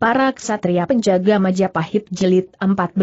Para ksatria penjaga Majapahit jelit 14.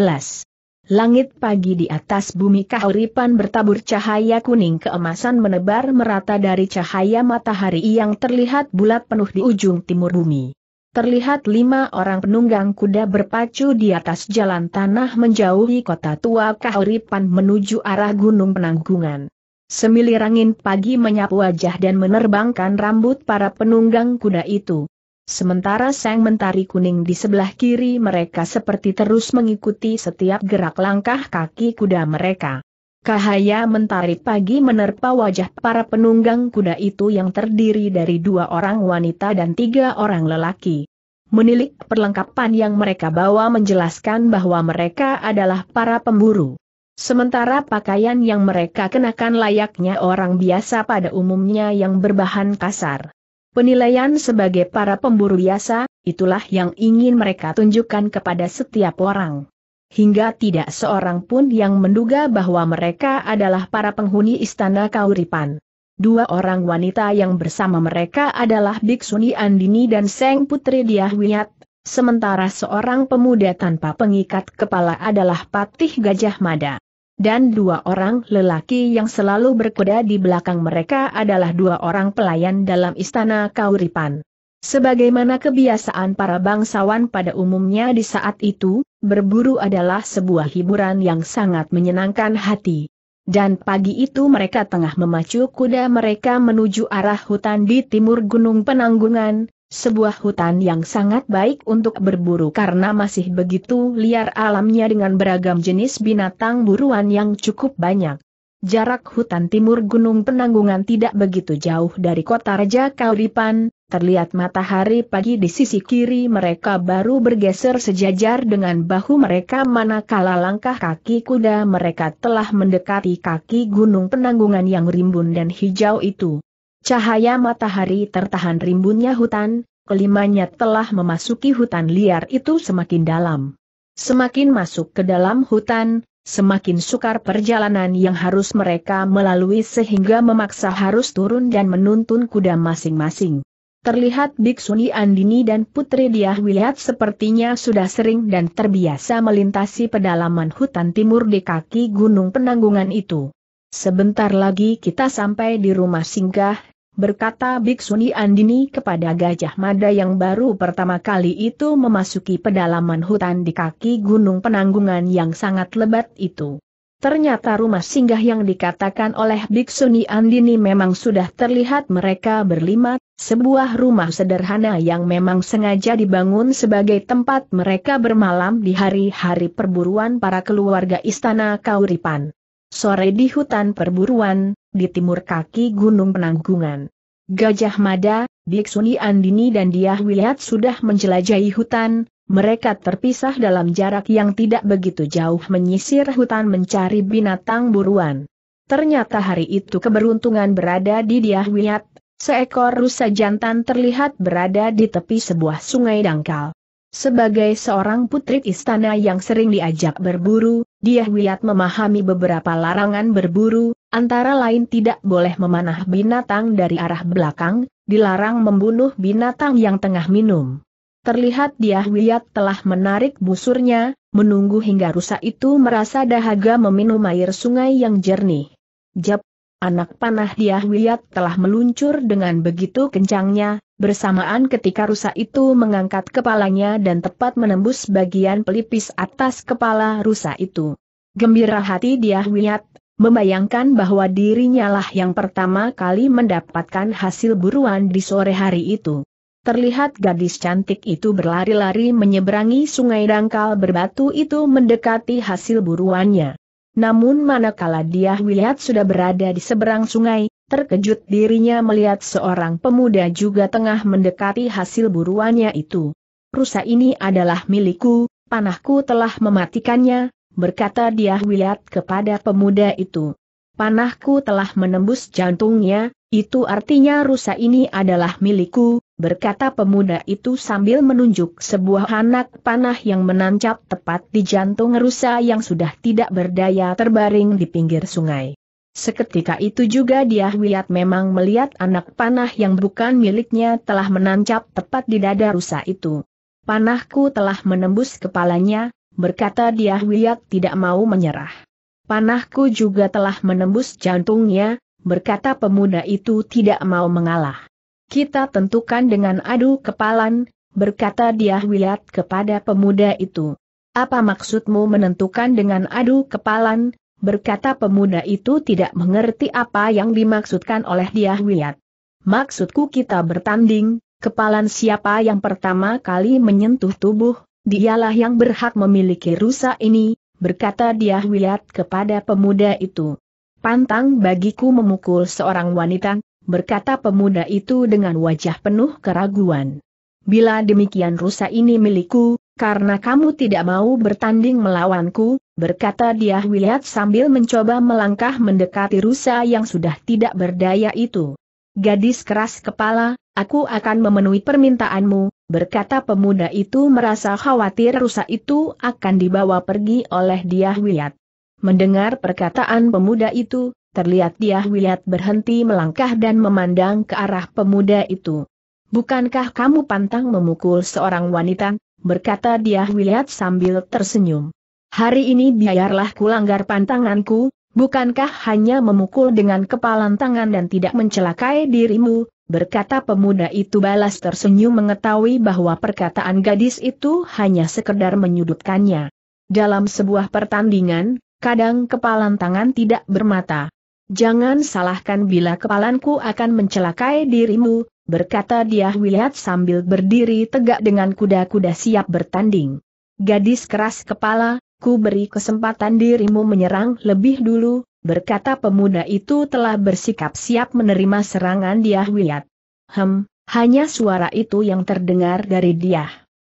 Langit pagi di atas bumi kahuripan bertabur cahaya kuning keemasan menebar merata dari cahaya matahari yang terlihat bulat penuh di ujung timur bumi. Terlihat lima orang penunggang kuda berpacu di atas jalan tanah menjauhi kota tua kahuripan menuju arah gunung penanggungan. Semilir angin pagi menyapu wajah dan menerbangkan rambut para penunggang kuda itu. Sementara sang mentari kuning di sebelah kiri mereka seperti terus mengikuti setiap gerak langkah kaki kuda mereka. Cahaya mentari pagi menerpa wajah para penunggang kuda itu yang terdiri dari dua orang wanita dan tiga orang lelaki. Menilik perlengkapan yang mereka bawa menjelaskan bahwa mereka adalah para pemburu. Sementara pakaian yang mereka kenakan layaknya orang biasa pada umumnya yang berbahan kasar. Penilaian sebagai para pemburu biasa, itulah yang ingin mereka tunjukkan kepada setiap orang. Hingga tidak seorang pun yang menduga bahwa mereka adalah para penghuni istana Kauripan. Dua orang wanita yang bersama mereka adalah Biksuni Andini dan Seng Putri Diahwiat, sementara seorang pemuda tanpa pengikat kepala adalah Patih Gajah Mada dan dua orang lelaki yang selalu berkuda di belakang mereka adalah dua orang pelayan dalam istana Kauripan. Sebagaimana kebiasaan para bangsawan pada umumnya di saat itu, berburu adalah sebuah hiburan yang sangat menyenangkan hati. Dan pagi itu mereka tengah memacu kuda mereka menuju arah hutan di timur Gunung Penanggungan, sebuah hutan yang sangat baik untuk berburu karena masih begitu liar alamnya dengan beragam jenis binatang buruan yang cukup banyak. Jarak hutan timur Gunung Penanggungan tidak begitu jauh dari kota Raja Kauripan, terlihat matahari pagi di sisi kiri mereka baru bergeser sejajar dengan bahu mereka manakala langkah kaki kuda mereka telah mendekati kaki Gunung Penanggungan yang rimbun dan hijau itu. Cahaya matahari tertahan rimbunnya hutan, kelimanya telah memasuki hutan liar itu semakin dalam. Semakin masuk ke dalam hutan, semakin sukar perjalanan yang harus mereka melalui sehingga memaksa harus turun dan menuntun kuda masing-masing. Terlihat Biksuni Andini dan Putri Diah Wiliat sepertinya sudah sering dan terbiasa melintasi pedalaman hutan timur di kaki gunung penanggungan itu. Sebentar lagi kita sampai di rumah singgah, berkata Biksuni Andini kepada Gajah Mada yang baru pertama kali itu memasuki pedalaman hutan di kaki gunung penanggungan yang sangat lebat itu. Ternyata rumah singgah yang dikatakan oleh Biksuni Andini memang sudah terlihat mereka berlima, sebuah rumah sederhana yang memang sengaja dibangun sebagai tempat mereka bermalam di hari-hari perburuan para keluarga istana Kauripan sore di hutan perburuan, di timur kaki Gunung Penanggungan. Gajah Mada, Biksuni Andini dan Diah Wiliat sudah menjelajahi hutan, mereka terpisah dalam jarak yang tidak begitu jauh menyisir hutan mencari binatang buruan. Ternyata hari itu keberuntungan berada di Diah Wiliat, seekor rusa jantan terlihat berada di tepi sebuah sungai dangkal. Sebagai seorang putri istana yang sering diajak berburu, dia wiat memahami beberapa larangan berburu, antara lain tidak boleh memanah binatang dari arah belakang, dilarang membunuh binatang yang tengah minum. Terlihat dia wiat telah menarik busurnya, menunggu hingga rusa itu merasa dahaga meminum air sungai yang jernih. Jap, Anak panah dia telah meluncur dengan begitu kencangnya, bersamaan ketika rusa itu mengangkat kepalanya dan tepat menembus bagian pelipis atas kepala rusa itu. Gembira hati dia membayangkan bahwa dirinya lah yang pertama kali mendapatkan hasil buruan di sore hari itu. Terlihat gadis cantik itu berlari-lari menyeberangi sungai dangkal berbatu itu mendekati hasil buruannya. Namun manakala dia melihat sudah berada di seberang sungai, terkejut dirinya melihat seorang pemuda juga tengah mendekati hasil buruannya itu. Rusa ini adalah milikku, panahku telah mematikannya, berkata dia melihat kepada pemuda itu. Panahku telah menembus jantungnya, itu artinya rusa ini adalah milikku, berkata pemuda itu sambil menunjuk sebuah anak panah yang menancap tepat di jantung rusa yang sudah tidak berdaya terbaring di pinggir sungai. Seketika itu juga dia Wiat memang melihat anak panah yang bukan miliknya telah menancap tepat di dada rusa itu. Panahku telah menembus kepalanya, berkata dia Wiat tidak mau menyerah. Panahku juga telah menembus jantungnya, berkata pemuda itu tidak mau mengalah. Kita tentukan dengan adu kepalan, berkata dia Wiyat kepada pemuda itu. Apa maksudmu menentukan dengan adu kepalan, berkata pemuda itu tidak mengerti apa yang dimaksudkan oleh dia Wiyat. Maksudku kita bertanding, kepalan siapa yang pertama kali menyentuh tubuh, dialah yang berhak memiliki rusa ini, berkata dia Wiyat kepada pemuda itu. Pantang bagiku memukul seorang wanita, berkata pemuda itu dengan wajah penuh keraguan. Bila demikian rusa ini milikku, karena kamu tidak mau bertanding melawanku, berkata dia Wiliat sambil mencoba melangkah mendekati rusa yang sudah tidak berdaya itu. Gadis keras kepala, aku akan memenuhi permintaanmu, berkata pemuda itu merasa khawatir rusa itu akan dibawa pergi oleh dia Wiliat. Mendengar perkataan pemuda itu, terlihat dia wiliat berhenti melangkah dan memandang ke arah pemuda itu. Bukankah kamu pantang memukul seorang wanita? berkata dia wiliat sambil tersenyum. Hari ini biarlah kulanggar pantanganku, bukankah hanya memukul dengan kepalan tangan dan tidak mencelakai dirimu, berkata pemuda itu balas tersenyum mengetahui bahwa perkataan gadis itu hanya sekedar menyudutkannya. Dalam sebuah pertandingan, kadang kepalan tangan tidak bermata. Jangan salahkan bila kepalanku akan mencelakai dirimu, berkata dia Wiliat sambil berdiri tegak dengan kuda-kuda siap bertanding. Gadis keras kepala, ku beri kesempatan dirimu menyerang lebih dulu, berkata pemuda itu telah bersikap siap menerima serangan dia Wiliat. Hem, hanya suara itu yang terdengar dari dia.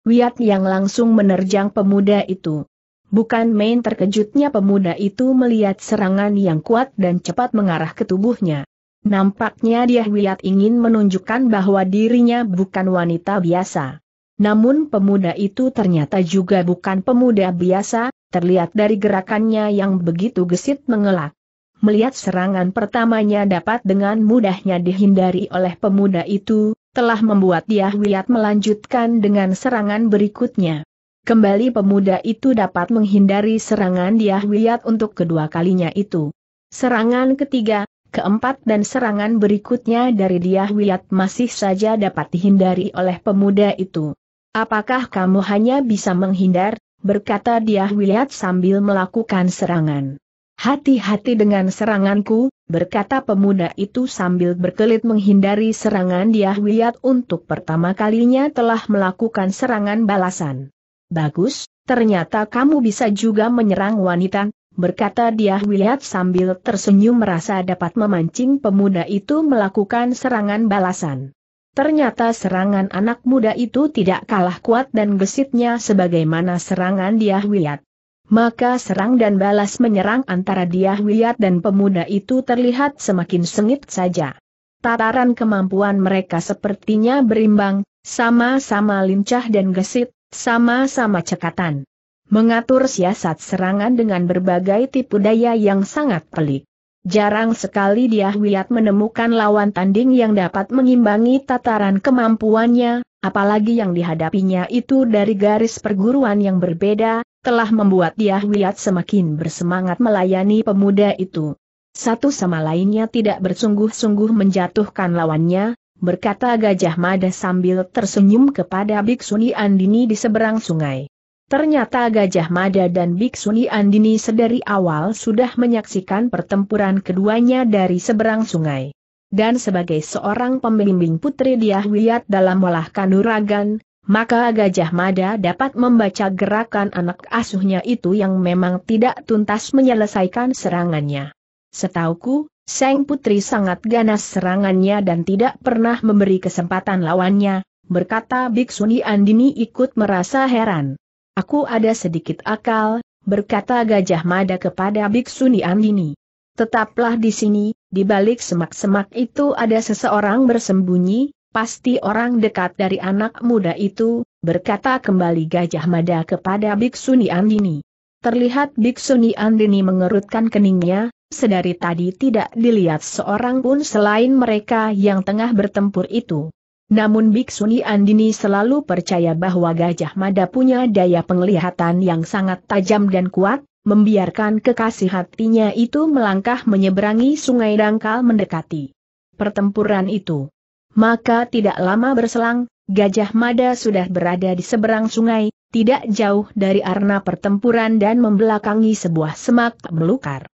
Wiat yang langsung menerjang pemuda itu. Bukan main terkejutnya pemuda itu melihat serangan yang kuat dan cepat mengarah ke tubuhnya. Nampaknya dia Wiyat ingin menunjukkan bahwa dirinya bukan wanita biasa. Namun pemuda itu ternyata juga bukan pemuda biasa, terlihat dari gerakannya yang begitu gesit mengelak. Melihat serangan pertamanya dapat dengan mudahnya dihindari oleh pemuda itu, telah membuat dia melanjutkan dengan serangan berikutnya. Kembali pemuda itu dapat menghindari serangan Diahwiyat untuk kedua kalinya itu. Serangan ketiga, keempat dan serangan berikutnya dari Diahwiyat masih saja dapat dihindari oleh pemuda itu. Apakah kamu hanya bisa menghindar, berkata Diahwiyat sambil melakukan serangan. Hati-hati dengan seranganku, berkata pemuda itu sambil berkelit menghindari serangan Diahwiyat untuk pertama kalinya telah melakukan serangan balasan. Bagus, ternyata kamu bisa juga menyerang wanita, berkata dia Wiliat sambil tersenyum merasa dapat memancing pemuda itu melakukan serangan balasan. Ternyata serangan anak muda itu tidak kalah kuat dan gesitnya sebagaimana serangan dia Wiliat. Maka serang dan balas menyerang antara dia Wiliat dan pemuda itu terlihat semakin sengit saja. Tataran kemampuan mereka sepertinya berimbang, sama-sama lincah dan gesit, sama-sama cekatan. Mengatur siasat serangan dengan berbagai tipu daya yang sangat pelik. Jarang sekali dia Wiat menemukan lawan tanding yang dapat mengimbangi tataran kemampuannya, apalagi yang dihadapinya itu dari garis perguruan yang berbeda, telah membuat dia Wiat semakin bersemangat melayani pemuda itu. Satu sama lainnya tidak bersungguh-sungguh menjatuhkan lawannya, berkata Gajah Mada sambil tersenyum kepada Biksuni Andini di seberang sungai. Ternyata Gajah Mada dan Biksuni Andini sedari awal sudah menyaksikan pertempuran keduanya dari seberang sungai. Dan sebagai seorang pembimbing Putri Diahwiyat dalam olah kanuragan, maka Gajah Mada dapat membaca gerakan anak asuhnya itu yang memang tidak tuntas menyelesaikan serangannya. Setauku, Seng Putri sangat ganas serangannya dan tidak pernah memberi kesempatan lawannya, berkata Biksuni Andini ikut merasa heran. Aku ada sedikit akal, berkata Gajah Mada kepada Biksuni Andini. Tetaplah di sini, di balik semak-semak itu ada seseorang bersembunyi, pasti orang dekat dari anak muda itu, berkata kembali Gajah Mada kepada Biksuni Andini. Terlihat Biksuni Andini mengerutkan keningnya, sedari tadi tidak dilihat seorang pun selain mereka yang tengah bertempur itu. Namun Biksuni Andini selalu percaya bahwa Gajah Mada punya daya penglihatan yang sangat tajam dan kuat, membiarkan kekasih hatinya itu melangkah menyeberangi sungai dangkal mendekati pertempuran itu. Maka tidak lama berselang, Gajah Mada sudah berada di seberang sungai, tidak jauh dari arena pertempuran dan membelakangi sebuah semak belukar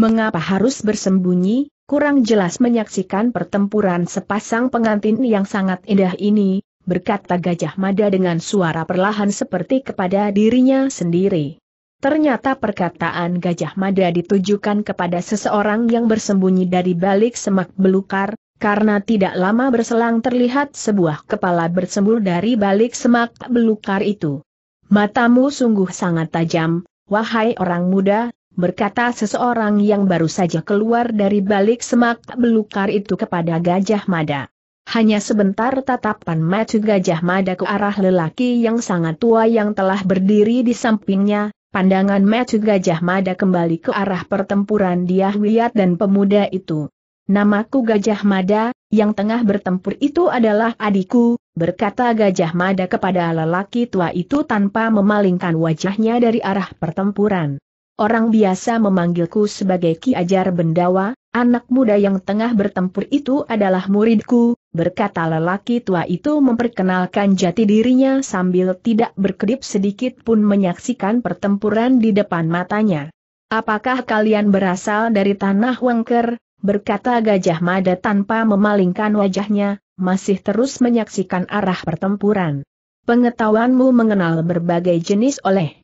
mengapa harus bersembunyi, kurang jelas menyaksikan pertempuran sepasang pengantin yang sangat indah ini, berkata Gajah Mada dengan suara perlahan seperti kepada dirinya sendiri. Ternyata perkataan Gajah Mada ditujukan kepada seseorang yang bersembunyi dari balik semak belukar, karena tidak lama berselang terlihat sebuah kepala bersembul dari balik semak belukar itu. Matamu sungguh sangat tajam, wahai orang muda, berkata seseorang yang baru saja keluar dari balik semak belukar itu kepada Gajah Mada. Hanya sebentar tatapan mata Gajah Mada ke arah lelaki yang sangat tua yang telah berdiri di sampingnya, pandangan mata Gajah Mada kembali ke arah pertempuran Diah Wiyat dan pemuda itu. Namaku Gajah Mada, yang tengah bertempur itu adalah adikku, berkata Gajah Mada kepada lelaki tua itu tanpa memalingkan wajahnya dari arah pertempuran orang biasa memanggilku sebagai Ki Ajar Bendawa, anak muda yang tengah bertempur itu adalah muridku, berkata lelaki tua itu memperkenalkan jati dirinya sambil tidak berkedip sedikit pun menyaksikan pertempuran di depan matanya. Apakah kalian berasal dari tanah Wangker? berkata Gajah Mada tanpa memalingkan wajahnya, masih terus menyaksikan arah pertempuran. Pengetahuanmu mengenal berbagai jenis oleh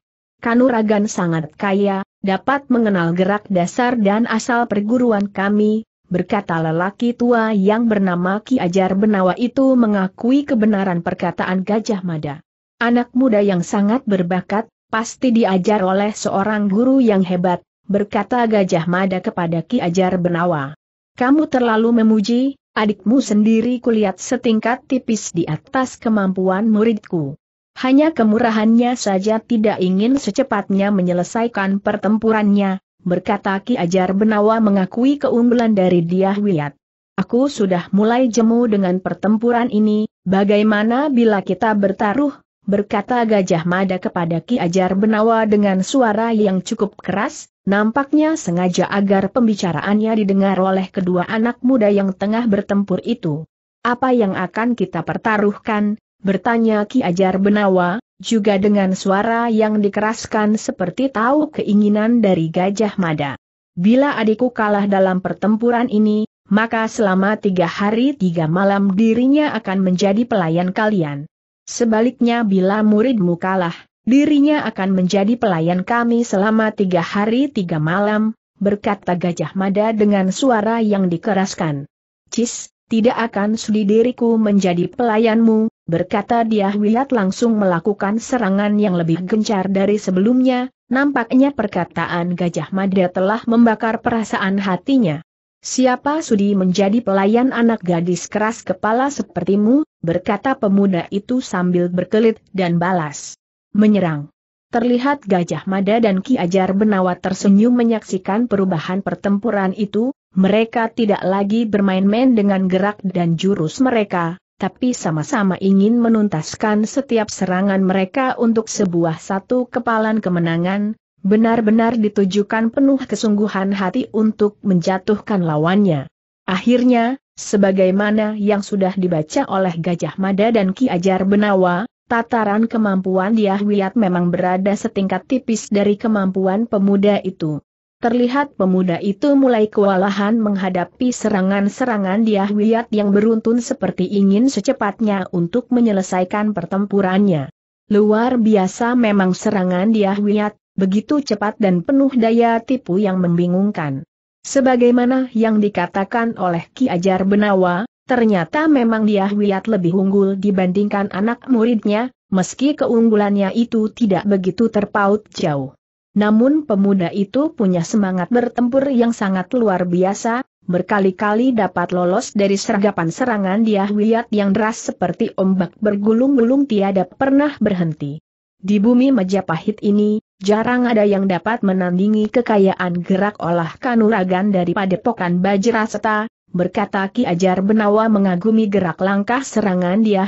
kanuragan sangat kaya, dapat mengenal gerak dasar dan asal perguruan kami, berkata lelaki tua yang bernama Ki Ajar Benawa itu mengakui kebenaran perkataan Gajah Mada. Anak muda yang sangat berbakat, pasti diajar oleh seorang guru yang hebat, berkata Gajah Mada kepada Ki Ajar Benawa. Kamu terlalu memuji, adikmu sendiri kulihat setingkat tipis di atas kemampuan muridku. Hanya kemurahannya saja tidak ingin secepatnya menyelesaikan pertempurannya, berkata Ki Ajar Benawa mengakui keunggulan dari dia Wiyat. Aku sudah mulai jemu dengan pertempuran ini, bagaimana bila kita bertaruh, berkata Gajah Mada kepada Ki Ajar Benawa dengan suara yang cukup keras, nampaknya sengaja agar pembicaraannya didengar oleh kedua anak muda yang tengah bertempur itu. Apa yang akan kita pertaruhkan, bertanya Ki Ajar Benawa, juga dengan suara yang dikeraskan seperti tahu keinginan dari Gajah Mada. Bila adikku kalah dalam pertempuran ini, maka selama tiga hari tiga malam dirinya akan menjadi pelayan kalian. Sebaliknya bila muridmu kalah, dirinya akan menjadi pelayan kami selama tiga hari tiga malam, berkata Gajah Mada dengan suara yang dikeraskan. Cis, tidak akan sudi diriku menjadi pelayanmu, Berkata dia Wiat langsung melakukan serangan yang lebih gencar dari sebelumnya, nampaknya perkataan Gajah Mada telah membakar perasaan hatinya. Siapa sudi menjadi pelayan anak gadis keras kepala sepertimu, berkata pemuda itu sambil berkelit dan balas. Menyerang. Terlihat Gajah Mada dan Ki Ajar Benawa tersenyum menyaksikan perubahan pertempuran itu, mereka tidak lagi bermain-main dengan gerak dan jurus mereka, tapi sama-sama ingin menuntaskan setiap serangan mereka untuk sebuah satu kepalan kemenangan, benar-benar ditujukan penuh kesungguhan hati untuk menjatuhkan lawannya. Akhirnya, sebagaimana yang sudah dibaca oleh Gajah Mada dan Ki Ajar Benawa, tataran kemampuan Diah Wiat memang berada setingkat tipis dari kemampuan pemuda itu. Terlihat pemuda itu mulai kewalahan menghadapi serangan-serangan Diahwiat yang beruntun seperti ingin secepatnya untuk menyelesaikan pertempurannya. Luar biasa memang serangan Diahwiat, begitu cepat dan penuh daya tipu yang membingungkan. Sebagaimana yang dikatakan oleh Ki Ajar Benawa, ternyata memang Diahwiat lebih unggul dibandingkan anak muridnya, meski keunggulannya itu tidak begitu terpaut jauh. Namun pemuda itu punya semangat bertempur yang sangat luar biasa, berkali-kali dapat lolos dari sergapan serangan dia yang deras seperti ombak bergulung-gulung tiada pernah berhenti. Di bumi Majapahit ini, jarang ada yang dapat menandingi kekayaan gerak olah kanuragan daripada padepokan Bajraseta, berkata Ki Ajar Benawa mengagumi gerak langkah serangan dia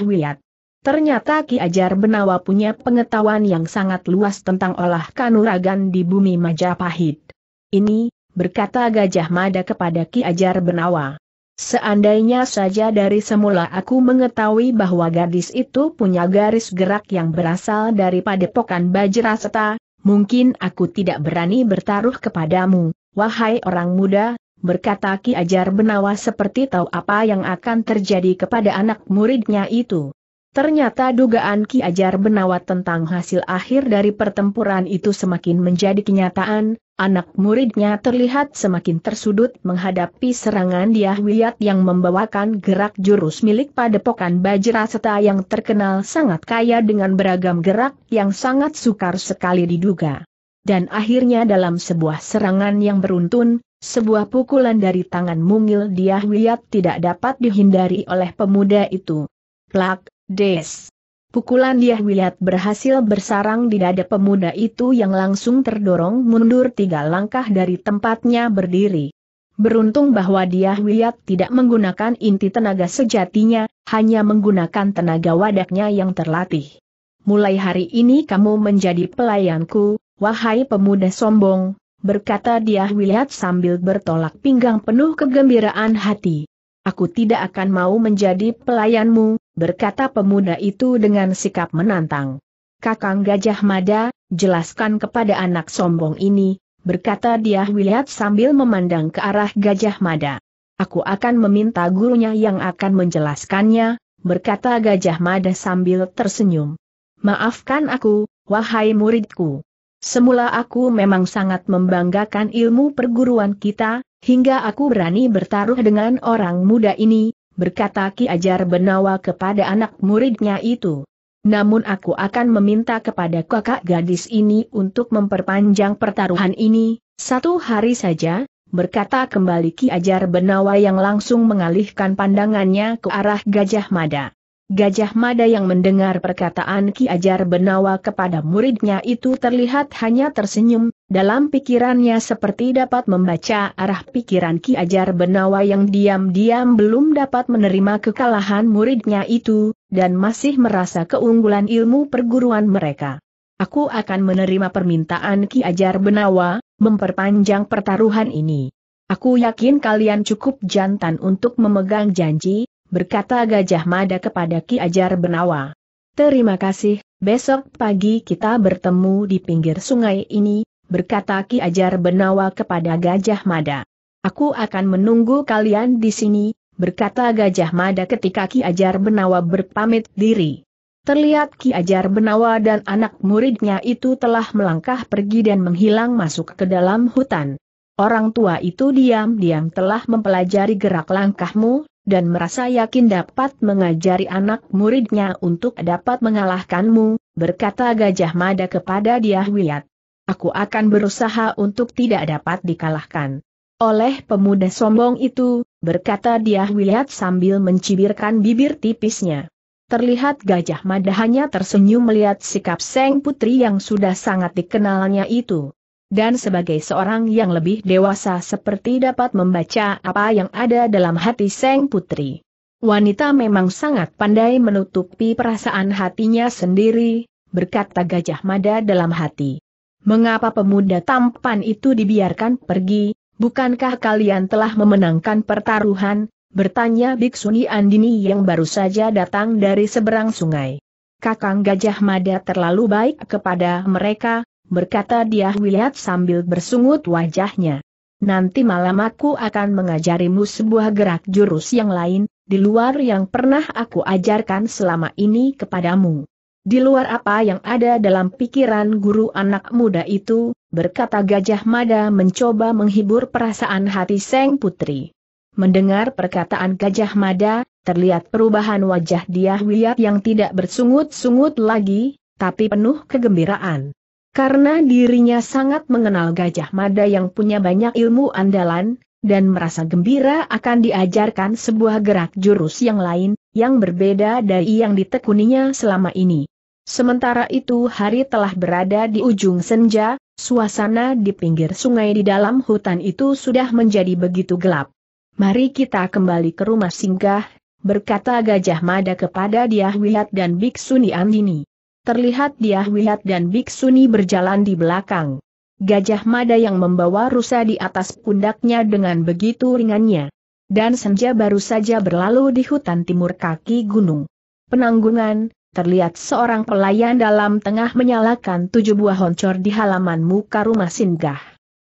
Ternyata Ki Ajar Benawa punya pengetahuan yang sangat luas tentang olah kanuragan di bumi Majapahit. Ini, berkata Gajah Mada kepada Ki Ajar Benawa. Seandainya saja dari semula aku mengetahui bahwa gadis itu punya garis gerak yang berasal dari padepokan Bajraseta, mungkin aku tidak berani bertaruh kepadamu, wahai orang muda, berkata Ki Ajar Benawa seperti tahu apa yang akan terjadi kepada anak muridnya itu. Ternyata dugaan Ki Ajar Benawat tentang hasil akhir dari pertempuran itu semakin menjadi kenyataan, anak muridnya terlihat semakin tersudut menghadapi serangan Diahwiyat yang membawakan gerak jurus milik padepokan Bajra Seta yang terkenal sangat kaya dengan beragam gerak yang sangat sukar sekali diduga. Dan akhirnya dalam sebuah serangan yang beruntun, sebuah pukulan dari tangan mungil Diahwiyat tidak dapat dihindari oleh pemuda itu. Plak, Des. Pukulan Yahwiat berhasil bersarang di dada pemuda itu yang langsung terdorong mundur tiga langkah dari tempatnya berdiri. Beruntung bahwa Diahwiyat tidak menggunakan inti tenaga sejatinya, hanya menggunakan tenaga wadaknya yang terlatih. Mulai hari ini kamu menjadi pelayanku, wahai pemuda sombong, berkata Diahwiyat sambil bertolak pinggang penuh kegembiraan hati. Aku tidak akan mau menjadi pelayanmu, berkata pemuda itu dengan sikap menantang. Kakang Gajah Mada, jelaskan kepada anak sombong ini, berkata dia Wiliat sambil memandang ke arah Gajah Mada. Aku akan meminta gurunya yang akan menjelaskannya, berkata Gajah Mada sambil tersenyum. Maafkan aku, wahai muridku. Semula aku memang sangat membanggakan ilmu perguruan kita, hingga aku berani bertaruh dengan orang muda ini, berkata Ki Ajar Benawa kepada anak muridnya itu. Namun aku akan meminta kepada kakak gadis ini untuk memperpanjang pertaruhan ini, satu hari saja, berkata kembali Ki Ajar Benawa yang langsung mengalihkan pandangannya ke arah Gajah Mada. Gajah Mada yang mendengar perkataan Ki Ajar Benawa kepada muridnya itu terlihat hanya tersenyum, dalam pikirannya seperti dapat membaca arah pikiran Ki Ajar Benawa yang diam-diam belum dapat menerima kekalahan muridnya itu, dan masih merasa keunggulan ilmu perguruan mereka. Aku akan menerima permintaan Ki Ajar Benawa, memperpanjang pertaruhan ini. Aku yakin kalian cukup jantan untuk memegang janji, berkata Gajah Mada kepada Ki Ajar Benawa. Terima kasih, besok pagi kita bertemu di pinggir sungai ini, berkata Ki Ajar Benawa kepada Gajah Mada. Aku akan menunggu kalian di sini, berkata Gajah Mada ketika Ki Ajar Benawa berpamit diri. Terlihat Ki Ajar Benawa dan anak muridnya itu telah melangkah pergi dan menghilang masuk ke dalam hutan. Orang tua itu diam-diam telah mempelajari gerak langkahmu, dan merasa yakin dapat mengajari anak muridnya untuk dapat mengalahkanmu, berkata Gajah Mada kepada Wiyat. Aku akan berusaha untuk tidak dapat dikalahkan. Oleh pemuda sombong itu, berkata Wiyat sambil mencibirkan bibir tipisnya. Terlihat Gajah Mada hanya tersenyum melihat sikap Seng Putri yang sudah sangat dikenalnya itu dan sebagai seorang yang lebih dewasa seperti dapat membaca apa yang ada dalam hati Seng Putri. Wanita memang sangat pandai menutupi perasaan hatinya sendiri, berkata Gajah Mada dalam hati. Mengapa pemuda tampan itu dibiarkan pergi, bukankah kalian telah memenangkan pertaruhan, bertanya Biksuni Andini yang baru saja datang dari seberang sungai. Kakang Gajah Mada terlalu baik kepada mereka, berkata dia Wiliat sambil bersungut wajahnya. Nanti malam aku akan mengajarimu sebuah gerak jurus yang lain, di luar yang pernah aku ajarkan selama ini kepadamu. Di luar apa yang ada dalam pikiran guru anak muda itu, berkata Gajah Mada mencoba menghibur perasaan hati Seng Putri. Mendengar perkataan Gajah Mada, terlihat perubahan wajah dia Wiyat yang tidak bersungut-sungut lagi, tapi penuh kegembiraan. Karena dirinya sangat mengenal Gajah Mada yang punya banyak ilmu andalan, dan merasa gembira akan diajarkan sebuah gerak jurus yang lain, yang berbeda dari yang ditekuninya selama ini. Sementara itu hari telah berada di ujung senja, suasana di pinggir sungai di dalam hutan itu sudah menjadi begitu gelap. Mari kita kembali ke rumah singgah, berkata Gajah Mada kepada Diah Wihat dan Biksu Andini terlihat dia wihat dan biksuni berjalan di belakang. Gajah mada yang membawa rusa di atas pundaknya dengan begitu ringannya. Dan senja baru saja berlalu di hutan timur kaki gunung. Penanggungan, terlihat seorang pelayan dalam tengah menyalakan tujuh buah honcor di halaman muka rumah singgah.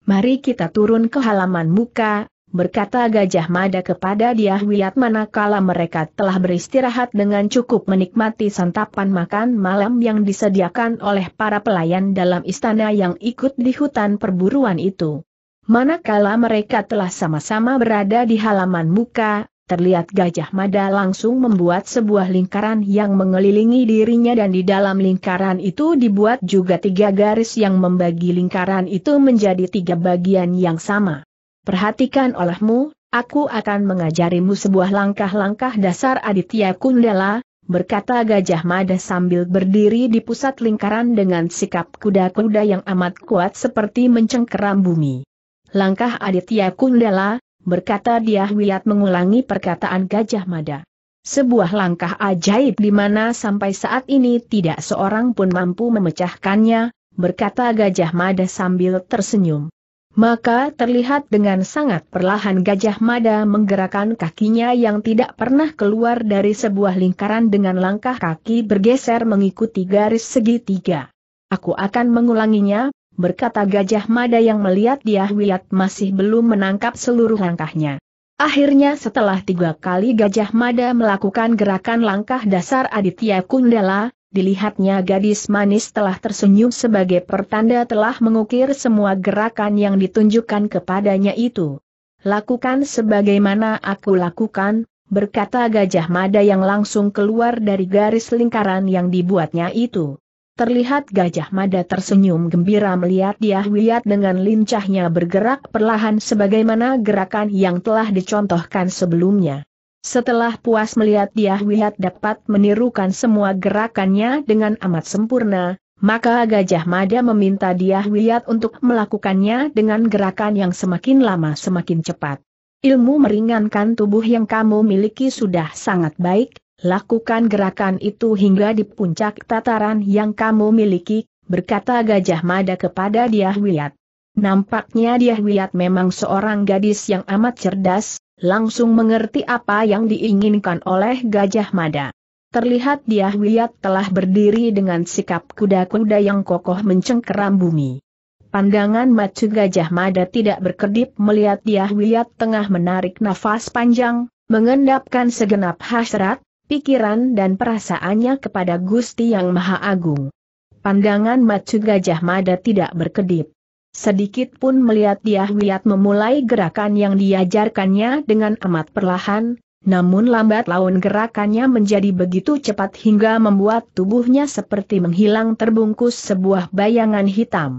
Mari kita turun ke halaman muka, berkata Gajah Mada kepada dia Wiat manakala mereka telah beristirahat dengan cukup menikmati santapan makan malam yang disediakan oleh para pelayan dalam istana yang ikut di hutan perburuan itu. Manakala mereka telah sama-sama berada di halaman muka, terlihat Gajah Mada langsung membuat sebuah lingkaran yang mengelilingi dirinya dan di dalam lingkaran itu dibuat juga tiga garis yang membagi lingkaran itu menjadi tiga bagian yang sama. Perhatikan olehmu, aku akan mengajarimu sebuah langkah-langkah dasar Aditya Kundala, berkata Gajah Mada sambil berdiri di pusat lingkaran dengan sikap kuda-kuda yang amat kuat seperti mencengkeram bumi. Langkah Aditya Kundala, berkata dia Wiat mengulangi perkataan Gajah Mada. Sebuah langkah ajaib di mana sampai saat ini tidak seorang pun mampu memecahkannya, berkata Gajah Mada sambil tersenyum. Maka terlihat dengan sangat perlahan Gajah Mada menggerakkan kakinya yang tidak pernah keluar dari sebuah lingkaran dengan langkah kaki bergeser mengikuti garis segitiga. Aku akan mengulanginya, berkata Gajah Mada yang melihat dia wiat masih belum menangkap seluruh langkahnya. Akhirnya setelah tiga kali Gajah Mada melakukan gerakan langkah dasar Aditya Kundala, dilihatnya gadis manis telah tersenyum sebagai pertanda telah mengukir semua gerakan yang ditunjukkan kepadanya itu. Lakukan sebagaimana aku lakukan, berkata Gajah Mada yang langsung keluar dari garis lingkaran yang dibuatnya itu. Terlihat Gajah Mada tersenyum gembira melihat dia wiat dengan lincahnya bergerak perlahan sebagaimana gerakan yang telah dicontohkan sebelumnya. Setelah puas melihat dia Wihat dapat menirukan semua gerakannya dengan amat sempurna, maka Gajah Mada meminta dia Wihat untuk melakukannya dengan gerakan yang semakin lama semakin cepat. Ilmu meringankan tubuh yang kamu miliki sudah sangat baik, lakukan gerakan itu hingga di puncak tataran yang kamu miliki, berkata Gajah Mada kepada Diah Wiyat. Nampaknya Diah Wiyat memang seorang gadis yang amat cerdas, langsung mengerti apa yang diinginkan oleh Gajah Mada. Terlihat dia Wiyat telah berdiri dengan sikap kuda-kuda yang kokoh mencengkeram bumi. Pandangan macu Gajah Mada tidak berkedip melihat dia Wiyat tengah menarik nafas panjang, mengendapkan segenap hasrat, pikiran dan perasaannya kepada Gusti Yang Maha Agung. Pandangan macu Gajah Mada tidak berkedip. Sedikit pun melihat dia melihat memulai gerakan yang diajarkannya dengan amat perlahan, namun lambat laun gerakannya menjadi begitu cepat hingga membuat tubuhnya seperti menghilang terbungkus sebuah bayangan hitam.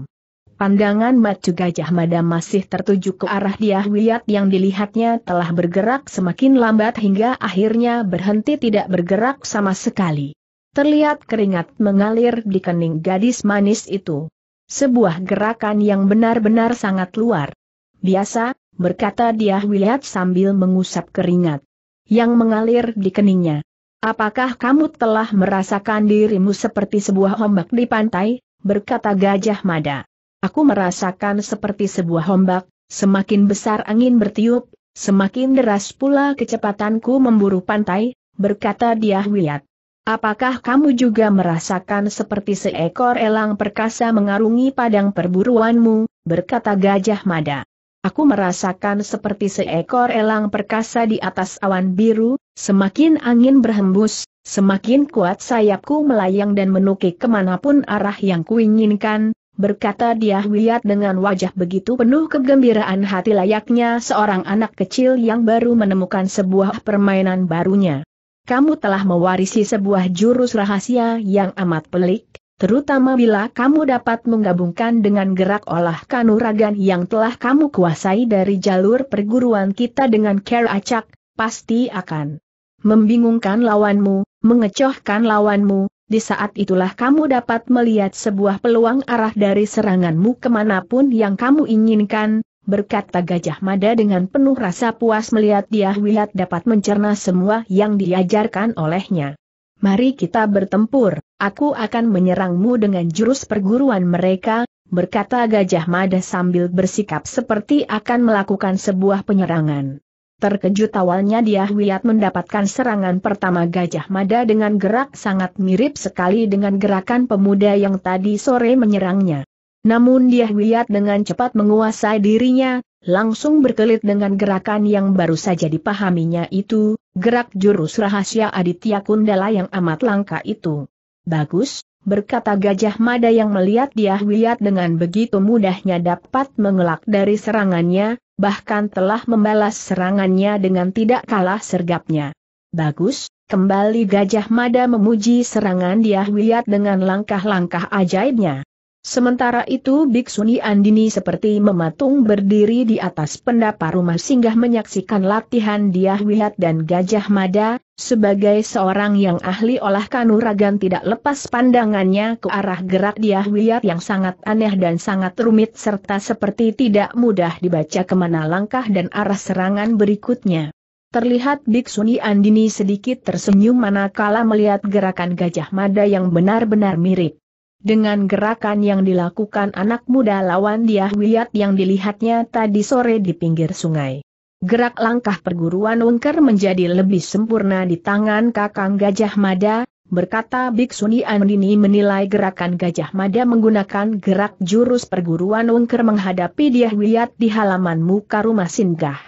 Pandangan Macu Gajah Mada masih tertuju ke arah dia Wiyat yang dilihatnya telah bergerak semakin lambat hingga akhirnya berhenti tidak bergerak sama sekali. Terlihat keringat mengalir di kening gadis manis itu sebuah gerakan yang benar-benar sangat luar. Biasa, berkata dia Wiliat sambil mengusap keringat yang mengalir di keningnya. Apakah kamu telah merasakan dirimu seperti sebuah ombak di pantai? berkata Gajah Mada. Aku merasakan seperti sebuah ombak, semakin besar angin bertiup, semakin deras pula kecepatanku memburu pantai, berkata dia Wiliat. Apakah kamu juga merasakan seperti seekor elang perkasa mengarungi padang perburuanmu, berkata Gajah Mada. Aku merasakan seperti seekor elang perkasa di atas awan biru, semakin angin berhembus, semakin kuat sayapku melayang dan menukik kemanapun arah yang kuinginkan, berkata dia Wiyat dengan wajah begitu penuh kegembiraan hati layaknya seorang anak kecil yang baru menemukan sebuah permainan barunya kamu telah mewarisi sebuah jurus rahasia yang amat pelik, terutama bila kamu dapat menggabungkan dengan gerak olah kanuragan yang telah kamu kuasai dari jalur perguruan kita dengan care acak, pasti akan membingungkan lawanmu, mengecohkan lawanmu, di saat itulah kamu dapat melihat sebuah peluang arah dari seranganmu kemanapun yang kamu inginkan, berkata Gajah Mada dengan penuh rasa puas melihat dia Wihat dapat mencerna semua yang diajarkan olehnya. Mari kita bertempur, aku akan menyerangmu dengan jurus perguruan mereka, berkata Gajah Mada sambil bersikap seperti akan melakukan sebuah penyerangan. Terkejut awalnya dia wiat mendapatkan serangan pertama Gajah Mada dengan gerak sangat mirip sekali dengan gerakan pemuda yang tadi sore menyerangnya. Namun dia Wiat dengan cepat menguasai dirinya, langsung berkelit dengan gerakan yang baru saja dipahaminya itu, gerak jurus rahasia Aditya Kundala yang amat langka itu. Bagus, berkata Gajah Mada yang melihat dia Wiat dengan begitu mudahnya dapat mengelak dari serangannya, bahkan telah membalas serangannya dengan tidak kalah sergapnya. Bagus, kembali Gajah Mada memuji serangan dia Wiat dengan langkah-langkah ajaibnya. Sementara itu Biksuni Andini seperti mematung berdiri di atas pendapa rumah singgah menyaksikan latihan Diah Wihat dan Gajah Mada, sebagai seorang yang ahli olah kanuragan tidak lepas pandangannya ke arah gerak Diah Wihat yang sangat aneh dan sangat rumit serta seperti tidak mudah dibaca kemana langkah dan arah serangan berikutnya. Terlihat Biksuni Andini sedikit tersenyum manakala melihat gerakan Gajah Mada yang benar-benar mirip. Dengan gerakan yang dilakukan anak muda lawan dia Wiat yang dilihatnya tadi sore di pinggir sungai. Gerak langkah perguruan Wengker menjadi lebih sempurna di tangan Kakang Gajah Mada, berkata Biksuni Andini menilai gerakan Gajah Mada menggunakan gerak jurus perguruan Wengker menghadapi dia Wiat di halaman muka rumah Singgah.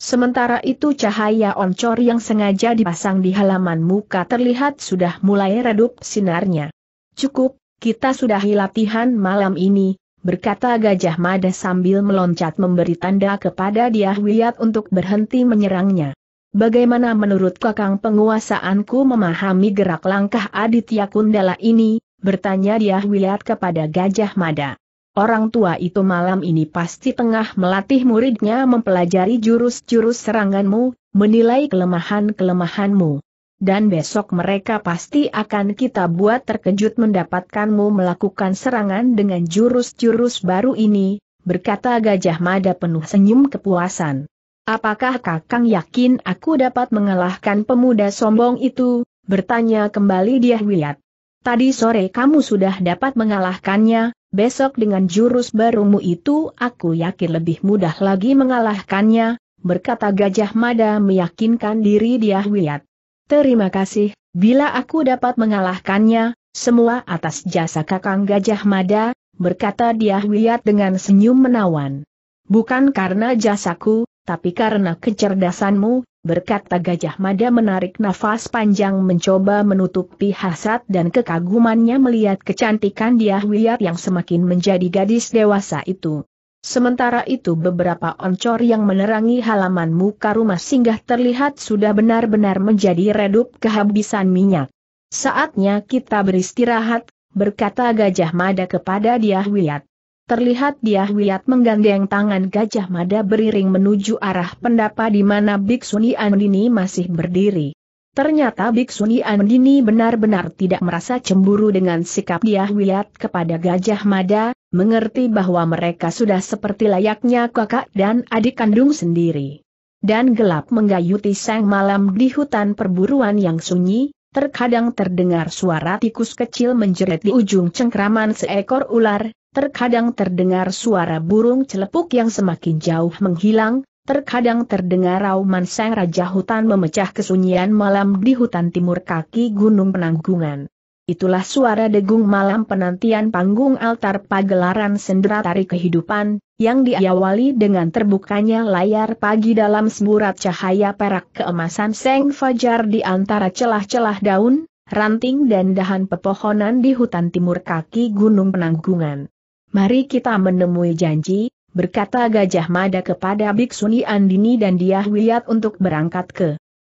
Sementara itu cahaya oncor yang sengaja dipasang di halaman muka terlihat sudah mulai redup sinarnya. Cukup, kita sudahi latihan malam ini, berkata Gajah Mada sambil meloncat memberi tanda kepada dia untuk berhenti menyerangnya. Bagaimana menurut kakang penguasaanku memahami gerak langkah Aditya Kundala ini, bertanya dia kepada Gajah Mada. Orang tua itu malam ini pasti tengah melatih muridnya mempelajari jurus-jurus seranganmu, menilai kelemahan-kelemahanmu dan besok mereka pasti akan kita buat terkejut mendapatkanmu melakukan serangan dengan jurus-jurus baru ini, berkata Gajah Mada penuh senyum kepuasan. Apakah Kakang yakin aku dapat mengalahkan pemuda sombong itu? bertanya kembali dia Wiat. Tadi sore kamu sudah dapat mengalahkannya, besok dengan jurus barumu itu aku yakin lebih mudah lagi mengalahkannya, berkata Gajah Mada meyakinkan diri dia Wiat. Terima kasih, bila aku dapat mengalahkannya, semua atas jasa kakang Gajah Mada, berkata dia Wiyat dengan senyum menawan. Bukan karena jasaku, tapi karena kecerdasanmu, berkata Gajah Mada menarik nafas panjang mencoba menutupi hasad dan kekagumannya melihat kecantikan dia Wiyat yang semakin menjadi gadis dewasa itu. Sementara itu beberapa oncor yang menerangi halaman muka rumah singgah terlihat sudah benar-benar menjadi redup kehabisan minyak. Saatnya kita beristirahat, berkata Gajah Mada kepada Wiat. Terlihat Wiat menggandeng tangan Gajah Mada beriring menuju arah pendapa di mana Biksu Andini masih berdiri. Ternyata Biksuni Andini benar-benar tidak merasa cemburu dengan sikap dia wiat kepada Gajah Mada, mengerti bahwa mereka sudah seperti layaknya kakak dan adik kandung sendiri. Dan gelap menggayuti sang malam di hutan perburuan yang sunyi, terkadang terdengar suara tikus kecil menjerit di ujung cengkraman seekor ular, terkadang terdengar suara burung celepuk yang semakin jauh menghilang, Terkadang terdengar rauman sang raja hutan memecah kesunyian malam di hutan timur kaki gunung penanggungan. Itulah suara degung malam penantian panggung altar pagelaran sendera tari kehidupan, yang diawali dengan terbukanya layar pagi dalam semburat cahaya perak keemasan seng fajar di antara celah-celah daun, ranting dan dahan pepohonan di hutan timur kaki gunung penanggungan. Mari kita menemui janji, berkata Gajah Mada kepada Biksuni Andini dan dia wiliat untuk berangkat ke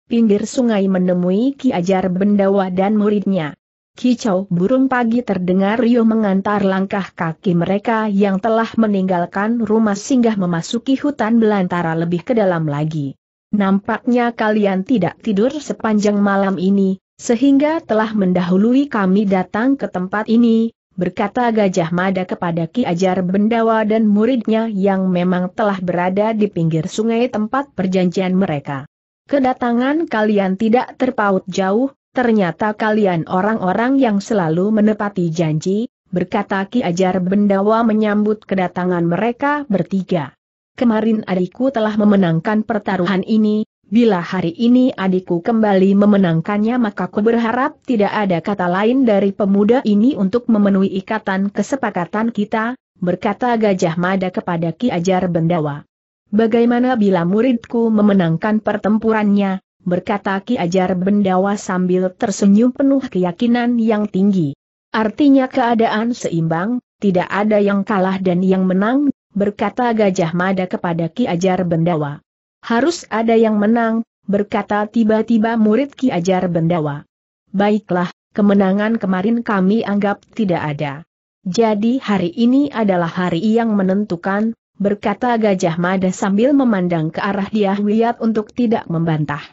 pinggir sungai menemui Ki Ajar Bendawa dan muridnya. Kicau burung pagi terdengar rio mengantar langkah kaki mereka yang telah meninggalkan rumah singgah memasuki hutan belantara lebih ke dalam lagi. Nampaknya kalian tidak tidur sepanjang malam ini, sehingga telah mendahului kami datang ke tempat ini, berkata Gajah Mada kepada Ki Ajar Bendawa dan muridnya yang memang telah berada di pinggir sungai tempat perjanjian mereka. Kedatangan kalian tidak terpaut jauh, ternyata kalian orang-orang yang selalu menepati janji, berkata Ki Ajar Bendawa menyambut kedatangan mereka bertiga. Kemarin adikku telah memenangkan pertaruhan ini, Bila hari ini adikku kembali memenangkannya maka ku berharap tidak ada kata lain dari pemuda ini untuk memenuhi ikatan kesepakatan kita, berkata Gajah Mada kepada Ki Ajar Bendawa. Bagaimana bila muridku memenangkan pertempurannya, berkata Ki Ajar Bendawa sambil tersenyum penuh keyakinan yang tinggi. Artinya keadaan seimbang, tidak ada yang kalah dan yang menang, berkata Gajah Mada kepada Ki Ajar Bendawa. Harus ada yang menang, berkata tiba-tiba murid Ki Ajar Bendawa. Baiklah, kemenangan kemarin kami anggap tidak ada. Jadi hari ini adalah hari yang menentukan, berkata Gajah Mada sambil memandang ke arah Diah Wiyat untuk tidak membantah.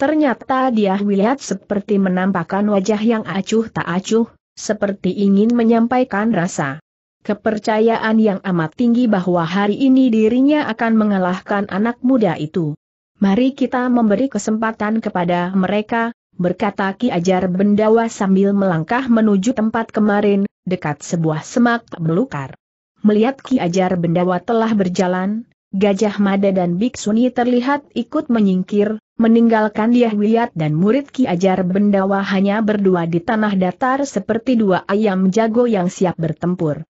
Ternyata Diah Wiyat seperti menampakkan wajah yang acuh tak acuh, seperti ingin menyampaikan rasa kepercayaan yang amat tinggi bahwa hari ini dirinya akan mengalahkan anak muda itu. Mari kita memberi kesempatan kepada mereka, berkata Ki Ajar Bendawa sambil melangkah menuju tempat kemarin, dekat sebuah semak belukar. Melihat Ki Ajar Bendawa telah berjalan, Gajah Mada dan Biksuni terlihat ikut menyingkir, meninggalkan dia Wiyat dan murid Ki Ajar Bendawa hanya berdua di tanah datar seperti dua ayam jago yang siap bertempur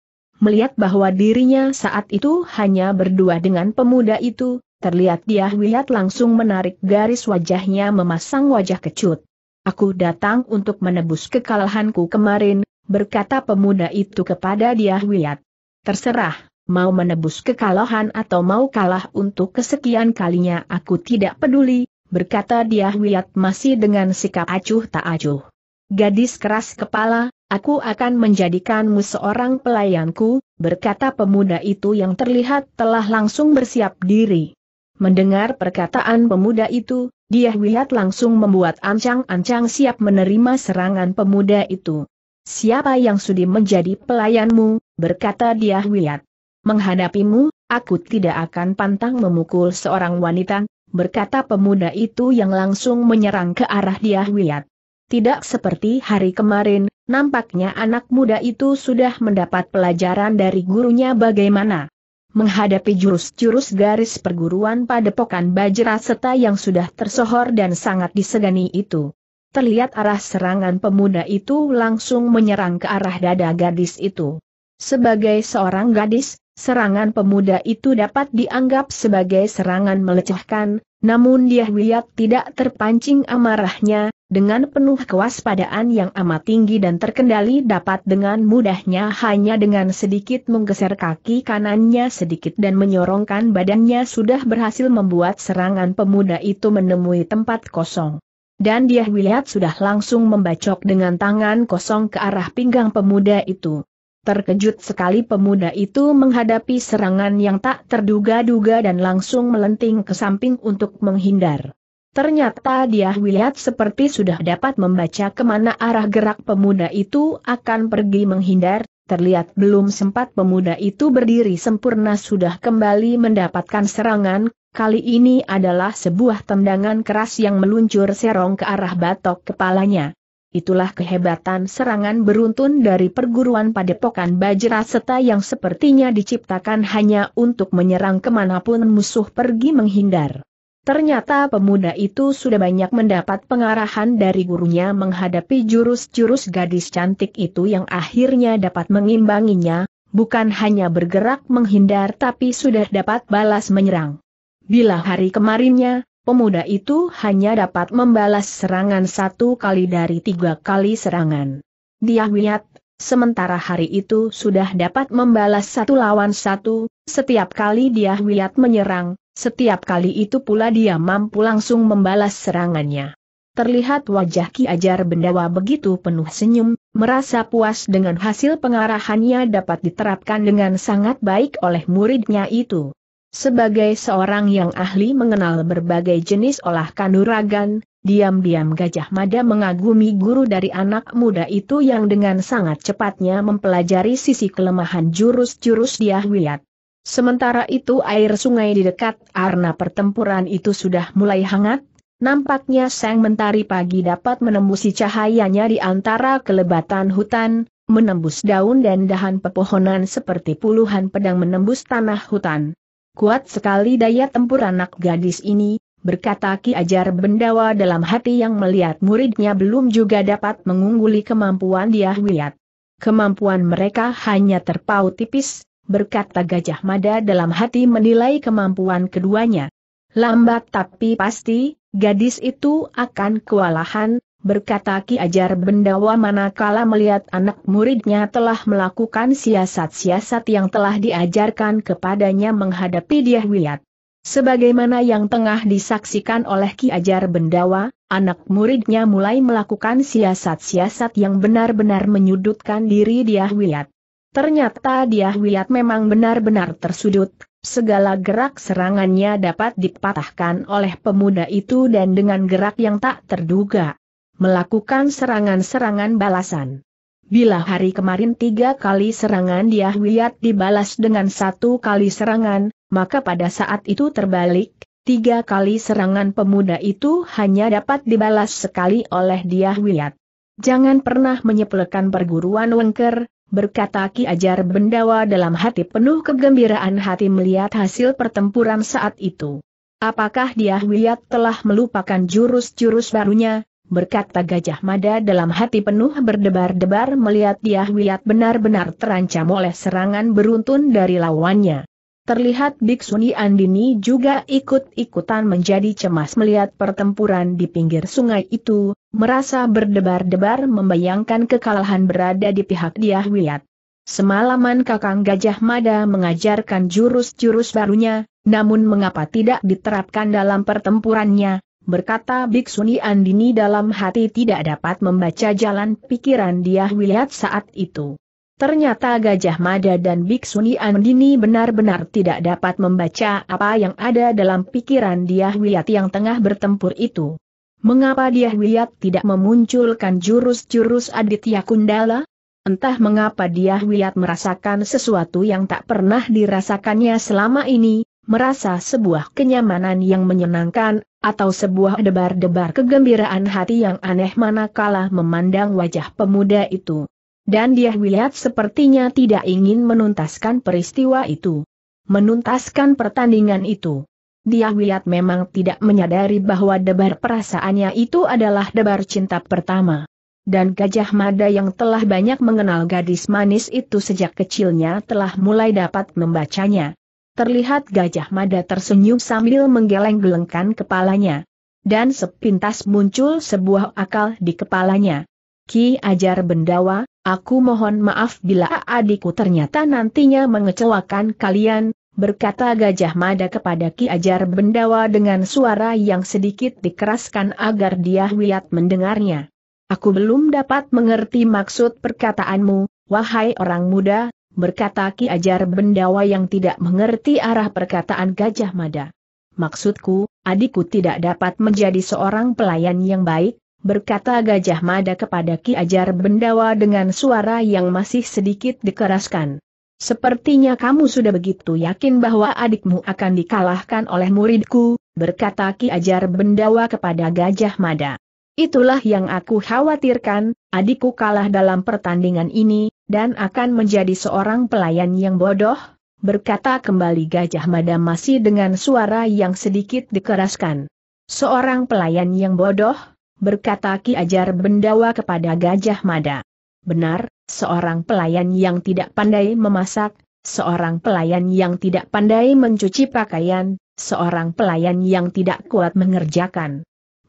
melihat bahwa dirinya saat itu hanya berdua dengan pemuda itu, terlihat dia Wiyat langsung menarik garis wajahnya memasang wajah kecut. Aku datang untuk menebus kekalahanku kemarin, berkata pemuda itu kepada dia Wiyat. Terserah, mau menebus kekalahan atau mau kalah untuk kesekian kalinya aku tidak peduli, berkata dia Wiyat masih dengan sikap acuh tak acuh. Gadis keras kepala, Aku akan menjadikanmu seorang pelayanku, berkata pemuda itu yang terlihat telah langsung bersiap diri. Mendengar perkataan pemuda itu, dia lihat langsung membuat ancang-ancang siap menerima serangan pemuda itu. Siapa yang sudi menjadi pelayanmu, berkata dia Wiyat. Menghadapimu, aku tidak akan pantang memukul seorang wanita, berkata pemuda itu yang langsung menyerang ke arah dia Wiyat. Tidak seperti hari kemarin, Nampaknya anak muda itu sudah mendapat pelajaran dari gurunya bagaimana menghadapi jurus-jurus garis perguruan padepokan Bajra seta yang sudah tersohor dan sangat disegani itu. Terlihat arah serangan pemuda itu langsung menyerang ke arah dada gadis itu. Sebagai seorang gadis, serangan pemuda itu dapat dianggap sebagai serangan melecehkan, namun Diahwiat tidak terpancing amarahnya, dengan penuh kewaspadaan yang amat tinggi dan terkendali dapat dengan mudahnya hanya dengan sedikit menggeser kaki kanannya sedikit dan menyorongkan badannya sudah berhasil membuat serangan pemuda itu menemui tempat kosong. Dan dia Wiliat sudah langsung membacok dengan tangan kosong ke arah pinggang pemuda itu. Terkejut sekali pemuda itu menghadapi serangan yang tak terduga-duga dan langsung melenting ke samping untuk menghindar. Ternyata dia Wiliat seperti sudah dapat membaca kemana arah gerak pemuda itu akan pergi menghindar, terlihat belum sempat pemuda itu berdiri sempurna sudah kembali mendapatkan serangan, kali ini adalah sebuah tendangan keras yang meluncur serong ke arah batok kepalanya. Itulah kehebatan serangan beruntun dari perguruan padepokan Bajra Seta yang sepertinya diciptakan hanya untuk menyerang kemanapun musuh pergi menghindar. Ternyata pemuda itu sudah banyak mendapat pengarahan dari gurunya menghadapi jurus-jurus gadis cantik itu yang akhirnya dapat mengimbanginya, bukan hanya bergerak menghindar tapi sudah dapat balas menyerang. Bila hari kemarinnya, pemuda itu hanya dapat membalas serangan satu kali dari tiga kali serangan. Dia wiat, sementara hari itu sudah dapat membalas satu lawan satu, setiap kali dia wiat menyerang, setiap kali itu pula dia mampu langsung membalas serangannya. Terlihat wajah Ki Ajar Bendawa begitu penuh senyum, merasa puas dengan hasil pengarahannya dapat diterapkan dengan sangat baik oleh muridnya itu. Sebagai seorang yang ahli mengenal berbagai jenis olah kanuragan, diam-diam Gajah Mada mengagumi guru dari anak muda itu yang dengan sangat cepatnya mempelajari sisi kelemahan jurus-jurus diahwiat. Sementara itu air sungai di dekat arena pertempuran itu sudah mulai hangat, nampaknya sang mentari pagi dapat menembusi cahayanya di antara kelebatan hutan, menembus daun dan dahan pepohonan seperti puluhan pedang menembus tanah hutan. Kuat sekali daya tempur anak gadis ini, berkata Ki Ajar Bendawa dalam hati yang melihat muridnya belum juga dapat mengungguli kemampuan dia wiat. Kemampuan mereka hanya terpaut tipis, berkata Gajah Mada dalam hati menilai kemampuan keduanya. Lambat tapi pasti, gadis itu akan kewalahan, berkata Ki Ajar Bendawa manakala melihat anak muridnya telah melakukan siasat-siasat yang telah diajarkan kepadanya menghadapi dia Wiyat. Sebagaimana yang tengah disaksikan oleh Ki Ajar Bendawa, anak muridnya mulai melakukan siasat-siasat yang benar-benar menyudutkan diri dia Wiyat. Ternyata dia Wiat memang benar-benar tersudut, segala gerak serangannya dapat dipatahkan oleh pemuda itu dan dengan gerak yang tak terduga. Melakukan serangan-serangan balasan. Bila hari kemarin tiga kali serangan dia Wiat dibalas dengan satu kali serangan, maka pada saat itu terbalik, tiga kali serangan pemuda itu hanya dapat dibalas sekali oleh dia Wiat. Jangan pernah menyepelekan perguruan Wengker, berkata Ki Ajar Bendawa dalam hati penuh kegembiraan hati melihat hasil pertempuran saat itu. Apakah dia Wiyat telah melupakan jurus-jurus barunya? Berkata Gajah Mada dalam hati penuh berdebar-debar melihat dia Wiyat benar-benar terancam oleh serangan beruntun dari lawannya. Terlihat Biksuni Andini juga ikut-ikutan menjadi cemas melihat pertempuran di pinggir sungai itu, merasa berdebar-debar membayangkan kekalahan berada di pihak dia Wiyat. Semalaman Kakang Gajah Mada mengajarkan jurus-jurus barunya, namun mengapa tidak diterapkan dalam pertempurannya, berkata Biksuni Andini dalam hati tidak dapat membaca jalan pikiran dia Wiyat saat itu. Ternyata Gajah Mada dan Biksuni Andini benar-benar tidak dapat membaca apa yang ada dalam pikiran Diah Wiyat yang tengah bertempur itu. Mengapa Diah Wiyat tidak memunculkan jurus-jurus Aditya Kundala? Entah mengapa Diah Wiyat merasakan sesuatu yang tak pernah dirasakannya selama ini, merasa sebuah kenyamanan yang menyenangkan, atau sebuah debar-debar kegembiraan hati yang aneh manakala memandang wajah pemuda itu. Dan dia Wiliat sepertinya tidak ingin menuntaskan peristiwa itu. Menuntaskan pertandingan itu. Dia Wiliat memang tidak menyadari bahwa debar perasaannya itu adalah debar cinta pertama. Dan Gajah Mada yang telah banyak mengenal gadis manis itu sejak kecilnya telah mulai dapat membacanya. Terlihat Gajah Mada tersenyum sambil menggeleng-gelengkan kepalanya. Dan sepintas muncul sebuah akal di kepalanya. Ki Ajar Bendawa, Aku mohon maaf bila adikku ternyata nantinya mengecewakan kalian, berkata Gajah Mada kepada Ki Ajar Bendawa dengan suara yang sedikit dikeraskan agar dia wiat mendengarnya. Aku belum dapat mengerti maksud perkataanmu, wahai orang muda, berkata Ki Ajar Bendawa yang tidak mengerti arah perkataan Gajah Mada. Maksudku, adikku tidak dapat menjadi seorang pelayan yang baik, berkata Gajah Mada kepada Ki Ajar Bendawa dengan suara yang masih sedikit dikeraskan. Sepertinya kamu sudah begitu yakin bahwa adikmu akan dikalahkan oleh muridku, berkata Ki Ajar Bendawa kepada Gajah Mada. Itulah yang aku khawatirkan, adikku kalah dalam pertandingan ini, dan akan menjadi seorang pelayan yang bodoh, berkata kembali Gajah Mada masih dengan suara yang sedikit dikeraskan. Seorang pelayan yang bodoh, berkata Ki Ajar Bendawa kepada Gajah Mada. Benar, seorang pelayan yang tidak pandai memasak, seorang pelayan yang tidak pandai mencuci pakaian, seorang pelayan yang tidak kuat mengerjakan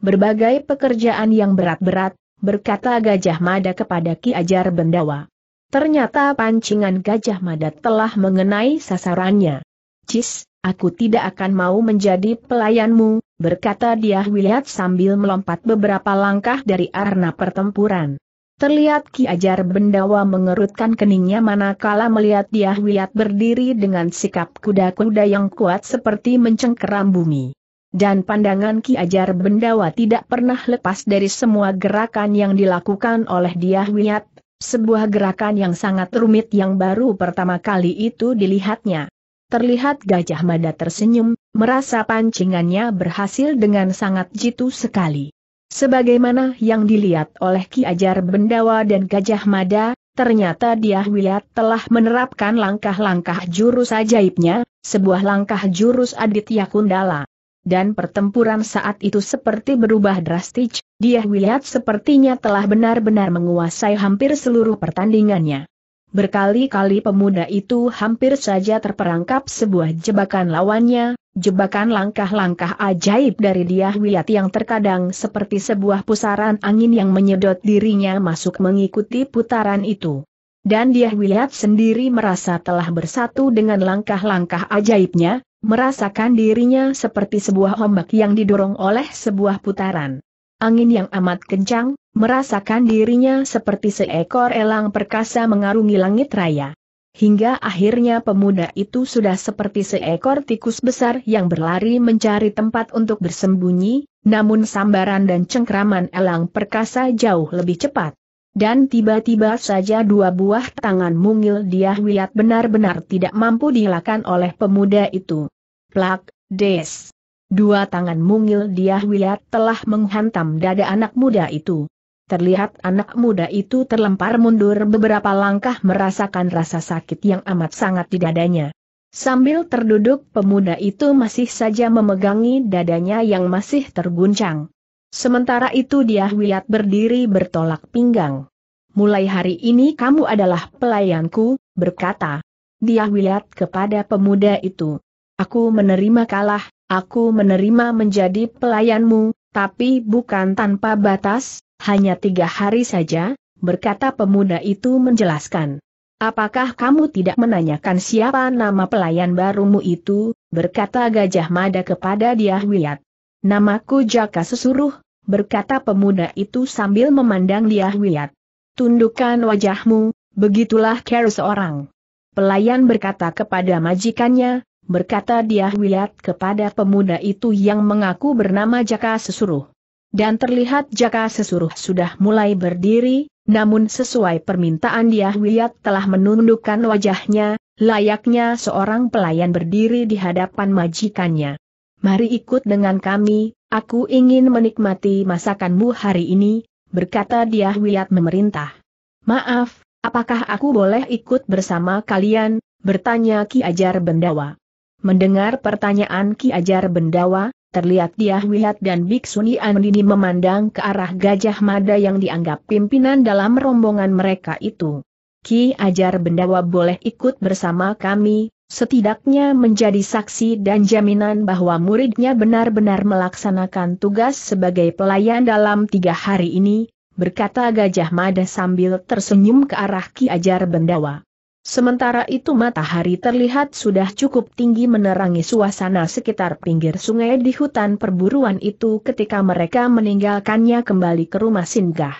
berbagai pekerjaan yang berat-berat, berkata Gajah Mada kepada Ki Ajar Bendawa. Ternyata pancingan Gajah Mada telah mengenai sasarannya. Cis, Aku tidak akan mau menjadi pelayanmu, berkata dia Wiliat sambil melompat beberapa langkah dari arena pertempuran. Terlihat Ki Ajar Bendawa mengerutkan keningnya manakala melihat dia Wiliat berdiri dengan sikap kuda-kuda yang kuat seperti mencengkeram bumi. Dan pandangan Ki Ajar Bendawa tidak pernah lepas dari semua gerakan yang dilakukan oleh dia Wiliat, sebuah gerakan yang sangat rumit yang baru pertama kali itu dilihatnya. Terlihat Gajah Mada tersenyum, merasa pancingannya berhasil dengan sangat jitu sekali. Sebagaimana yang dilihat oleh Ki Ajar Bendawa dan Gajah Mada, ternyata dia Wiat telah menerapkan langkah-langkah jurus ajaibnya, sebuah langkah jurus Aditya Kundala. Dan pertempuran saat itu seperti berubah drastis, dia Wiat sepertinya telah benar-benar menguasai hampir seluruh pertandingannya. Berkali-kali pemuda itu hampir saja terperangkap sebuah jebakan lawannya, jebakan langkah-langkah ajaib dari dia Wiyat yang terkadang seperti sebuah pusaran angin yang menyedot dirinya masuk mengikuti putaran itu. Dan dia Wiyat sendiri merasa telah bersatu dengan langkah-langkah ajaibnya, merasakan dirinya seperti sebuah ombak yang didorong oleh sebuah putaran angin yang amat kencang, merasakan dirinya seperti seekor elang perkasa mengarungi langit raya. Hingga akhirnya pemuda itu sudah seperti seekor tikus besar yang berlari mencari tempat untuk bersembunyi, namun sambaran dan cengkraman elang perkasa jauh lebih cepat. Dan tiba-tiba saja dua buah tangan mungil dia wiat benar-benar tidak mampu dilakukan oleh pemuda itu. Plak, des. Dua tangan mungil dia wiliat telah menghantam dada anak muda itu. Terlihat anak muda itu terlempar mundur beberapa langkah merasakan rasa sakit yang amat sangat di dadanya. Sambil terduduk pemuda itu masih saja memegangi dadanya yang masih terguncang. Sementara itu dia wiliat berdiri bertolak pinggang. Mulai hari ini kamu adalah pelayanku, berkata. Dia wiliat kepada pemuda itu. Aku menerima kalah, Aku menerima menjadi pelayanmu, tapi bukan tanpa batas, hanya tiga hari saja, berkata pemuda itu menjelaskan. Apakah kamu tidak menanyakan siapa nama pelayan barumu itu, berkata Gajah Mada kepada dia Namaku Jaka Sesuruh, berkata pemuda itu sambil memandang dia Tundukkan wajahmu, begitulah care seorang. Pelayan berkata kepada majikannya, berkata dia Wilat kepada pemuda itu yang mengaku bernama Jaka Sesuruh. Dan terlihat Jaka Sesuruh sudah mulai berdiri, namun sesuai permintaan dia Wilat telah menundukkan wajahnya, layaknya seorang pelayan berdiri di hadapan majikannya. Mari ikut dengan kami, aku ingin menikmati masakanmu hari ini, berkata dia Wilat memerintah. Maaf, apakah aku boleh ikut bersama kalian, bertanya Ki Ajar Bendawa. Mendengar pertanyaan Ki Ajar Bendawa, terlihat dia Wihat dan Biksuni Andini memandang ke arah Gajah Mada yang dianggap pimpinan dalam rombongan mereka itu. Ki Ajar Bendawa boleh ikut bersama kami, setidaknya menjadi saksi dan jaminan bahwa muridnya benar-benar melaksanakan tugas sebagai pelayan dalam tiga hari ini, berkata Gajah Mada sambil tersenyum ke arah Ki Ajar Bendawa. Sementara itu matahari terlihat sudah cukup tinggi menerangi suasana sekitar pinggir sungai di hutan perburuan itu ketika mereka meninggalkannya kembali ke rumah singgah.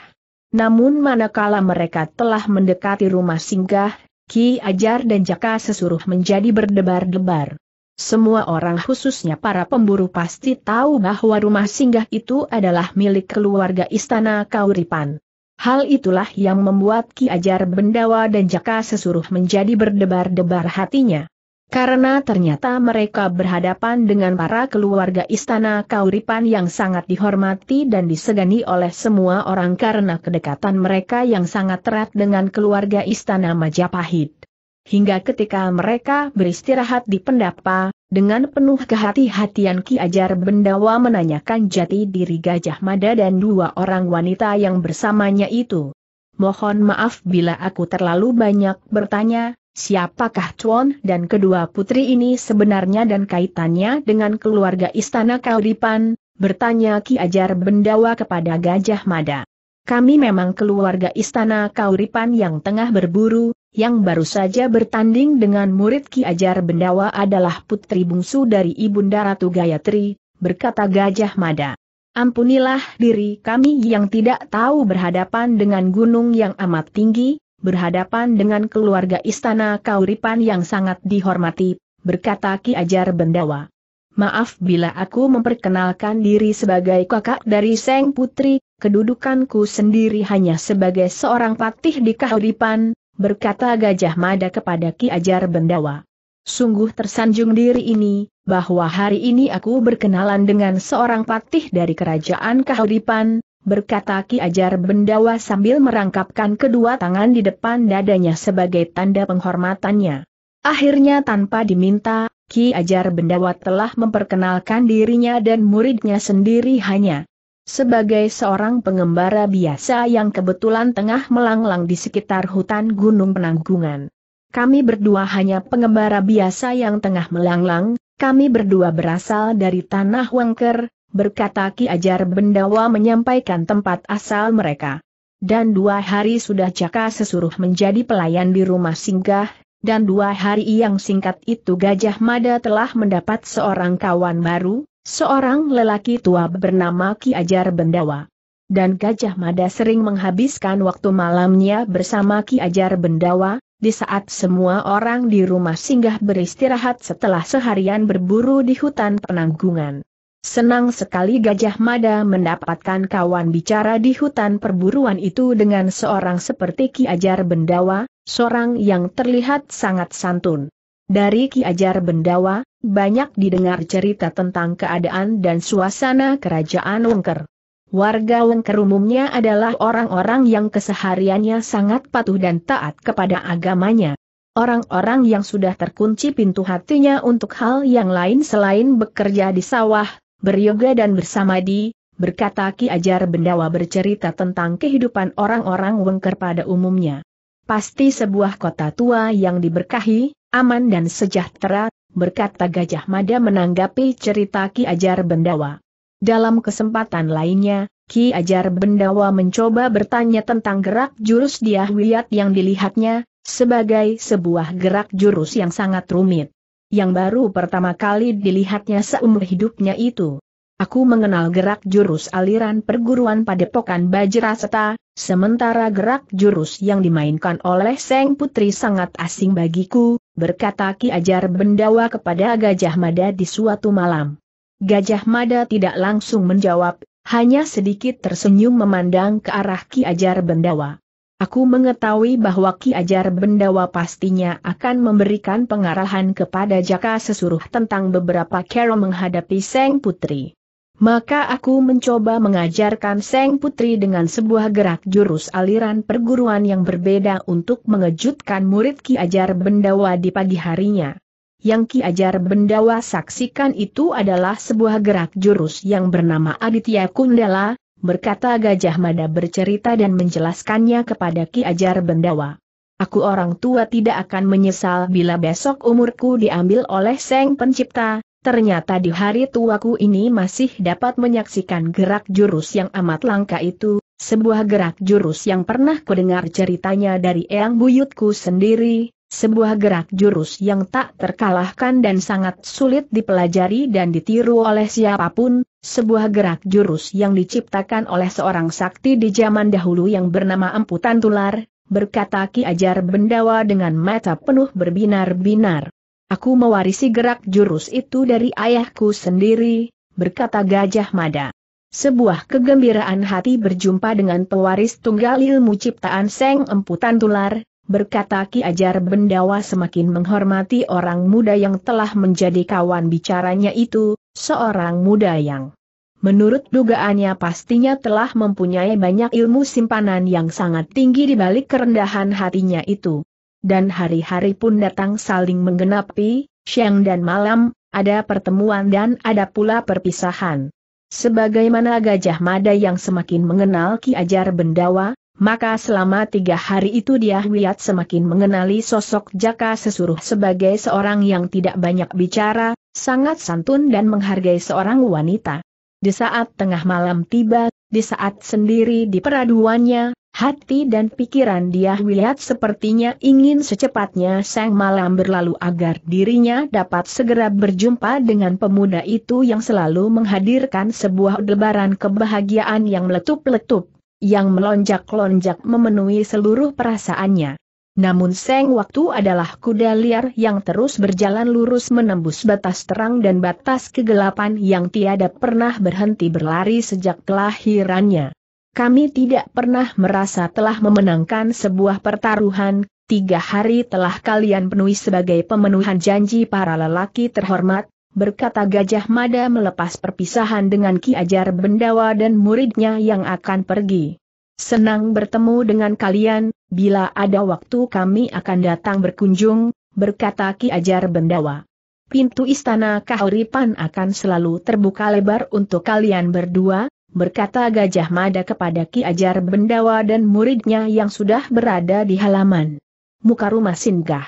Namun manakala mereka telah mendekati rumah singgah, Ki Ajar dan Jaka sesuruh menjadi berdebar-debar. Semua orang khususnya para pemburu pasti tahu bahwa rumah singgah itu adalah milik keluarga istana Kauripan. Hal itulah yang membuat Ki Ajar Bendawa dan Jaka sesuruh menjadi berdebar-debar hatinya. Karena ternyata mereka berhadapan dengan para keluarga istana Kauripan yang sangat dihormati dan disegani oleh semua orang karena kedekatan mereka yang sangat erat dengan keluarga istana Majapahit. Hingga ketika mereka beristirahat di pendapa, dengan penuh kehati-hatian Ki Ajar Bendawa menanyakan jati diri Gajah Mada dan dua orang wanita yang bersamanya itu. Mohon maaf bila aku terlalu banyak bertanya, siapakah Chuan dan kedua putri ini sebenarnya dan kaitannya dengan keluarga istana Kauripan, bertanya Ki Ajar Bendawa kepada Gajah Mada. Kami memang keluarga istana Kauripan yang tengah berburu, yang baru saja bertanding dengan murid Ki Ajar Bendawa adalah putri bungsu dari Ibunda Ratu Gayatri, berkata Gajah Mada. Ampunilah diri kami yang tidak tahu berhadapan dengan gunung yang amat tinggi, berhadapan dengan keluarga istana Kauripan yang sangat dihormati, berkata Ki Ajar Bendawa. Maaf bila aku memperkenalkan diri sebagai kakak dari Seng Putri, kedudukanku sendiri hanya sebagai seorang patih di Kauripan berkata Gajah Mada kepada Ki Ajar Bendawa. Sungguh tersanjung diri ini, bahwa hari ini aku berkenalan dengan seorang patih dari kerajaan Kahuripan, berkata Ki Ajar Bendawa sambil merangkapkan kedua tangan di depan dadanya sebagai tanda penghormatannya. Akhirnya tanpa diminta, Ki Ajar Bendawa telah memperkenalkan dirinya dan muridnya sendiri hanya sebagai seorang pengembara biasa yang kebetulan tengah melanglang di sekitar hutan Gunung Penanggungan. Kami berdua hanya pengembara biasa yang tengah melanglang, kami berdua berasal dari tanah Wengker, berkata Ki Ajar Bendawa menyampaikan tempat asal mereka. Dan dua hari sudah Jaka sesuruh menjadi pelayan di rumah singgah, dan dua hari yang singkat itu Gajah Mada telah mendapat seorang kawan baru, Seorang lelaki tua bernama Ki Ajar Bendawa. Dan Gajah Mada sering menghabiskan waktu malamnya bersama Ki Ajar Bendawa, di saat semua orang di rumah singgah beristirahat setelah seharian berburu di hutan penanggungan. Senang sekali Gajah Mada mendapatkan kawan bicara di hutan perburuan itu dengan seorang seperti Ki Ajar Bendawa, seorang yang terlihat sangat santun. Dari Ki Ajar Bendawa, banyak didengar cerita tentang keadaan dan suasana kerajaan Wengker. Warga Wengker umumnya adalah orang-orang yang kesehariannya sangat patuh dan taat kepada agamanya. Orang-orang yang sudah terkunci pintu hatinya untuk hal yang lain selain bekerja di sawah, beryoga dan bersamadi, berkata Ki Ajar Bendawa bercerita tentang kehidupan orang-orang Wengker pada umumnya. Pasti sebuah kota tua yang diberkahi, aman dan sejahtera, berkata Gajah Mada menanggapi cerita Ki Ajar Bendawa. Dalam kesempatan lainnya, Ki Ajar Bendawa mencoba bertanya tentang gerak jurus diahwiyat yang dilihatnya, sebagai sebuah gerak jurus yang sangat rumit. Yang baru pertama kali dilihatnya seumur hidupnya itu. Aku mengenal gerak jurus aliran perguruan padepokan Bajrasata, sementara gerak jurus yang dimainkan oleh Seng Putri sangat asing bagiku, berkata Ki Ajar Bendawa kepada Gajah Mada di suatu malam. Gajah Mada tidak langsung menjawab, hanya sedikit tersenyum memandang ke arah Ki Ajar Bendawa. Aku mengetahui bahwa Ki Ajar Bendawa pastinya akan memberikan pengarahan kepada Jaka Sesuruh tentang beberapa kerong menghadapi Seng Putri. Maka aku mencoba mengajarkan Seng Putri dengan sebuah gerak jurus aliran perguruan yang berbeda untuk mengejutkan murid Ki Ajar Bendawa di pagi harinya. Yang Ki Ajar Bendawa saksikan itu adalah sebuah gerak jurus yang bernama Aditya Kundala, berkata Gajah Mada bercerita dan menjelaskannya kepada Ki Ajar Bendawa. Aku orang tua tidak akan menyesal bila besok umurku diambil oleh Seng Pencipta, Ternyata di hari tuaku ini masih dapat menyaksikan gerak jurus yang amat langka itu, sebuah gerak jurus yang pernah kudengar ceritanya dari eyang buyutku sendiri, sebuah gerak jurus yang tak terkalahkan dan sangat sulit dipelajari dan ditiru oleh siapapun, sebuah gerak jurus yang diciptakan oleh seorang sakti di zaman dahulu yang bernama Emputan Tular, berkata Ki Ajar Bendawa dengan mata penuh berbinar-binar. Aku mewarisi gerak jurus itu dari ayahku sendiri, berkata Gajah Mada. Sebuah kegembiraan hati berjumpa dengan pewaris tunggal ilmu ciptaan Seng Emputan Tular, berkata Ki Ajar Bendawa semakin menghormati orang muda yang telah menjadi kawan bicaranya itu, seorang muda yang Menurut dugaannya pastinya telah mempunyai banyak ilmu simpanan yang sangat tinggi di balik kerendahan hatinya itu dan hari-hari pun datang saling menggenapi, siang dan malam, ada pertemuan dan ada pula perpisahan. Sebagaimana Gajah Mada yang semakin mengenal Ki Ajar Bendawa, maka selama tiga hari itu dia Wiat semakin mengenali sosok Jaka Sesuruh sebagai seorang yang tidak banyak bicara, sangat santun dan menghargai seorang wanita. Di saat tengah malam tiba, di saat sendiri di peraduannya, Hati dan pikiran dia Wiliat sepertinya ingin secepatnya sang malam berlalu agar dirinya dapat segera berjumpa dengan pemuda itu yang selalu menghadirkan sebuah debaran kebahagiaan yang meletup-letup, yang melonjak-lonjak memenuhi seluruh perasaannya. Namun seng waktu adalah kuda liar yang terus berjalan lurus menembus batas terang dan batas kegelapan yang tiada pernah berhenti berlari sejak kelahirannya. Kami tidak pernah merasa telah memenangkan sebuah pertaruhan, tiga hari telah kalian penuhi sebagai pemenuhan janji para lelaki terhormat, berkata Gajah Mada melepas perpisahan dengan Ki Ajar Bendawa dan muridnya yang akan pergi. Senang bertemu dengan kalian, bila ada waktu kami akan datang berkunjung, berkata Ki Ajar Bendawa. Pintu istana Kahuripan akan selalu terbuka lebar untuk kalian berdua, berkata Gajah Mada kepada Ki Ajar Bendawa dan muridnya yang sudah berada di halaman. Muka rumah singgah.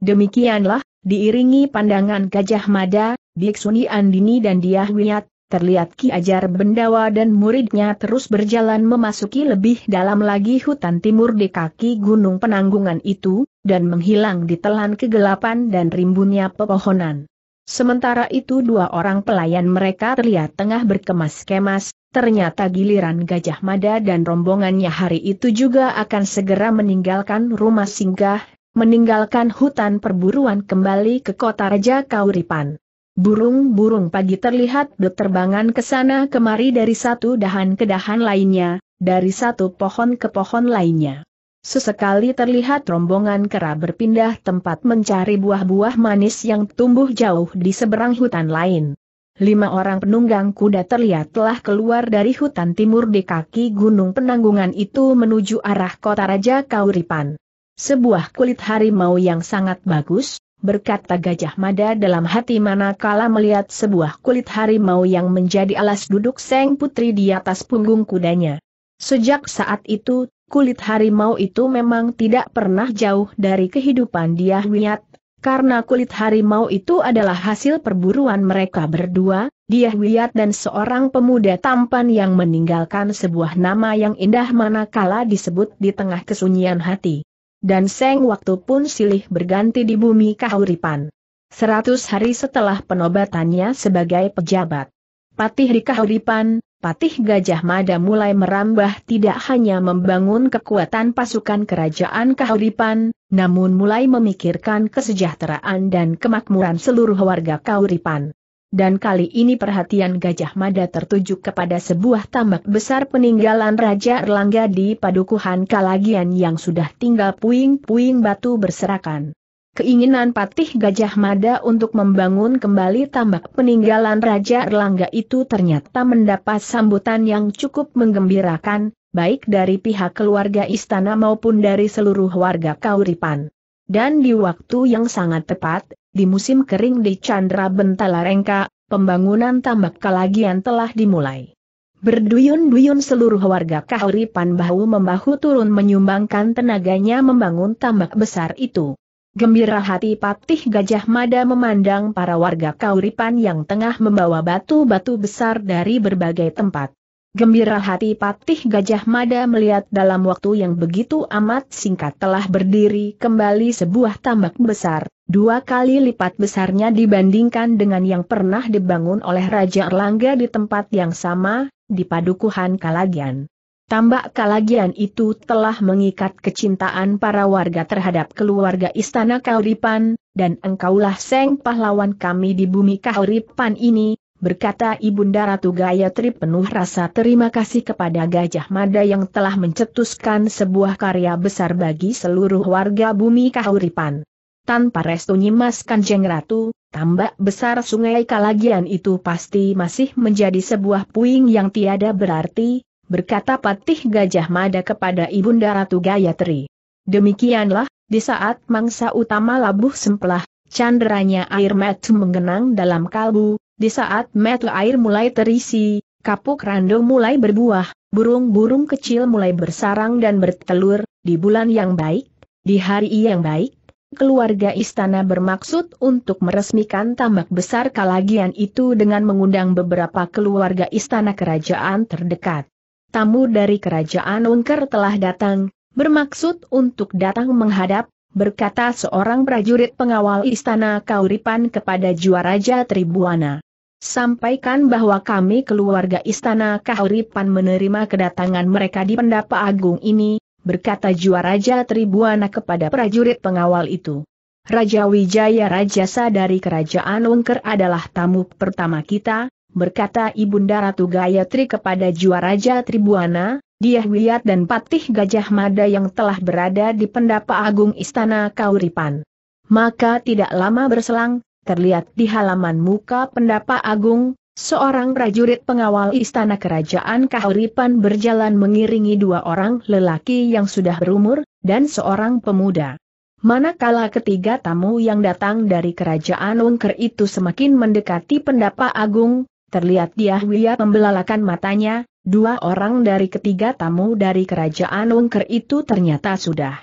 Demikianlah, diiringi pandangan Gajah Mada, Biksuni Andini dan Diah Wiyat, terlihat Ki Ajar Bendawa dan muridnya terus berjalan memasuki lebih dalam lagi hutan timur di kaki gunung penanggungan itu, dan menghilang di telan kegelapan dan rimbunnya pepohonan. Sementara itu dua orang pelayan mereka terlihat tengah berkemas-kemas, Ternyata giliran Gajah Mada dan rombongannya hari itu juga akan segera meninggalkan rumah singgah, meninggalkan hutan perburuan kembali ke kota Raja Kauripan. Burung-burung pagi terlihat berterbangan ke sana kemari dari satu dahan ke dahan lainnya, dari satu pohon ke pohon lainnya. Sesekali terlihat rombongan kera berpindah tempat mencari buah-buah manis yang tumbuh jauh di seberang hutan lain lima orang penunggang kuda terlihat telah keluar dari hutan timur di kaki gunung penanggungan itu menuju arah kota Raja Kauripan. Sebuah kulit harimau yang sangat bagus, berkata Gajah Mada dalam hati manakala melihat sebuah kulit harimau yang menjadi alas duduk Seng Putri di atas punggung kudanya. Sejak saat itu, kulit harimau itu memang tidak pernah jauh dari kehidupan dia Wiyat, karena kulit harimau itu adalah hasil perburuan mereka berdua, dia Wiyat dan seorang pemuda tampan yang meninggalkan sebuah nama yang indah manakala disebut di tengah kesunyian hati. Dan seng waktu pun silih berganti di bumi kahuripan. Seratus hari setelah penobatannya sebagai pejabat. Patih di kahuripan, Patih Gajah Mada mulai merambah tidak hanya membangun kekuatan pasukan kerajaan Kahuripan, namun mulai memikirkan kesejahteraan dan kemakmuran seluruh warga Kahuripan. Dan kali ini perhatian Gajah Mada tertuju kepada sebuah tambak besar peninggalan Raja Erlangga di Padukuhan Kalagian yang sudah tinggal puing-puing batu berserakan. Keinginan Patih Gajah Mada untuk membangun kembali tambak peninggalan Raja Erlangga itu ternyata mendapat sambutan yang cukup menggembirakan, baik dari pihak keluarga istana maupun dari seluruh warga Kauripan. Dan di waktu yang sangat tepat, di musim kering di Chandra Bentala Rengka, pembangunan tambak kalagian telah dimulai. Berduyun-duyun seluruh warga Kauripan bahu-membahu turun menyumbangkan tenaganya membangun tambak besar itu. Gembira hati Patih Gajah Mada memandang para warga Kauripan yang tengah membawa batu-batu besar dari berbagai tempat. Gembira hati Patih Gajah Mada melihat dalam waktu yang begitu amat singkat telah berdiri kembali sebuah tambak besar, dua kali lipat besarnya dibandingkan dengan yang pernah dibangun oleh Raja Erlangga di tempat yang sama, di Padukuhan Kalagian. Tambak kalagian itu telah mengikat kecintaan para warga terhadap keluarga istana Kauripan, dan engkaulah seng pahlawan kami di bumi Kauripan ini, berkata Ibunda Ratu Gayatri penuh rasa terima kasih kepada Gajah Mada yang telah mencetuskan sebuah karya besar bagi seluruh warga bumi Kauripan. Tanpa restu Nyimas Kanjeng Ratu, tambak besar sungai Kalagian itu pasti masih menjadi sebuah puing yang tiada berarti, berkata Patih Gajah Mada kepada Ibunda Ratu Gayatri. Demikianlah, di saat mangsa utama labuh sempelah candranya air metu menggenang dalam kalbu, di saat metu air mulai terisi, kapuk rando mulai berbuah, burung-burung kecil mulai bersarang dan bertelur, di bulan yang baik, di hari yang baik, keluarga istana bermaksud untuk meresmikan tambak besar kalagian itu dengan mengundang beberapa keluarga istana kerajaan terdekat tamu dari kerajaan Ungker telah datang, bermaksud untuk datang menghadap, berkata seorang prajurit pengawal istana Kauripan kepada Juaraja Tribuana. Sampaikan bahwa kami keluarga istana Kauripan menerima kedatangan mereka di pendapa agung ini, berkata Juaraja Tribuana kepada prajurit pengawal itu. Raja Wijaya Rajasa dari kerajaan Ungker adalah tamu pertama kita, berkata Ibunda Ratu Gayatri kepada Juaraja Tribuana, dia Wiyat dan Patih Gajah Mada yang telah berada di pendapa agung Istana Kauripan. Maka tidak lama berselang, terlihat di halaman muka pendapa agung, seorang prajurit pengawal Istana Kerajaan Kauripan berjalan mengiringi dua orang lelaki yang sudah berumur, dan seorang pemuda. Manakala ketiga tamu yang datang dari kerajaan Wengker itu semakin mendekati pendapa agung, Terlihat dia Wia membelalakan matanya, dua orang dari ketiga tamu dari kerajaan Wengker itu ternyata sudah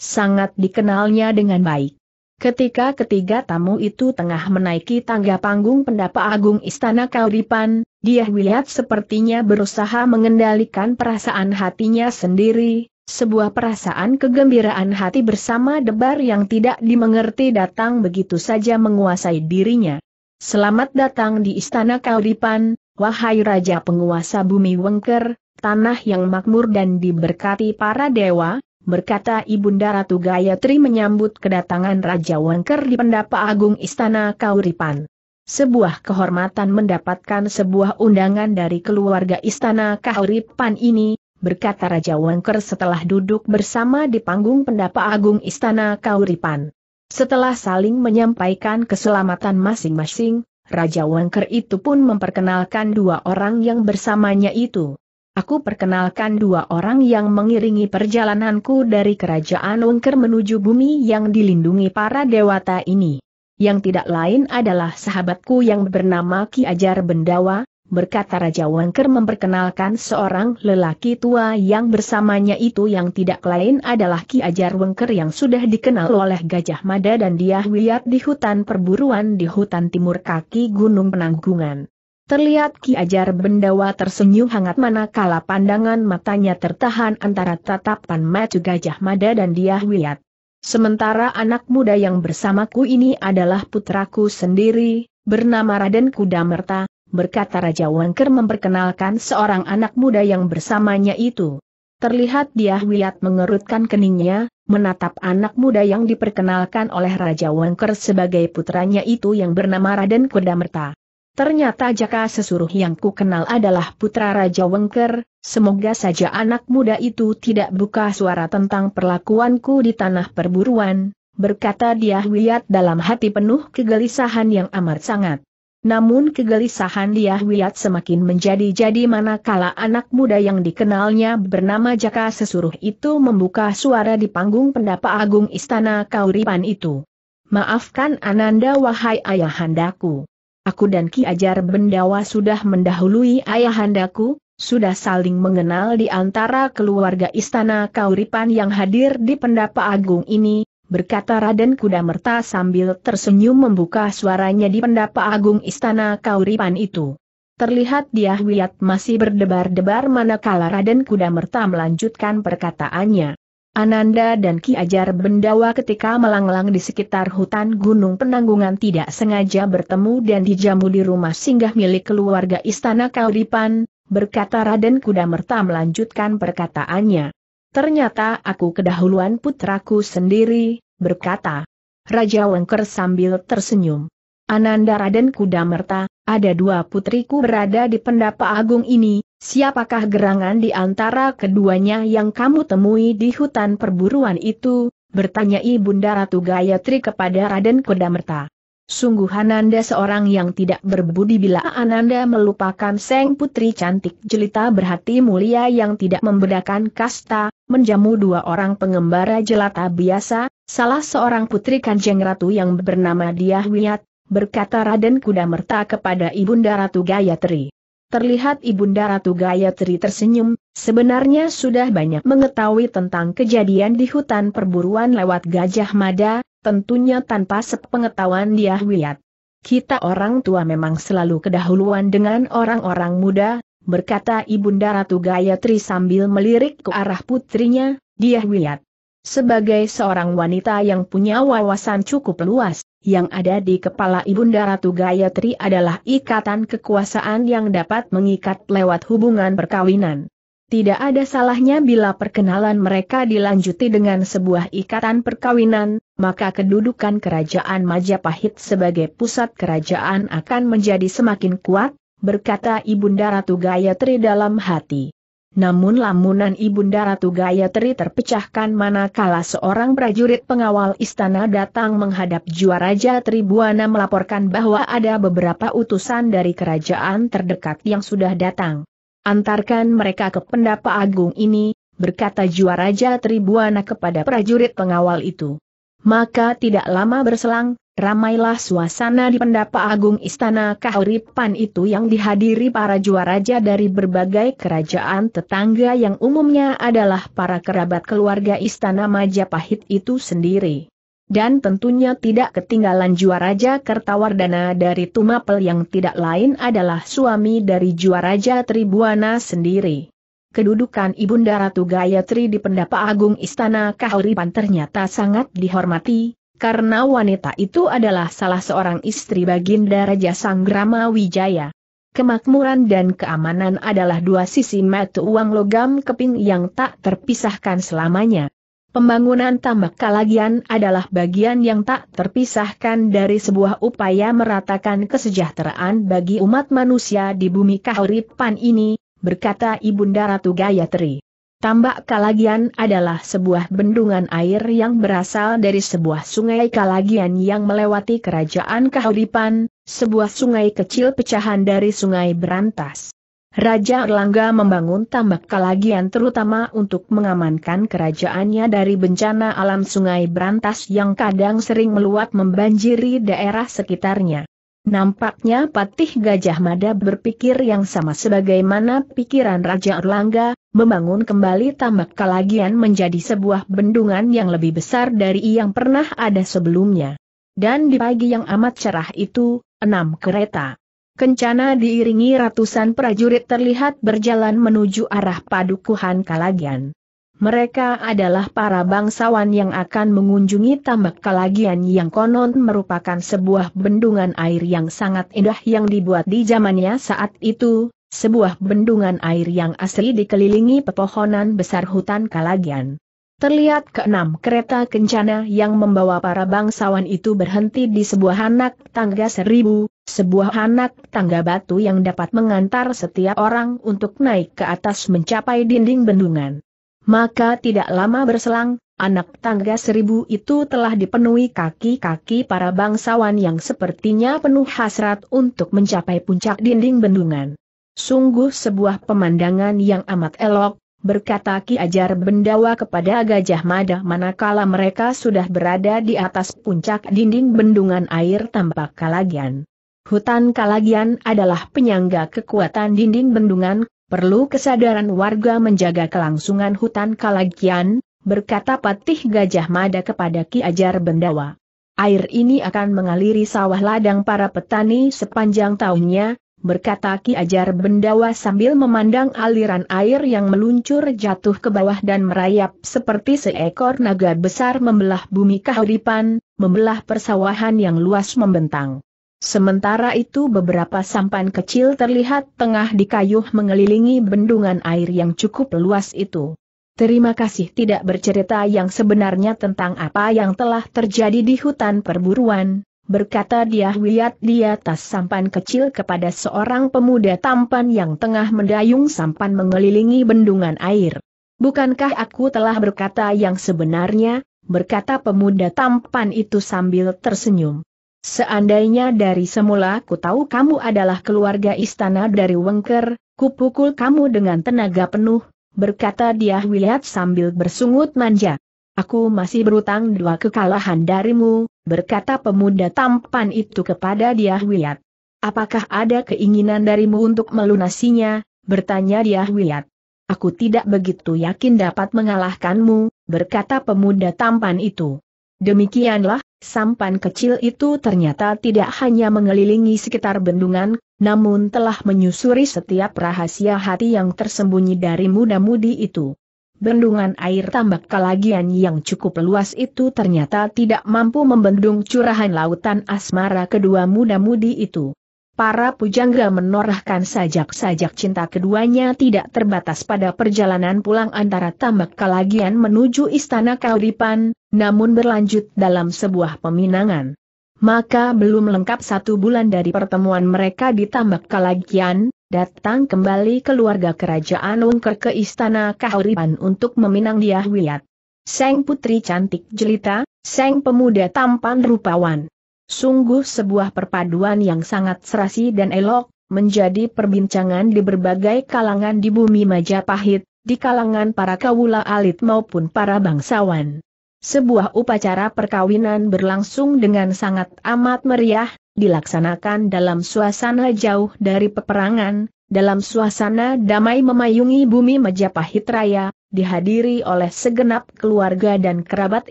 sangat dikenalnya dengan baik. Ketika ketiga tamu itu tengah menaiki tangga panggung pendapa agung istana Kauripan, dia melihat sepertinya berusaha mengendalikan perasaan hatinya sendiri, sebuah perasaan kegembiraan hati bersama debar yang tidak dimengerti datang begitu saja menguasai dirinya. Selamat datang di Istana Kauripan, wahai Raja Penguasa Bumi Wengker, tanah yang makmur dan diberkati para dewa, berkata Ibunda Ratu Gayatri menyambut kedatangan Raja Wengker di pendapa agung Istana Kauripan. Sebuah kehormatan mendapatkan sebuah undangan dari keluarga Istana Kauripan ini, berkata Raja Wengker setelah duduk bersama di panggung pendapa agung Istana Kauripan. Setelah saling menyampaikan keselamatan masing-masing, Raja Wangker itu pun memperkenalkan dua orang yang bersamanya itu. Aku perkenalkan dua orang yang mengiringi perjalananku dari kerajaan Wangker menuju bumi yang dilindungi para dewata ini. Yang tidak lain adalah sahabatku yang bernama Ki Ajar Bendawa, berkata Raja Wangker memperkenalkan seorang lelaki tua yang bersamanya itu yang tidak lain adalah Ki Ajar Wangker yang sudah dikenal oleh Gajah Mada dan Diah wiyat di hutan perburuan di hutan timur kaki Gunung Penanggungan. Terlihat Ki Ajar Bendawa tersenyum hangat manakala pandangan matanya tertahan antara tatapan Matu Gajah Mada dan Diah wiyat. Sementara anak muda yang bersamaku ini adalah putraku sendiri, bernama Raden Kudamerta, berkata Raja Wangker memperkenalkan seorang anak muda yang bersamanya itu. Terlihat dia Wiat mengerutkan keningnya, menatap anak muda yang diperkenalkan oleh Raja Wangker sebagai putranya itu yang bernama Raden Kudamerta. Ternyata jaka sesuruh yang ku kenal adalah putra Raja Wengker, semoga saja anak muda itu tidak buka suara tentang perlakuanku di tanah perburuan, berkata dia Wiyat dalam hati penuh kegelisahan yang amat sangat. Namun kegelisahan dia Wiat semakin menjadi-jadi manakala anak muda yang dikenalnya bernama Jaka Sesuruh itu membuka suara di panggung pendapa agung istana Kauripan itu. Maafkan Ananda wahai ayahandaku. Aku dan Ki Ajar Bendawa sudah mendahului ayahandaku, sudah saling mengenal di antara keluarga istana Kauripan yang hadir di pendapa agung ini, berkata Raden Kuda Merta sambil tersenyum membuka suaranya di pendapa agung istana Kauripan itu. Terlihat dia wiat masih berdebar-debar manakala Raden Kuda Merta melanjutkan perkataannya. Ananda dan Ki Ajar Bendawa ketika melanglang di sekitar hutan Gunung Penanggungan tidak sengaja bertemu dan dijamu di rumah singgah milik keluarga Istana Kauripan, berkata Raden Kuda Merta melanjutkan perkataannya. Ternyata aku kedahuluan putraku sendiri, berkata. Raja Wengker sambil tersenyum. Ananda Raden Kudamerta, ada dua putriku berada di pendapa agung ini, siapakah gerangan di antara keduanya yang kamu temui di hutan perburuan itu? Bertanya Ibunda Ratu Gayatri kepada Raden Kudamerta. Sungguh Ananda seorang yang tidak berbudi bila Ananda melupakan Seng Putri cantik jelita berhati mulia yang tidak membedakan kasta, menjamu dua orang pengembara jelata biasa, salah seorang putri Kanjeng Ratu yang bernama Diah Wiat, berkata Raden Kuda Merta kepada Ibunda Ratu Gayatri. Terlihat Ibunda Ratu Gayatri tersenyum, sebenarnya sudah banyak mengetahui tentang kejadian di hutan perburuan lewat Gajah Mada, tentunya tanpa sepengetahuan Diah Wiat. Kita orang tua memang selalu kedahuluan dengan orang-orang muda, berkata Ibunda Ratu Gayatri sambil melirik ke arah putrinya, dia Wiat. Sebagai seorang wanita yang punya wawasan cukup luas, yang ada di kepala Ibunda Ratu Gayatri adalah ikatan kekuasaan yang dapat mengikat lewat hubungan perkawinan. Tidak ada salahnya bila perkenalan mereka dilanjuti dengan sebuah ikatan perkawinan, maka kedudukan kerajaan Majapahit sebagai pusat kerajaan akan menjadi semakin kuat, berkata Ibunda Ratu Gayatri dalam hati. Namun lamunan Ibunda Ratu Gayatri terpecahkan manakala seorang prajurit pengawal istana datang menghadap juara tribuana melaporkan bahwa ada beberapa utusan dari kerajaan terdekat yang sudah datang. Antarkan mereka ke pendapa agung ini, berkata juara tribuana kepada prajurit pengawal itu. Maka tidak lama berselang, Ramailah suasana di pendapa agung istana Kahuripan itu yang dihadiri para juaraja dari berbagai kerajaan tetangga yang umumnya adalah para kerabat keluarga istana Majapahit itu sendiri. Dan tentunya tidak ketinggalan juaraja Kertawardana dari Tumapel yang tidak lain adalah suami dari juaraja Tribuana sendiri. Kedudukan Ibunda Ratu Gayatri di pendapa agung istana Kahuripan ternyata sangat dihormati, karena wanita itu adalah salah seorang istri Baginda Raja Sanggrama Wijaya. Kemakmuran dan keamanan adalah dua sisi mata uang logam keping yang tak terpisahkan selamanya. Pembangunan tambak kalagian adalah bagian yang tak terpisahkan dari sebuah upaya meratakan kesejahteraan bagi umat manusia di bumi kahuripan ini, berkata Ibunda Ratu Gayatri. Tambak Kalagian adalah sebuah bendungan air yang berasal dari sebuah sungai Kalagian yang melewati kerajaan Kahuripan, sebuah sungai kecil pecahan dari sungai Berantas. Raja Erlangga membangun tambak Kalagian terutama untuk mengamankan kerajaannya dari bencana alam sungai Berantas yang kadang sering meluap membanjiri daerah sekitarnya. Nampaknya Patih Gajah Mada berpikir yang sama sebagaimana pikiran Raja Erlangga, membangun kembali tambak kalagian menjadi sebuah bendungan yang lebih besar dari yang pernah ada sebelumnya. Dan di pagi yang amat cerah itu, enam kereta. Kencana diiringi ratusan prajurit terlihat berjalan menuju arah padukuhan kalagian. Mereka adalah para bangsawan yang akan mengunjungi tambak kalagian yang konon merupakan sebuah bendungan air yang sangat indah yang dibuat di zamannya saat itu, sebuah bendungan air yang asli dikelilingi pepohonan besar hutan kalagian. Terlihat keenam kereta kencana yang membawa para bangsawan itu berhenti di sebuah anak tangga seribu, sebuah anak tangga batu yang dapat mengantar setiap orang untuk naik ke atas mencapai dinding bendungan. Maka tidak lama berselang, anak tangga seribu itu telah dipenuhi kaki-kaki para bangsawan yang sepertinya penuh hasrat untuk mencapai puncak dinding bendungan. Sungguh sebuah pemandangan yang amat elok, berkata Ki Ajar Bendawa kepada Gajah Mada manakala mereka sudah berada di atas puncak dinding bendungan air tanpa kalagian. Hutan kalagian adalah penyangga kekuatan dinding bendungan, Perlu kesadaran warga menjaga kelangsungan hutan Kalagian, berkata Patih Gajah Mada kepada Ki Ajar Bendawa. Air ini akan mengaliri sawah ladang para petani sepanjang tahunnya, berkata Ki Ajar Bendawa sambil memandang aliran air yang meluncur jatuh ke bawah dan merayap seperti seekor naga besar membelah bumi kahuripan, membelah persawahan yang luas membentang. Sementara itu beberapa sampan kecil terlihat tengah dikayuh mengelilingi bendungan air yang cukup luas itu. Terima kasih tidak bercerita yang sebenarnya tentang apa yang telah terjadi di hutan perburuan, berkata dia wiat di atas sampan kecil kepada seorang pemuda tampan yang tengah mendayung sampan mengelilingi bendungan air. Bukankah aku telah berkata yang sebenarnya, berkata pemuda tampan itu sambil tersenyum. Seandainya dari semula ku tahu kamu adalah keluarga istana dari Wengker, kupukul kamu dengan tenaga penuh, berkata dia Wiliat sambil bersungut manja. Aku masih berutang dua kekalahan darimu, berkata pemuda tampan itu kepada dia Wiliat. Apakah ada keinginan darimu untuk melunasinya, bertanya dia Wiliat. Aku tidak begitu yakin dapat mengalahkanmu, berkata pemuda tampan itu. Demikianlah, Sampan kecil itu ternyata tidak hanya mengelilingi sekitar bendungan, namun telah menyusuri setiap rahasia hati yang tersembunyi dari muda-mudi itu. Bendungan air tambak kalagian yang cukup luas itu ternyata tidak mampu membendung curahan lautan asmara kedua muda-mudi itu para pujangga menorahkan sajak-sajak cinta keduanya tidak terbatas pada perjalanan pulang antara tambak kalagian menuju istana Kauripan, namun berlanjut dalam sebuah peminangan. Maka belum lengkap satu bulan dari pertemuan mereka di tambak kalagian, datang kembali keluarga kerajaan Wongker ke istana Kauripan untuk meminang Diah Wiyat. Seng putri cantik jelita, seng pemuda tampan rupawan. Sungguh sebuah perpaduan yang sangat serasi dan elok, menjadi perbincangan di berbagai kalangan di bumi Majapahit, di kalangan para kawula alit maupun para bangsawan. Sebuah upacara perkawinan berlangsung dengan sangat amat meriah, dilaksanakan dalam suasana jauh dari peperangan, dalam suasana damai memayungi bumi Majapahit Raya, dihadiri oleh segenap keluarga dan kerabat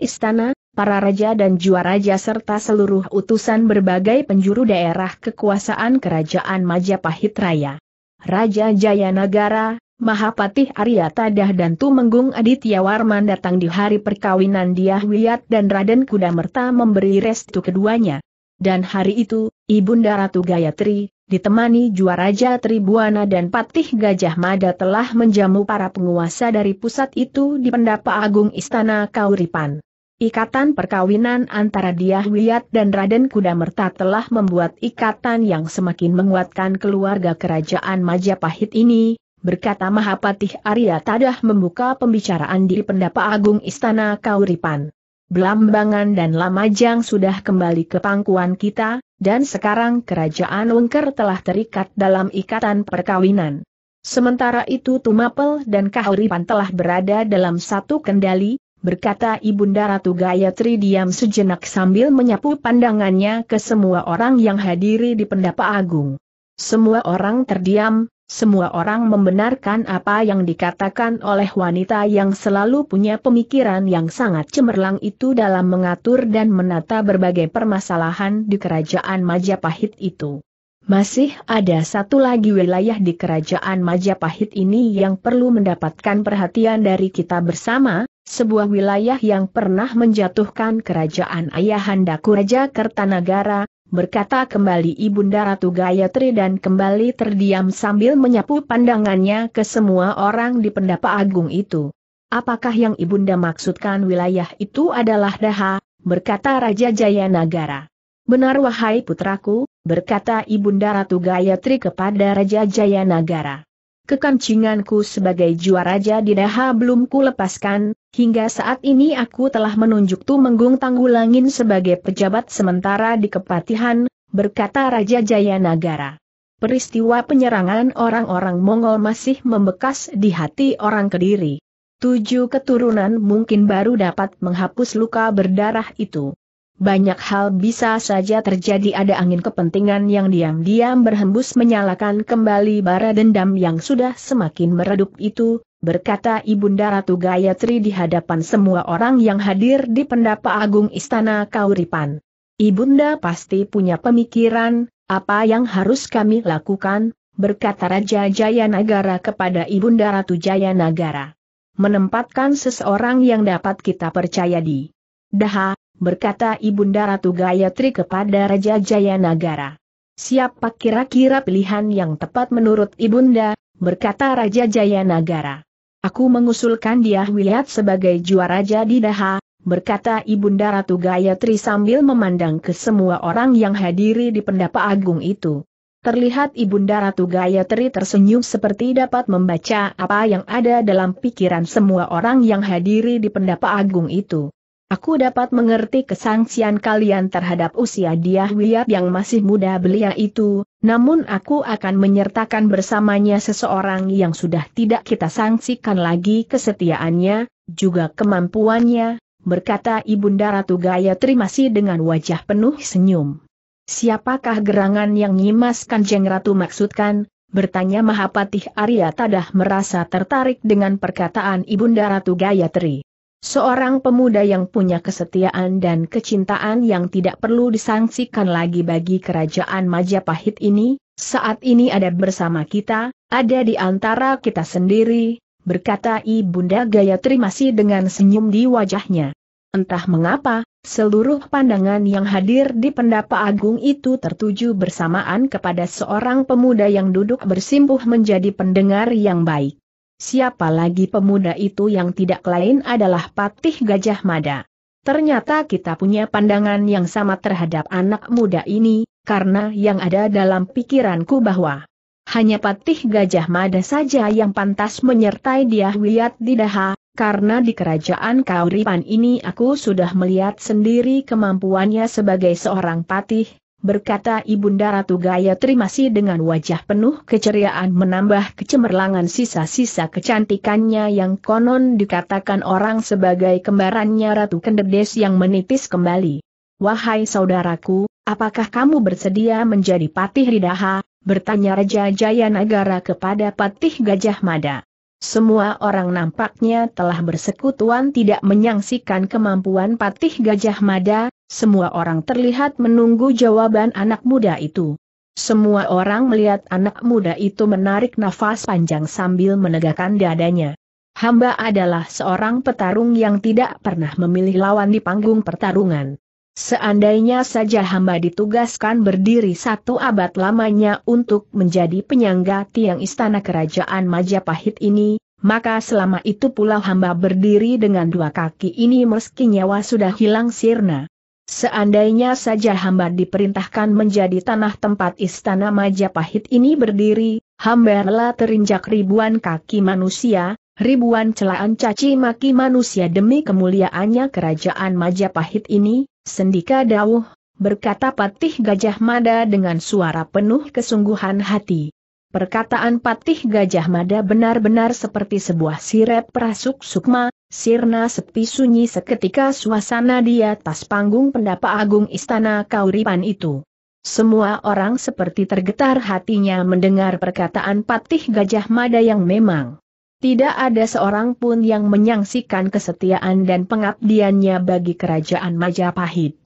istana, para raja dan juara juaraja serta seluruh utusan berbagai penjuru daerah kekuasaan kerajaan Majapahit Raya. Raja Jayanagara, Mahapatih Arya Tadah dan Tumenggung Aditya Warman datang di hari perkawinan Diah Wiyat dan Raden Kudamerta memberi restu keduanya. Dan hari itu, Ibunda Ratu Gayatri, ditemani Juaraja Tribuana dan Patih Gajah Mada telah menjamu para penguasa dari pusat itu di pendapa agung Istana Kauripan. Ikatan perkawinan antara Diah Wiyat dan Raden Kuda Merta telah membuat ikatan yang semakin menguatkan keluarga kerajaan Majapahit ini, berkata Mahapatih Arya Tadah membuka pembicaraan di Pendapa Agung Istana Kauripan. Belambangan dan Lamajang sudah kembali ke pangkuan kita, dan sekarang kerajaan Wengker telah terikat dalam ikatan perkawinan. Sementara itu Tumapel dan Kahuripan telah berada dalam satu kendali, berkata Ibunda Ratu Gayatri diam sejenak sambil menyapu pandangannya ke semua orang yang hadiri di pendapa agung. Semua orang terdiam, semua orang membenarkan apa yang dikatakan oleh wanita yang selalu punya pemikiran yang sangat cemerlang itu dalam mengatur dan menata berbagai permasalahan di kerajaan Majapahit itu. Masih ada satu lagi wilayah di kerajaan Majapahit ini yang perlu mendapatkan perhatian dari kita bersama, sebuah wilayah yang pernah menjatuhkan kerajaan Ayahandaku Raja Kertanagara, berkata kembali Ibunda Ratu Gayatri dan kembali terdiam sambil menyapu pandangannya ke semua orang di pendapa agung itu. Apakah yang Ibunda maksudkan wilayah itu adalah Daha, berkata Raja Jayanagara. Benar wahai putraku, berkata Ibunda Ratu Gayatri kepada Raja Jayanagara. Kekancinganku sebagai raja di Daha belum kulepaskan, Hingga saat ini aku telah menunjuk Tu Menggung Tanggulangin sebagai pejabat sementara di Kepatihan, berkata Raja Jayanagara. Peristiwa penyerangan orang-orang Mongol masih membekas di hati orang Kediri. Tujuh keturunan mungkin baru dapat menghapus luka berdarah itu banyak hal bisa saja terjadi ada angin kepentingan yang diam-diam berhembus menyalakan kembali bara dendam yang sudah semakin meredup itu, berkata Ibunda Ratu Gayatri di hadapan semua orang yang hadir di pendapa agung Istana Kauripan. Ibunda pasti punya pemikiran, apa yang harus kami lakukan, berkata Raja Jayanagara kepada Ibunda Ratu Jayanagara. Menempatkan seseorang yang dapat kita percaya di Daha, berkata Ibunda Ratu Gayatri kepada Raja Jayanagara. Siapa kira-kira pilihan yang tepat menurut Ibunda, berkata Raja Jayanagara. Aku mengusulkan dia Wiliat sebagai juara jadi daha, berkata Ibunda Ratu Gayatri sambil memandang ke semua orang yang hadiri di pendapa agung itu. Terlihat Ibunda Ratu Gayatri tersenyum seperti dapat membaca apa yang ada dalam pikiran semua orang yang hadiri di pendapa agung itu. Aku dapat mengerti kesangsian kalian terhadap usia dia Wiyap yang masih muda belia itu, namun aku akan menyertakan bersamanya seseorang yang sudah tidak kita sangsikan lagi kesetiaannya, juga kemampuannya, berkata Ibunda Ratu Gayatri masih dengan wajah penuh senyum. Siapakah gerangan yang Nyimas Kanjeng Ratu maksudkan? Bertanya Mahapatih Arya Tadah merasa tertarik dengan perkataan Ibunda Ratu Gayatri. Seorang pemuda yang punya kesetiaan dan kecintaan yang tidak perlu disangsikan lagi bagi kerajaan Majapahit ini, saat ini ada bersama kita, ada di antara kita sendiri, berkata Ibunda Gayatri masih dengan senyum di wajahnya. Entah mengapa, seluruh pandangan yang hadir di pendapa agung itu tertuju bersamaan kepada seorang pemuda yang duduk bersimpuh menjadi pendengar yang baik. Siapa lagi pemuda itu yang tidak lain adalah Patih Gajah Mada. Ternyata kita punya pandangan yang sama terhadap anak muda ini, karena yang ada dalam pikiranku bahwa hanya Patih Gajah Mada saja yang pantas menyertai dia Wiyat Didaha, karena di kerajaan Kauripan ini aku sudah melihat sendiri kemampuannya sebagai seorang patih, berkata Ibunda Ratu Gayatri masih dengan wajah penuh keceriaan menambah kecemerlangan sisa-sisa kecantikannya yang konon dikatakan orang sebagai kembarannya Ratu Kenderdes yang menipis kembali. Wahai saudaraku, apakah kamu bersedia menjadi patih ridaha? bertanya Raja Jayanagara kepada patih Gajah Mada. Semua orang nampaknya telah bersekutuan tidak menyangsikan kemampuan patih Gajah Mada, semua orang terlihat menunggu jawaban anak muda itu. Semua orang melihat anak muda itu menarik nafas panjang sambil menegakkan dadanya. Hamba adalah seorang petarung yang tidak pernah memilih lawan di panggung pertarungan. Seandainya saja hamba ditugaskan berdiri satu abad lamanya untuk menjadi penyangga tiang istana kerajaan Majapahit ini, maka selama itu pula hamba berdiri dengan dua kaki ini meski nyawa sudah hilang sirna. Seandainya saja hamba diperintahkan menjadi tanah tempat istana Majapahit ini berdiri, hamba rela terinjak ribuan kaki manusia, ribuan celaan caci maki manusia demi kemuliaannya kerajaan Majapahit ini, sendika dauh, berkata patih Gajah Mada dengan suara penuh kesungguhan hati. Perkataan Patih Gajah Mada benar-benar seperti sebuah sirep perasuk sukma, sirna sepi sunyi seketika suasana di atas panggung pendapa agung istana Kauripan itu. Semua orang seperti tergetar hatinya mendengar perkataan Patih Gajah Mada yang memang tidak ada seorang pun yang menyangsikan kesetiaan dan pengabdiannya bagi kerajaan Majapahit.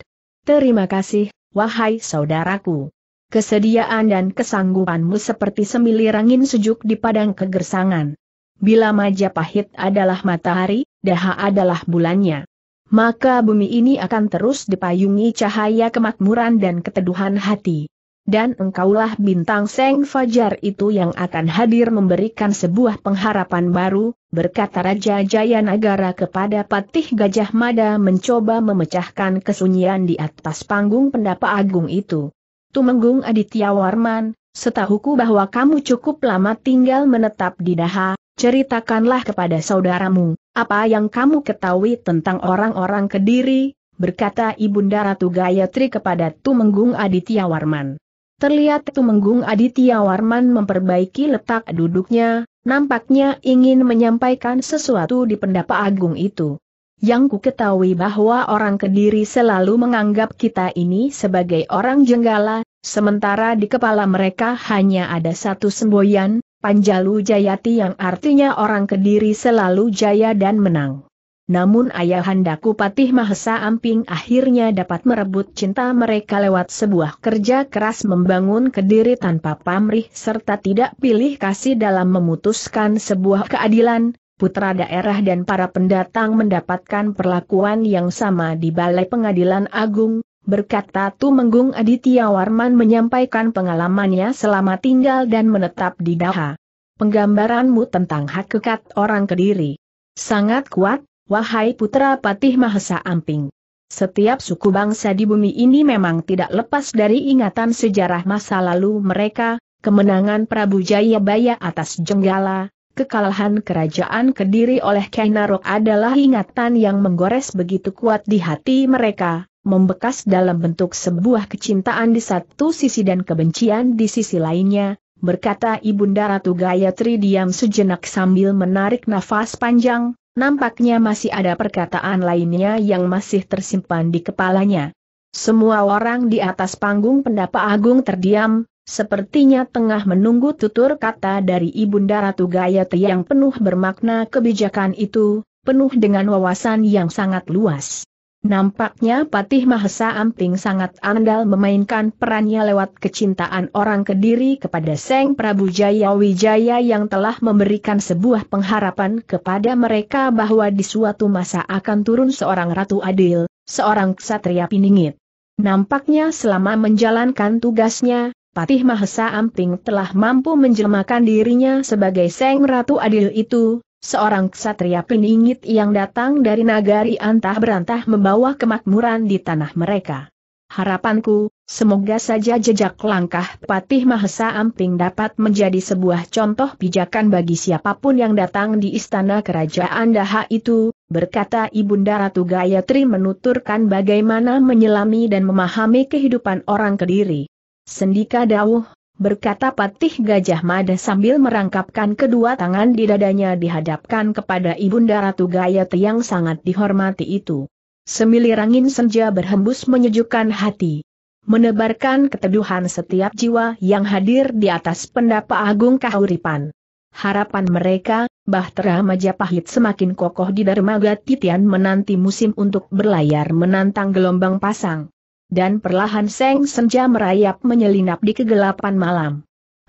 Terima kasih, wahai saudaraku. Kesediaan dan kesanggupanmu seperti semilir angin sejuk di padang kegersangan. Bila Majapahit adalah matahari, Daha adalah bulannya. Maka bumi ini akan terus dipayungi cahaya kemakmuran dan keteduhan hati. Dan engkaulah bintang Seng Fajar itu yang akan hadir memberikan sebuah pengharapan baru, berkata Raja Jayanagara kepada Patih Gajah Mada mencoba memecahkan kesunyian di atas panggung pendapa agung itu. Tumenggung Aditya Warman, setahuku bahwa kamu cukup lama tinggal menetap di Daha, ceritakanlah kepada saudaramu, apa yang kamu ketahui tentang orang-orang Kediri, berkata Ibunda Ratu Gayatri kepada Tumenggung Aditya Warman. Terlihat Tumenggung Aditya Warman memperbaiki letak duduknya, nampaknya ingin menyampaikan sesuatu di pendapa agung itu. Yang ku ketahui bahwa orang Kediri selalu menganggap kita ini sebagai orang jenggala, sementara di kepala mereka hanya ada satu semboyan, Panjalu Jayati yang artinya orang Kediri selalu jaya dan menang. Namun ayahandaku Patih Mahesa Amping akhirnya dapat merebut cinta mereka lewat sebuah kerja keras membangun Kediri tanpa pamrih serta tidak pilih kasih dalam memutuskan sebuah keadilan, putra daerah dan para pendatang mendapatkan perlakuan yang sama di Balai Pengadilan Agung, berkata Tumenggung Aditya Warman menyampaikan pengalamannya selama tinggal dan menetap di Daha. Penggambaranmu tentang hak hakikat orang Kediri. Sangat kuat, wahai putra Patih Mahesa Amping. Setiap suku bangsa di bumi ini memang tidak lepas dari ingatan sejarah masa lalu mereka, kemenangan Prabu Jayabaya atas Jenggala, Kekalahan kerajaan Kediri oleh Kainarok adalah ingatan yang menggores begitu kuat di hati mereka, membekas dalam bentuk sebuah kecintaan di satu sisi dan kebencian di sisi lainnya, berkata Ibunda Ratu Gayatri diam sejenak sambil menarik nafas panjang, nampaknya masih ada perkataan lainnya yang masih tersimpan di kepalanya. Semua orang di atas panggung pendapa agung terdiam, Sepertinya tengah menunggu tutur kata dari Ibunda Ratu Gayatri yang penuh bermakna kebijakan itu, penuh dengan wawasan yang sangat luas. Nampaknya Patih Mahesa Amping sangat andal memainkan perannya lewat kecintaan orang Kediri kepada Seng Prabu Jaya Wijaya yang telah memberikan sebuah pengharapan kepada mereka bahwa di suatu masa akan turun seorang Ratu Adil, seorang Ksatria Piningit. Nampaknya selama menjalankan tugasnya, Patih Mahesa Amping telah mampu menjelmakan dirinya sebagai Seng Ratu Adil itu, seorang ksatria peningit yang datang dari nagari antah berantah membawa kemakmuran di tanah mereka. Harapanku, semoga saja jejak langkah Patih Mahesa Amping dapat menjadi sebuah contoh pijakan bagi siapapun yang datang di istana kerajaan Daha itu, berkata Ibunda Ratu Gayatri menuturkan bagaimana menyelami dan memahami kehidupan orang Kediri. Sendika Dawuh, berkata Patih Gajah Mada sambil merangkapkan kedua tangan di dadanya dihadapkan kepada Ibunda Ratu Gayatri yang sangat dihormati itu. Semilir angin senja berhembus menyejukkan hati. Menebarkan keteduhan setiap jiwa yang hadir di atas pendapa agung kahuripan. Harapan mereka, Bahtera Majapahit semakin kokoh di dermaga Titian menanti musim untuk berlayar menantang gelombang pasang dan perlahan seng senja merayap menyelinap di kegelapan malam.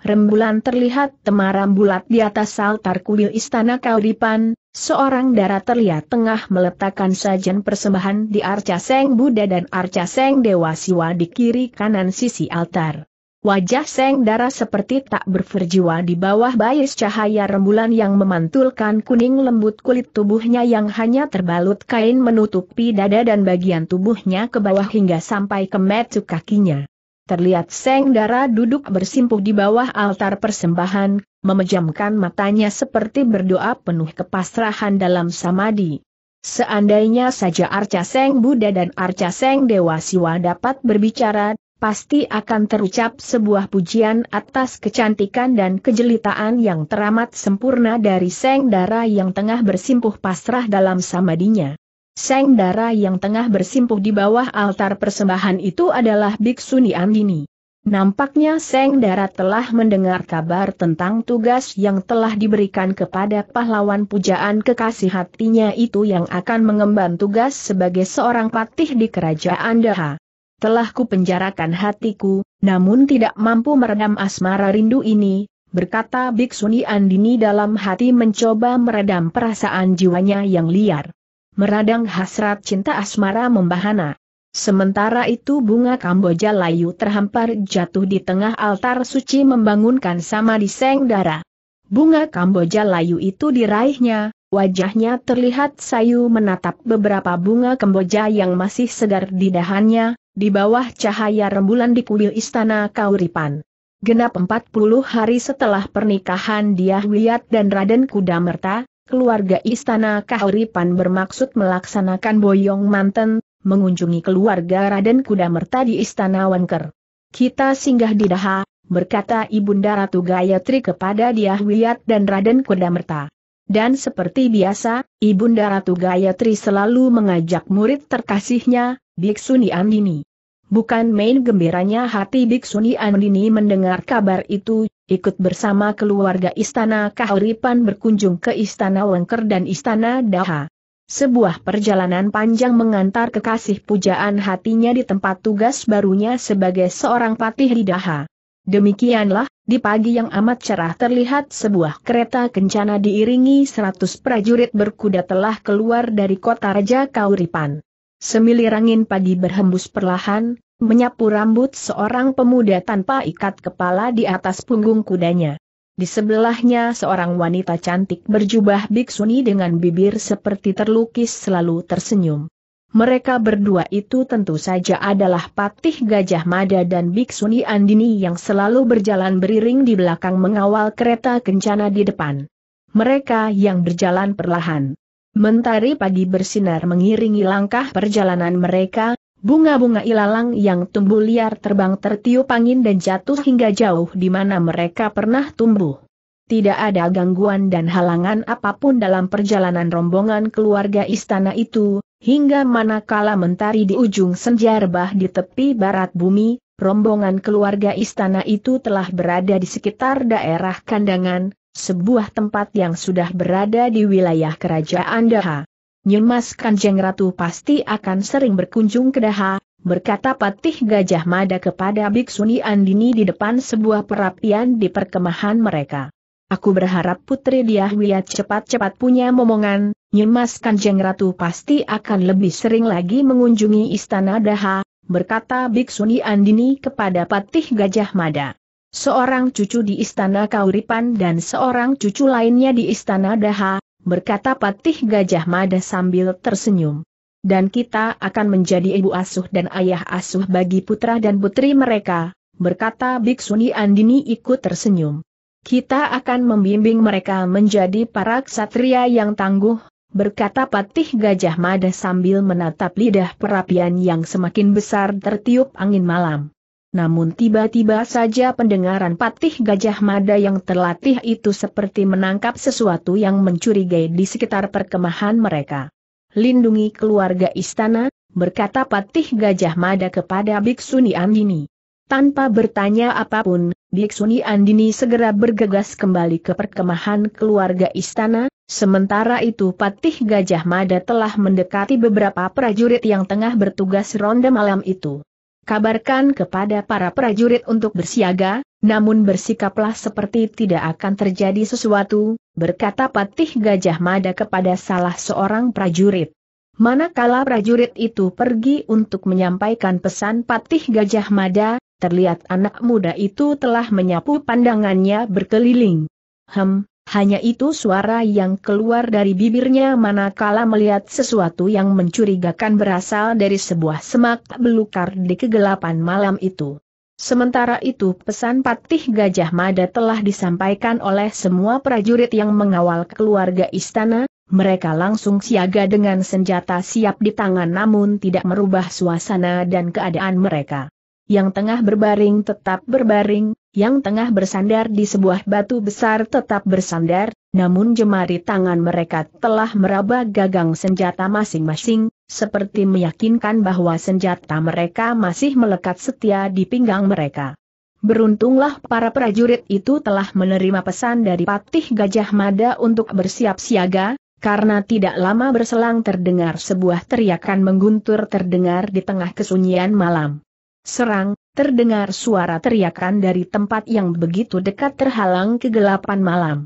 Rembulan terlihat temaram bulat di atas altar kuil istana Kauripan, seorang darah terlihat tengah meletakkan sajen persembahan di arca seng Buddha dan arca seng Dewa Siwa di kiri kanan sisi altar. Wajah Seng Dara seperti tak berverjiwa di bawah bayis cahaya rembulan yang memantulkan kuning lembut kulit tubuhnya yang hanya terbalut kain menutupi dada dan bagian tubuhnya ke bawah hingga sampai ke metu kakinya. Terlihat Seng Dara duduk bersimpuh di bawah altar persembahan, memejamkan matanya seperti berdoa penuh kepasrahan dalam samadhi. Seandainya saja Arca Seng Buddha dan Arca Seng Dewa Siwa dapat berbicara, pasti akan terucap sebuah pujian atas kecantikan dan kejelitaan yang teramat sempurna dari Seng Dara yang tengah bersimpuh pasrah dalam samadinya. Seng Dara yang tengah bersimpuh di bawah altar persembahan itu adalah Biksu Niandini. Nampaknya Seng Dara telah mendengar kabar tentang tugas yang telah diberikan kepada pahlawan pujaan kekasih hatinya itu yang akan mengemban tugas sebagai seorang patih di kerajaan Daha. Telah ku penjarakan hatiku, namun tidak mampu meredam asmara rindu ini, berkata Biksuni Andini dalam hati mencoba meredam perasaan jiwanya yang liar. Meradang hasrat cinta asmara membahana. Sementara itu bunga Kamboja layu terhampar jatuh di tengah altar suci membangunkan sama di seng darah. Bunga Kamboja layu itu diraihnya, wajahnya terlihat sayu menatap beberapa bunga Kamboja yang masih segar di dahannya, di bawah cahaya rembulan di kuil istana Kauripan. Genap 40 hari setelah pernikahan Diah Wiyat dan Raden Kudamerta, keluarga istana Kauripan bermaksud melaksanakan boyong manten, mengunjungi keluarga Raden Kudamerta di istana Wanker. Kita singgah di Daha, berkata Ibunda Ratu Gayatri kepada Diah Wiyat dan Raden Kudamerta. Dan seperti biasa, Ibunda Ratu Gayatri selalu mengajak murid terkasihnya, Biksuni Andini. Bukan main gembiranya hati Biksuni Andini mendengar kabar itu, ikut bersama keluarga Istana Kahuripan berkunjung ke Istana Wengker dan Istana Daha. Sebuah perjalanan panjang mengantar kekasih pujaan hatinya di tempat tugas barunya sebagai seorang patih di Daha. Demikianlah, di pagi yang amat cerah terlihat sebuah kereta kencana diiringi seratus prajurit berkuda telah keluar dari kota Raja Kauripan. Semilir angin pagi berhembus perlahan, menyapu rambut seorang pemuda tanpa ikat kepala di atas punggung kudanya. Di sebelahnya seorang wanita cantik berjubah biksuni dengan bibir seperti terlukis selalu tersenyum mereka berdua itu tentu saja adalah Patih Gajah Mada dan Biksuni Andini yang selalu berjalan beriring di belakang mengawal kereta kencana di depan. Mereka yang berjalan perlahan. Mentari pagi bersinar mengiringi langkah perjalanan mereka, bunga-bunga ilalang yang tumbuh liar terbang tertiup angin dan jatuh hingga jauh di mana mereka pernah tumbuh. Tidak ada gangguan dan halangan apapun dalam perjalanan rombongan keluarga istana itu, hingga manakala mentari di ujung senja rebah di tepi barat bumi, rombongan keluarga istana itu telah berada di sekitar daerah kandangan, sebuah tempat yang sudah berada di wilayah kerajaan Daha. Nyemas Kanjeng Ratu pasti akan sering berkunjung ke Daha, berkata Patih Gajah Mada kepada Biksuni Andini di depan sebuah perapian di perkemahan mereka. Aku berharap Putri diahwiat cepat-cepat punya momongan, Nyemas Kanjeng Ratu pasti akan lebih sering lagi mengunjungi Istana Daha, berkata Biksuni Andini kepada Patih Gajah Mada. Seorang cucu di Istana Kauripan dan seorang cucu lainnya di Istana Daha, berkata Patih Gajah Mada sambil tersenyum. Dan kita akan menjadi ibu asuh dan ayah asuh bagi putra dan putri mereka, berkata Biksuni Andini ikut tersenyum. Kita akan membimbing mereka menjadi para ksatria yang tangguh, berkata Patih Gajah Mada sambil menatap lidah perapian yang semakin besar tertiup angin malam. Namun tiba-tiba saja pendengaran Patih Gajah Mada yang terlatih itu seperti menangkap sesuatu yang mencurigai di sekitar perkemahan mereka. Lindungi keluarga istana, berkata Patih Gajah Mada kepada biksuni amini, Tanpa bertanya apapun, Biksuni Andini segera bergegas kembali ke perkemahan keluarga istana, sementara itu Patih Gajah Mada telah mendekati beberapa prajurit yang tengah bertugas ronde malam itu. Kabarkan kepada para prajurit untuk bersiaga, namun bersikaplah seperti tidak akan terjadi sesuatu, berkata Patih Gajah Mada kepada salah seorang prajurit. Manakala prajurit itu pergi untuk menyampaikan pesan Patih Gajah Mada, terlihat anak muda itu telah menyapu pandangannya berkeliling. Hem, hanya itu suara yang keluar dari bibirnya manakala melihat sesuatu yang mencurigakan berasal dari sebuah semak belukar di kegelapan malam itu. Sementara itu pesan Patih Gajah Mada telah disampaikan oleh semua prajurit yang mengawal keluarga istana, mereka langsung siaga dengan senjata siap di tangan namun tidak merubah suasana dan keadaan mereka yang tengah berbaring tetap berbaring, yang tengah bersandar di sebuah batu besar tetap bersandar, namun jemari tangan mereka telah meraba gagang senjata masing-masing, seperti meyakinkan bahwa senjata mereka masih melekat setia di pinggang mereka. Beruntunglah para prajurit itu telah menerima pesan dari Patih Gajah Mada untuk bersiap siaga, karena tidak lama berselang terdengar sebuah teriakan mengguntur terdengar di tengah kesunyian malam. Serang, terdengar suara teriakan dari tempat yang begitu dekat terhalang kegelapan malam.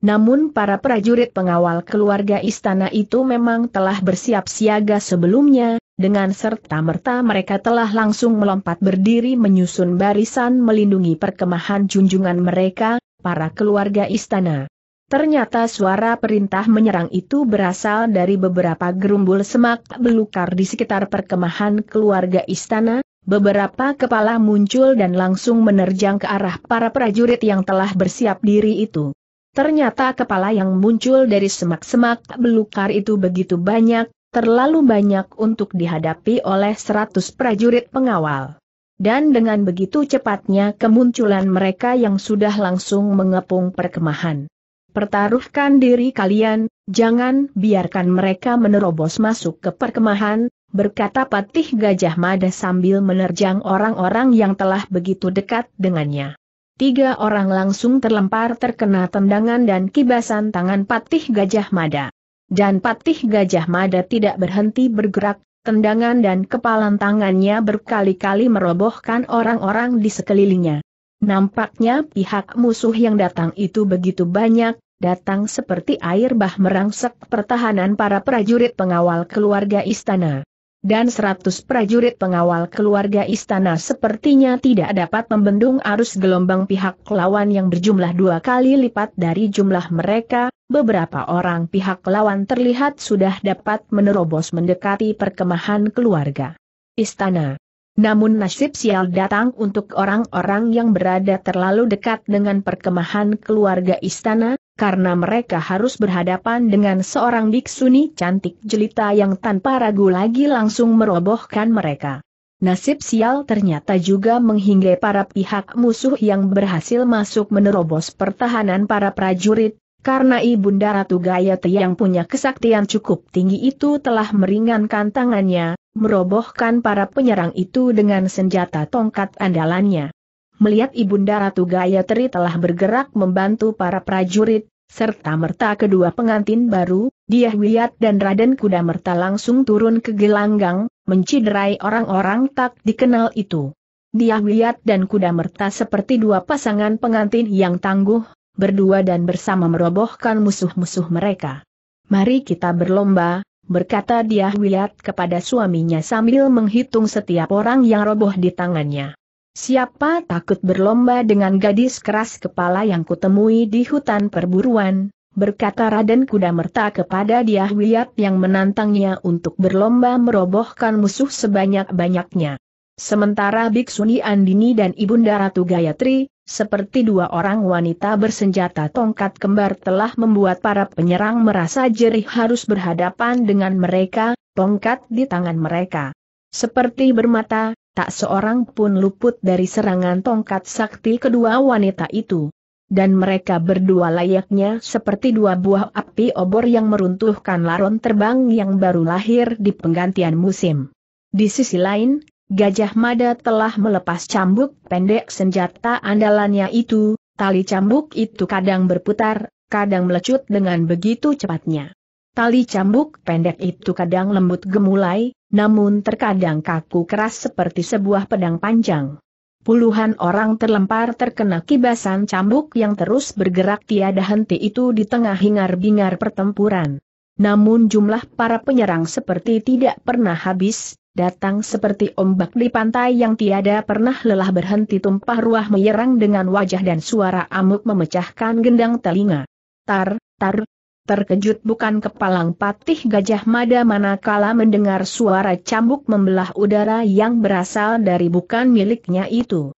Namun para prajurit pengawal keluarga istana itu memang telah bersiap siaga sebelumnya, dengan serta-merta mereka telah langsung melompat berdiri menyusun barisan melindungi perkemahan junjungan mereka, para keluarga istana. Ternyata suara perintah menyerang itu berasal dari beberapa gerumbul semak belukar di sekitar perkemahan keluarga istana, Beberapa kepala muncul dan langsung menerjang ke arah para prajurit yang telah bersiap diri itu. Ternyata kepala yang muncul dari semak-semak belukar itu begitu banyak, terlalu banyak untuk dihadapi oleh seratus prajurit pengawal. Dan dengan begitu cepatnya kemunculan mereka yang sudah langsung mengepung perkemahan. Pertaruhkan diri kalian, jangan biarkan mereka menerobos masuk ke perkemahan, berkata Patih Gajah Mada sambil menerjang orang-orang yang telah begitu dekat dengannya. Tiga orang langsung terlempar terkena tendangan dan kibasan tangan Patih Gajah Mada. Dan Patih Gajah Mada tidak berhenti bergerak, tendangan dan kepalan tangannya berkali-kali merobohkan orang-orang di sekelilingnya. Nampaknya pihak musuh yang datang itu begitu banyak, datang seperti air bah merangsek pertahanan para prajurit pengawal keluarga istana dan seratus prajurit pengawal keluarga istana sepertinya tidak dapat membendung arus gelombang pihak lawan yang berjumlah dua kali lipat dari jumlah mereka, beberapa orang pihak lawan terlihat sudah dapat menerobos mendekati perkemahan keluarga istana. Namun nasib sial datang untuk orang-orang yang berada terlalu dekat dengan perkemahan keluarga istana, karena mereka harus berhadapan dengan seorang biksuni cantik jelita yang tanpa ragu lagi langsung merobohkan mereka. Nasib sial ternyata juga menghinggai para pihak musuh yang berhasil masuk menerobos pertahanan para prajurit, karena Ibunda Ratu Gayatri yang punya kesaktian cukup tinggi itu telah meringankan tangannya, merobohkan para penyerang itu dengan senjata tongkat andalannya melihat Ibunda Ratu Gayatri telah bergerak membantu para prajurit, serta merta kedua pengantin baru, Diah Wiyat dan Raden Kuda Merta langsung turun ke gelanggang, menciderai orang-orang tak dikenal itu. Diah Wiyat dan Kuda Merta seperti dua pasangan pengantin yang tangguh, berdua dan bersama merobohkan musuh-musuh mereka. Mari kita berlomba, berkata Diah Wiyat kepada suaminya sambil menghitung setiap orang yang roboh di tangannya. Siapa takut berlomba dengan gadis keras kepala yang kutemui di hutan perburuan, berkata Raden Kuda Merta kepada Diah Wiyat yang menantangnya untuk berlomba merobohkan musuh sebanyak-banyaknya. Sementara Biksuni Andini dan Ibunda Ratu Gayatri, seperti dua orang wanita bersenjata tongkat kembar telah membuat para penyerang merasa jerih harus berhadapan dengan mereka, tongkat di tangan mereka. Seperti bermata, tak seorang pun luput dari serangan tongkat sakti kedua wanita itu. Dan mereka berdua layaknya seperti dua buah api obor yang meruntuhkan laron terbang yang baru lahir di penggantian musim. Di sisi lain, Gajah Mada telah melepas cambuk pendek senjata andalannya itu, tali cambuk itu kadang berputar, kadang melecut dengan begitu cepatnya. Tali cambuk pendek itu kadang lembut gemulai, namun terkadang kaku keras seperti sebuah pedang panjang. Puluhan orang terlempar terkena kibasan cambuk yang terus bergerak tiada henti itu di tengah hingar-bingar pertempuran. Namun jumlah para penyerang seperti tidak pernah habis, datang seperti ombak di pantai yang tiada pernah lelah berhenti tumpah ruah menyerang dengan wajah dan suara amuk memecahkan gendang telinga. Tar, tar, Terkejut bukan kepalang patih Gajah Mada manakala mendengar suara cambuk membelah udara yang berasal dari bukan miliknya itu.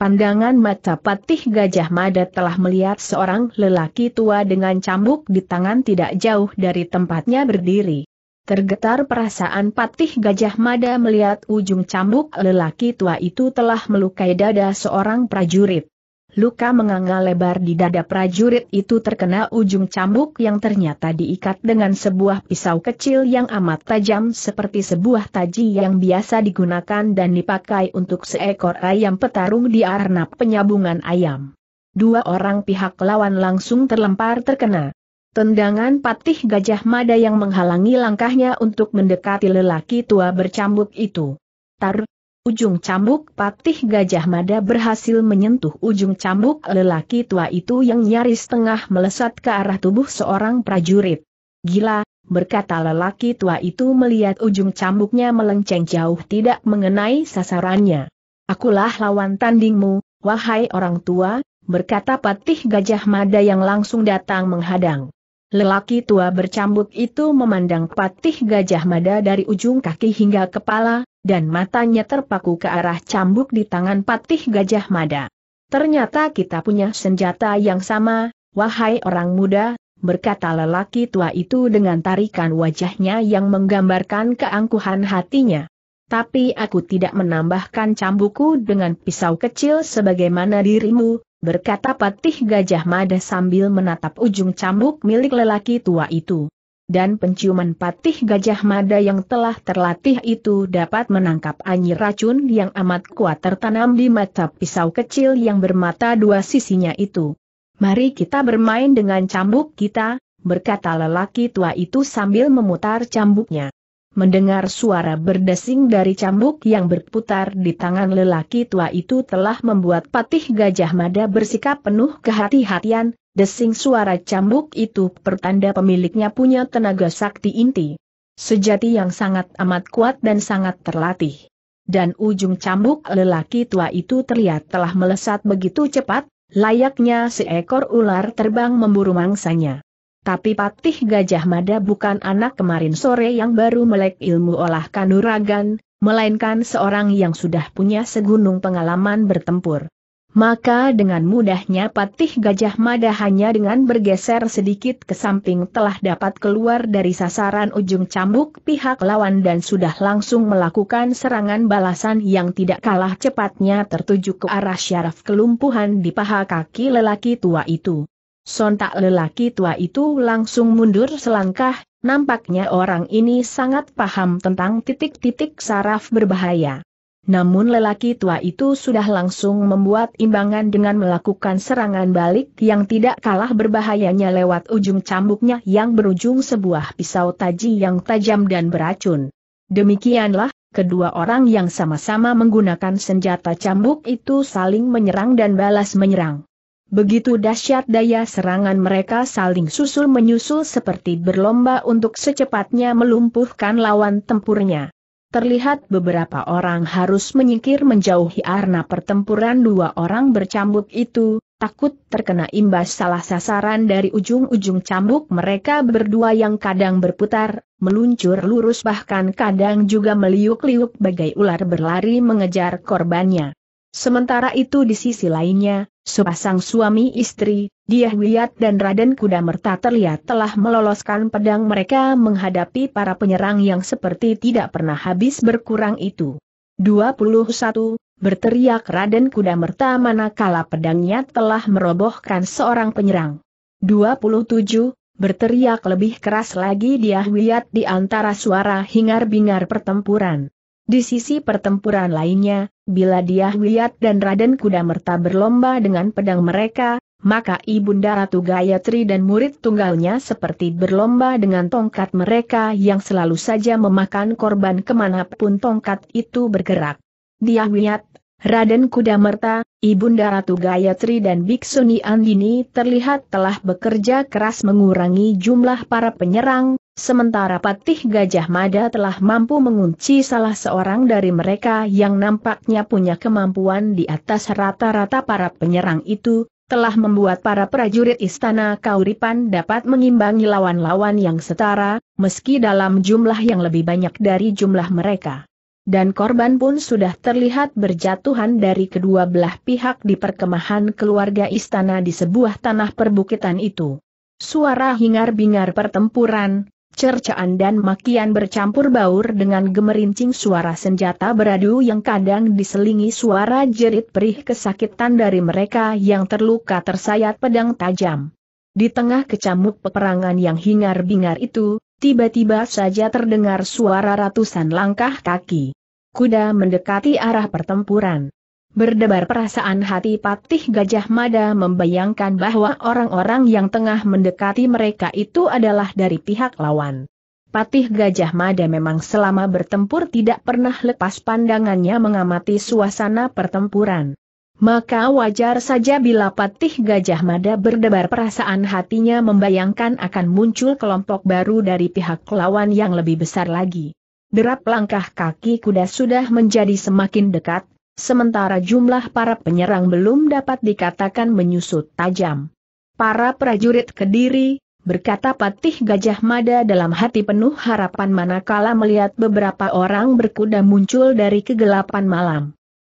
Pandangan mata patih Gajah Mada telah melihat seorang lelaki tua dengan cambuk di tangan tidak jauh dari tempatnya berdiri. Tergetar perasaan patih Gajah Mada melihat ujung cambuk lelaki tua itu telah melukai dada seorang prajurit luka menganga lebar di dada prajurit itu terkena ujung cambuk yang ternyata diikat dengan sebuah pisau kecil yang amat tajam seperti sebuah taji yang biasa digunakan dan dipakai untuk seekor ayam petarung di arnab penyambungan ayam. Dua orang pihak lawan langsung terlempar terkena. Tendangan patih gajah mada yang menghalangi langkahnya untuk mendekati lelaki tua bercambuk itu. Tar, Ujung cambuk patih Gajah Mada berhasil menyentuh ujung cambuk lelaki tua itu yang nyaris tengah melesat ke arah tubuh seorang prajurit. Gila, berkata lelaki tua itu melihat ujung cambuknya melenceng jauh tidak mengenai sasarannya. Akulah lawan tandingmu, wahai orang tua, berkata patih Gajah Mada yang langsung datang menghadang. Lelaki tua bercambuk itu memandang patih Gajah Mada dari ujung kaki hingga kepala, dan matanya terpaku ke arah cambuk di tangan patih Gajah Mada. Ternyata kita punya senjata yang sama, wahai orang muda, berkata lelaki tua itu dengan tarikan wajahnya yang menggambarkan keangkuhan hatinya. Tapi aku tidak menambahkan cambuku dengan pisau kecil sebagaimana dirimu, berkata patih Gajah Mada sambil menatap ujung cambuk milik lelaki tua itu dan penciuman patih gajah mada yang telah terlatih itu dapat menangkap anjir racun yang amat kuat tertanam di mata pisau kecil yang bermata dua sisinya itu. Mari kita bermain dengan cambuk kita, berkata lelaki tua itu sambil memutar cambuknya. Mendengar suara berdesing dari cambuk yang berputar di tangan lelaki tua itu telah membuat patih gajah mada bersikap penuh kehati-hatian, desing suara cambuk itu pertanda pemiliknya punya tenaga sakti inti. Sejati yang sangat amat kuat dan sangat terlatih. Dan ujung cambuk lelaki tua itu terlihat telah melesat begitu cepat, layaknya seekor ular terbang memburu mangsanya. Tapi Patih Gajah Mada bukan anak kemarin sore yang baru melek ilmu olah kanuragan, melainkan seorang yang sudah punya segunung pengalaman bertempur. Maka dengan mudahnya Patih Gajah Mada hanya dengan bergeser sedikit ke samping telah dapat keluar dari sasaran ujung cambuk pihak lawan dan sudah langsung melakukan serangan balasan yang tidak kalah cepatnya tertuju ke arah syaraf kelumpuhan di paha kaki lelaki tua itu. Sontak lelaki tua itu langsung mundur selangkah, nampaknya orang ini sangat paham tentang titik-titik saraf berbahaya. Namun lelaki tua itu sudah langsung membuat imbangan dengan melakukan serangan balik yang tidak kalah berbahayanya lewat ujung cambuknya yang berujung sebuah pisau taji yang tajam dan beracun. Demikianlah, kedua orang yang sama-sama menggunakan senjata cambuk itu saling menyerang dan balas menyerang. Begitu dahsyat daya serangan mereka saling susul menyusul seperti berlomba untuk secepatnya melumpuhkan lawan tempurnya. Terlihat beberapa orang harus menyingkir menjauhi arna pertempuran dua orang bercambuk itu, takut terkena imbas salah sasaran dari ujung-ujung cambuk mereka berdua yang kadang berputar, meluncur lurus bahkan kadang juga meliuk-liuk bagai ular berlari mengejar korbannya. Sementara itu di sisi lainnya, Sepasang suami istri, Diah Wiyat dan Raden Kuda Merta terlihat telah meloloskan pedang mereka menghadapi para penyerang yang seperti tidak pernah habis berkurang itu. 21. Berteriak Raden Kuda Merta manakala pedangnya telah merobohkan seorang penyerang. 27. Berteriak lebih keras lagi Diah Wiyat di antara suara hingar-bingar pertempuran. Di sisi pertempuran lainnya, bila dia Wiyat dan Raden Kuda Merta berlomba dengan pedang mereka, maka Ibunda Ratu Gayatri dan murid tunggalnya seperti berlomba dengan tongkat mereka yang selalu saja memakan korban kemanapun tongkat itu bergerak. Dia Wiyat, Raden Kuda Merta, Ibunda Ratu Gayatri dan Biksuni Andini terlihat telah bekerja keras mengurangi jumlah para penyerang, Sementara Patih Gajah Mada telah mampu mengunci salah seorang dari mereka yang nampaknya punya kemampuan di atas rata-rata para penyerang itu, telah membuat para prajurit istana Kauripan dapat mengimbangi lawan-lawan yang setara, meski dalam jumlah yang lebih banyak dari jumlah mereka. Dan korban pun sudah terlihat berjatuhan dari kedua belah pihak di perkemahan keluarga istana di sebuah tanah perbukitan itu. Suara hingar-bingar pertempuran, Cercaan dan makian bercampur baur dengan gemerincing suara senjata beradu yang kadang diselingi suara jerit perih kesakitan dari mereka yang terluka tersayat pedang tajam. Di tengah kecamuk peperangan yang hingar-bingar itu, tiba-tiba saja terdengar suara ratusan langkah kaki. Kuda mendekati arah pertempuran. Berdebar perasaan hati Patih Gajah Mada membayangkan bahwa orang-orang yang tengah mendekati mereka itu adalah dari pihak lawan. Patih Gajah Mada memang selama bertempur tidak pernah lepas pandangannya mengamati suasana pertempuran. Maka wajar saja bila Patih Gajah Mada berdebar perasaan hatinya membayangkan akan muncul kelompok baru dari pihak lawan yang lebih besar lagi. Derap langkah kaki kuda sudah menjadi semakin dekat, sementara jumlah para penyerang belum dapat dikatakan menyusut tajam. Para prajurit Kediri, berkata Patih Gajah Mada dalam hati penuh harapan manakala melihat beberapa orang berkuda muncul dari kegelapan malam.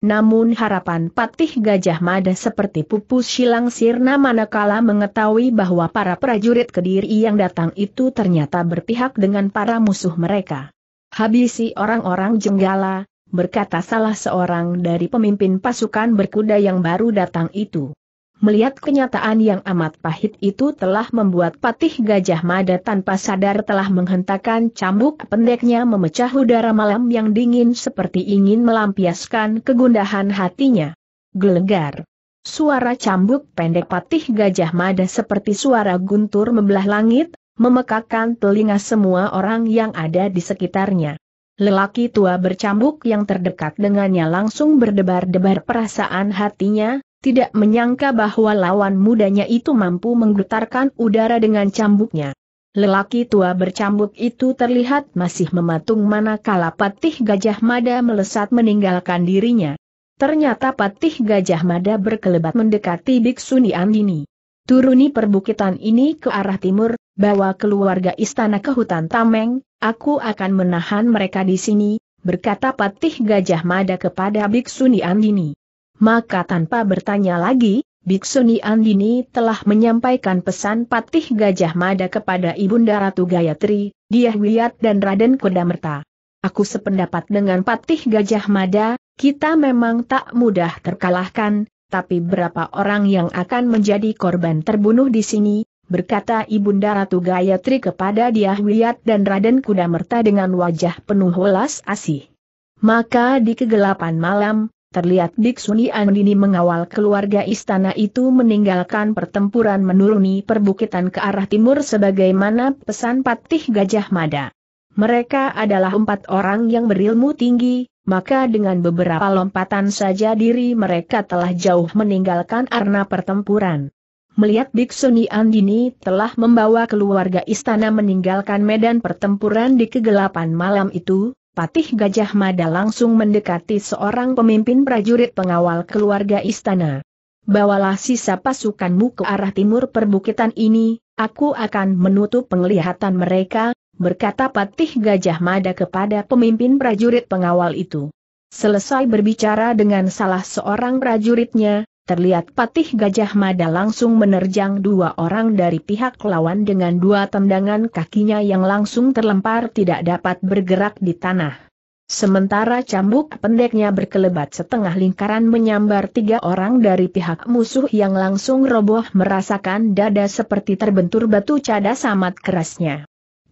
Namun harapan Patih Gajah Mada seperti pupus silang sirna manakala mengetahui bahwa para prajurit Kediri yang datang itu ternyata berpihak dengan para musuh mereka. Habisi orang-orang Jenggala, berkata salah seorang dari pemimpin pasukan berkuda yang baru datang itu. Melihat kenyataan yang amat pahit itu telah membuat patih Gajah Mada tanpa sadar telah menghentakkan cambuk pendeknya memecah udara malam yang dingin seperti ingin melampiaskan kegundahan hatinya. Gelegar. Suara cambuk pendek patih Gajah Mada seperti suara guntur membelah langit, memekakkan telinga semua orang yang ada di sekitarnya. Lelaki tua bercambuk yang terdekat dengannya langsung berdebar-debar perasaan hatinya, tidak menyangka bahwa lawan mudanya itu mampu menggetarkan udara dengan cambuknya. Lelaki tua bercambuk itu terlihat masih mematung manakala patih Gajah Mada melesat meninggalkan dirinya. Ternyata patih Gajah Mada berkelebat mendekati Biksuni Andini. Turuni perbukitan ini ke arah timur, bawa keluarga istana ke hutan Tameng, aku akan menahan mereka di sini, berkata Patih Gajah Mada kepada Biksuni Andini. Maka tanpa bertanya lagi, Biksuni Andini telah menyampaikan pesan Patih Gajah Mada kepada Ibunda Ratu Gayatri, Diah Wiyat dan Raden Kudamerta. Aku sependapat dengan Patih Gajah Mada, kita memang tak mudah terkalahkan, tapi berapa orang yang akan menjadi korban terbunuh di sini, berkata Ibunda Ratu Gayatri kepada Wiyat dan Raden Kuda Merta dengan wajah penuh welas asih. Maka di kegelapan malam, terlihat Biksuni Andini mengawal keluarga istana itu meninggalkan pertempuran menuruni perbukitan ke arah timur sebagaimana pesan Patih Gajah Mada. Mereka adalah empat orang yang berilmu tinggi, maka dengan beberapa lompatan saja diri mereka telah jauh meninggalkan arena pertempuran melihat Nian Andini telah membawa keluarga istana meninggalkan medan pertempuran di kegelapan malam itu, Patih Gajah Mada langsung mendekati seorang pemimpin prajurit pengawal keluarga istana. Bawalah sisa pasukanmu ke arah timur perbukitan ini, aku akan menutup penglihatan mereka, berkata Patih Gajah Mada kepada pemimpin prajurit pengawal itu. Selesai berbicara dengan salah seorang prajuritnya, terlihat patih Gajah Mada langsung menerjang dua orang dari pihak lawan dengan dua tendangan kakinya yang langsung terlempar tidak dapat bergerak di tanah. Sementara cambuk pendeknya berkelebat setengah lingkaran menyambar tiga orang dari pihak musuh yang langsung roboh merasakan dada seperti terbentur batu cadas amat kerasnya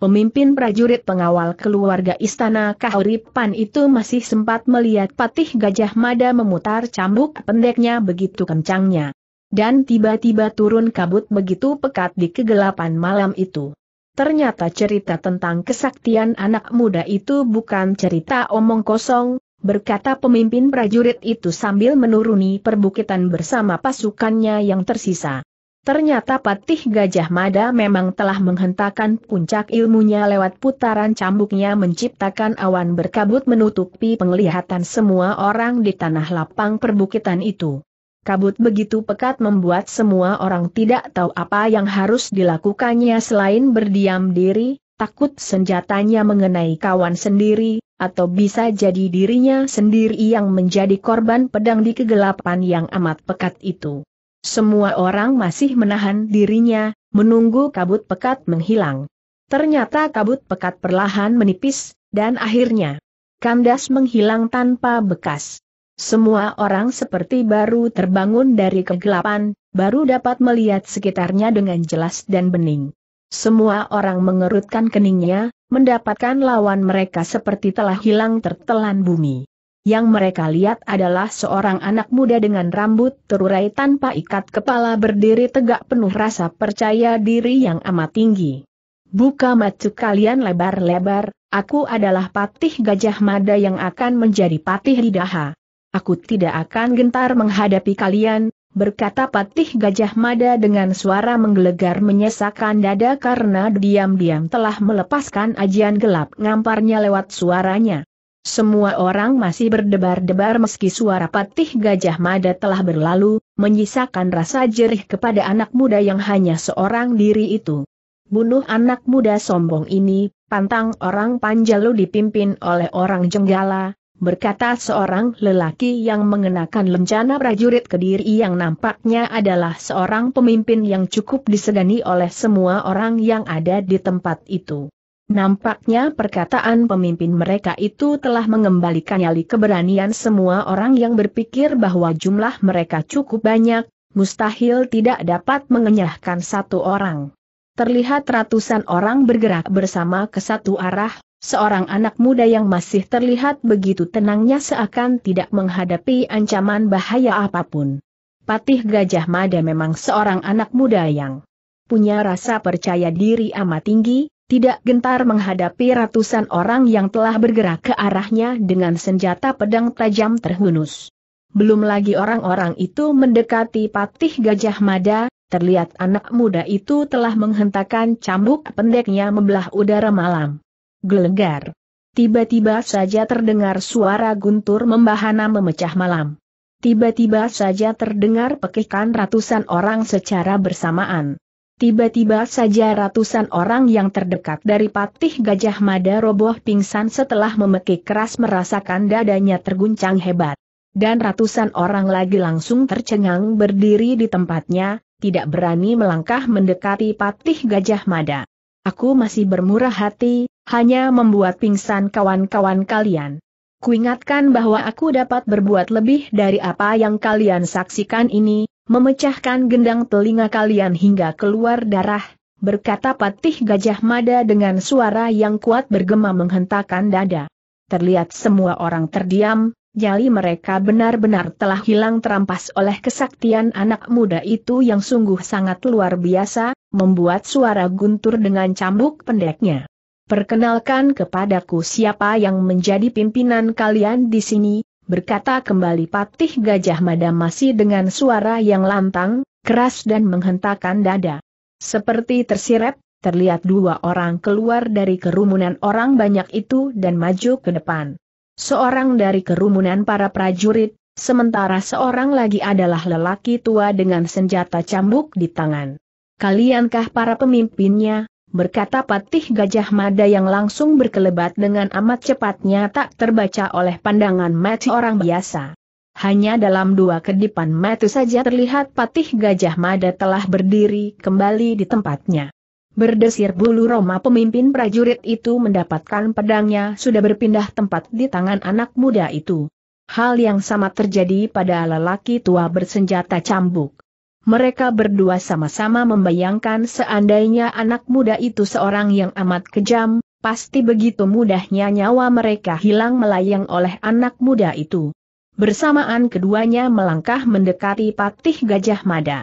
pemimpin prajurit pengawal keluarga istana Kahuripan itu masih sempat melihat patih gajah mada memutar cambuk pendeknya begitu kencangnya. Dan tiba-tiba turun kabut begitu pekat di kegelapan malam itu. Ternyata cerita tentang kesaktian anak muda itu bukan cerita omong kosong, berkata pemimpin prajurit itu sambil menuruni perbukitan bersama pasukannya yang tersisa. Ternyata patih gajah mada memang telah menghentakkan puncak ilmunya lewat putaran cambuknya menciptakan awan berkabut menutupi penglihatan semua orang di tanah lapang perbukitan itu. Kabut begitu pekat membuat semua orang tidak tahu apa yang harus dilakukannya selain berdiam diri, takut senjatanya mengenai kawan sendiri, atau bisa jadi dirinya sendiri yang menjadi korban pedang di kegelapan yang amat pekat itu. Semua orang masih menahan dirinya, menunggu kabut pekat menghilang. Ternyata kabut pekat perlahan menipis, dan akhirnya kandas menghilang tanpa bekas. Semua orang seperti baru terbangun dari kegelapan, baru dapat melihat sekitarnya dengan jelas dan bening. Semua orang mengerutkan keningnya, mendapatkan lawan mereka seperti telah hilang tertelan bumi. Yang mereka lihat adalah seorang anak muda dengan rambut terurai tanpa ikat kepala berdiri tegak penuh rasa percaya diri yang amat tinggi. Buka mata kalian lebar-lebar, aku adalah patih gajah mada yang akan menjadi patih lidaha. Aku tidak akan gentar menghadapi kalian, berkata patih gajah mada dengan suara menggelegar menyesakan dada karena diam-diam telah melepaskan ajian gelap ngamparnya lewat suaranya. Semua orang masih berdebar-debar meski suara patih Gajah Mada telah berlalu, menyisakan rasa jerih kepada anak muda yang hanya seorang diri itu. Bunuh anak muda sombong ini, pantang orang Panjalu dipimpin oleh orang Jenggala, berkata seorang lelaki yang mengenakan lencana prajurit kediri yang nampaknya adalah seorang pemimpin yang cukup disegani oleh semua orang yang ada di tempat itu. Nampaknya perkataan pemimpin mereka itu telah mengembalikan nyali keberanian semua orang yang berpikir bahwa jumlah mereka cukup banyak, mustahil tidak dapat mengenyahkan satu orang. Terlihat ratusan orang bergerak bersama ke satu arah, seorang anak muda yang masih terlihat begitu tenangnya seakan tidak menghadapi ancaman bahaya apapun. Patih Gajah Mada memang seorang anak muda yang punya rasa percaya diri amat tinggi, tidak gentar menghadapi ratusan orang yang telah bergerak ke arahnya dengan senjata pedang tajam terhunus. Belum lagi orang-orang itu mendekati patih Gajah Mada, terlihat anak muda itu telah menghentakkan cambuk pendeknya membelah udara malam. Gelegar. Tiba-tiba saja terdengar suara guntur membahana memecah malam. Tiba-tiba saja terdengar pekikan ratusan orang secara bersamaan. Tiba-tiba saja ratusan orang yang terdekat dari patih Gajah Mada roboh pingsan setelah memekik keras merasakan dadanya terguncang hebat. Dan ratusan orang lagi langsung tercengang berdiri di tempatnya, tidak berani melangkah mendekati patih Gajah Mada. Aku masih bermurah hati, hanya membuat pingsan kawan-kawan kalian. Kuingatkan bahwa aku dapat berbuat lebih dari apa yang kalian saksikan ini, memecahkan gendang telinga kalian hingga keluar darah, berkata patih gajah mada dengan suara yang kuat bergema menghentakkan dada. Terlihat semua orang terdiam, Jali mereka benar-benar telah hilang terampas oleh kesaktian anak muda itu yang sungguh sangat luar biasa, membuat suara guntur dengan cambuk pendeknya. Perkenalkan kepadaku siapa yang menjadi pimpinan kalian di sini, berkata kembali patih gajah mada masih dengan suara yang lantang, keras dan menghentakkan dada. Seperti tersirat, terlihat dua orang keluar dari kerumunan orang banyak itu dan maju ke depan. Seorang dari kerumunan para prajurit, sementara seorang lagi adalah lelaki tua dengan senjata cambuk di tangan. Kaliankah para pemimpinnya? berkata patih Gajah Mada yang langsung berkelebat dengan amat cepatnya tak terbaca oleh pandangan mati orang biasa. Hanya dalam dua kedipan mata saja terlihat patih Gajah Mada telah berdiri kembali di tempatnya. Berdesir bulu Roma pemimpin prajurit itu mendapatkan pedangnya sudah berpindah tempat di tangan anak muda itu. Hal yang sama terjadi pada lelaki tua bersenjata cambuk mereka berdua sama-sama membayangkan seandainya anak muda itu seorang yang amat kejam, pasti begitu mudahnya nyawa mereka hilang melayang oleh anak muda itu. Bersamaan keduanya melangkah mendekati patih Gajah Mada.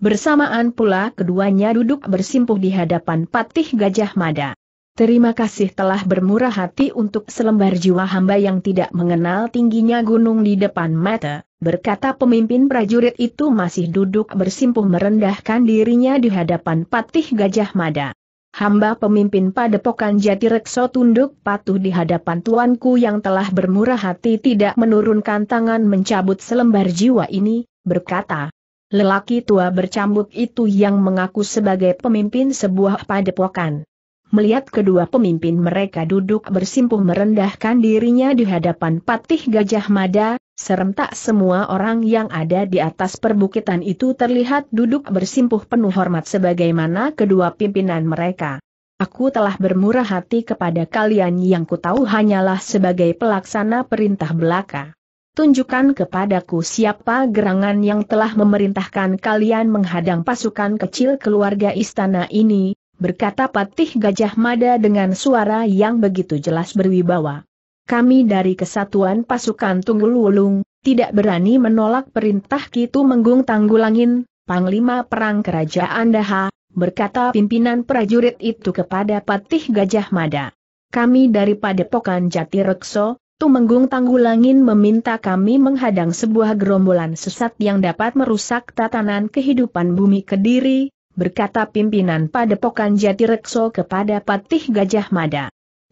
Bersamaan pula keduanya duduk bersimpuh di hadapan patih Gajah Mada. Terima kasih telah bermurah hati untuk selembar jiwa hamba yang tidak mengenal tingginya gunung di depan mata berkata pemimpin prajurit itu masih duduk bersimpuh merendahkan dirinya di hadapan patih Gajah Mada. Hamba pemimpin padepokan jati rekso tunduk patuh di hadapan tuanku yang telah bermurah hati tidak menurunkan tangan mencabut selembar jiwa ini, berkata. Lelaki tua bercambuk itu yang mengaku sebagai pemimpin sebuah padepokan melihat kedua pemimpin mereka duduk bersimpuh merendahkan dirinya di hadapan patih Gajah Mada, serentak semua orang yang ada di atas perbukitan itu terlihat duduk bersimpuh penuh hormat sebagaimana kedua pimpinan mereka. Aku telah bermurah hati kepada kalian yang kutahu hanyalah sebagai pelaksana perintah belaka. Tunjukkan kepadaku siapa gerangan yang telah memerintahkan kalian menghadang pasukan kecil keluarga istana ini, berkata Patih Gajah Mada dengan suara yang begitu jelas berwibawa. Kami dari Kesatuan Pasukan Tunggul Wulung, tidak berani menolak perintah Kitu Menggung Tanggulangin, Panglima Perang Kerajaan Daha, berkata pimpinan prajurit itu kepada Patih Gajah Mada. Kami dari Padepokan Jatirekso, Tumenggung Tanggulangin meminta kami menghadang sebuah gerombolan sesat yang dapat merusak tatanan kehidupan bumi Kediri, berkata pimpinan padepokan Jatirekso kepada Patih Gajah Mada.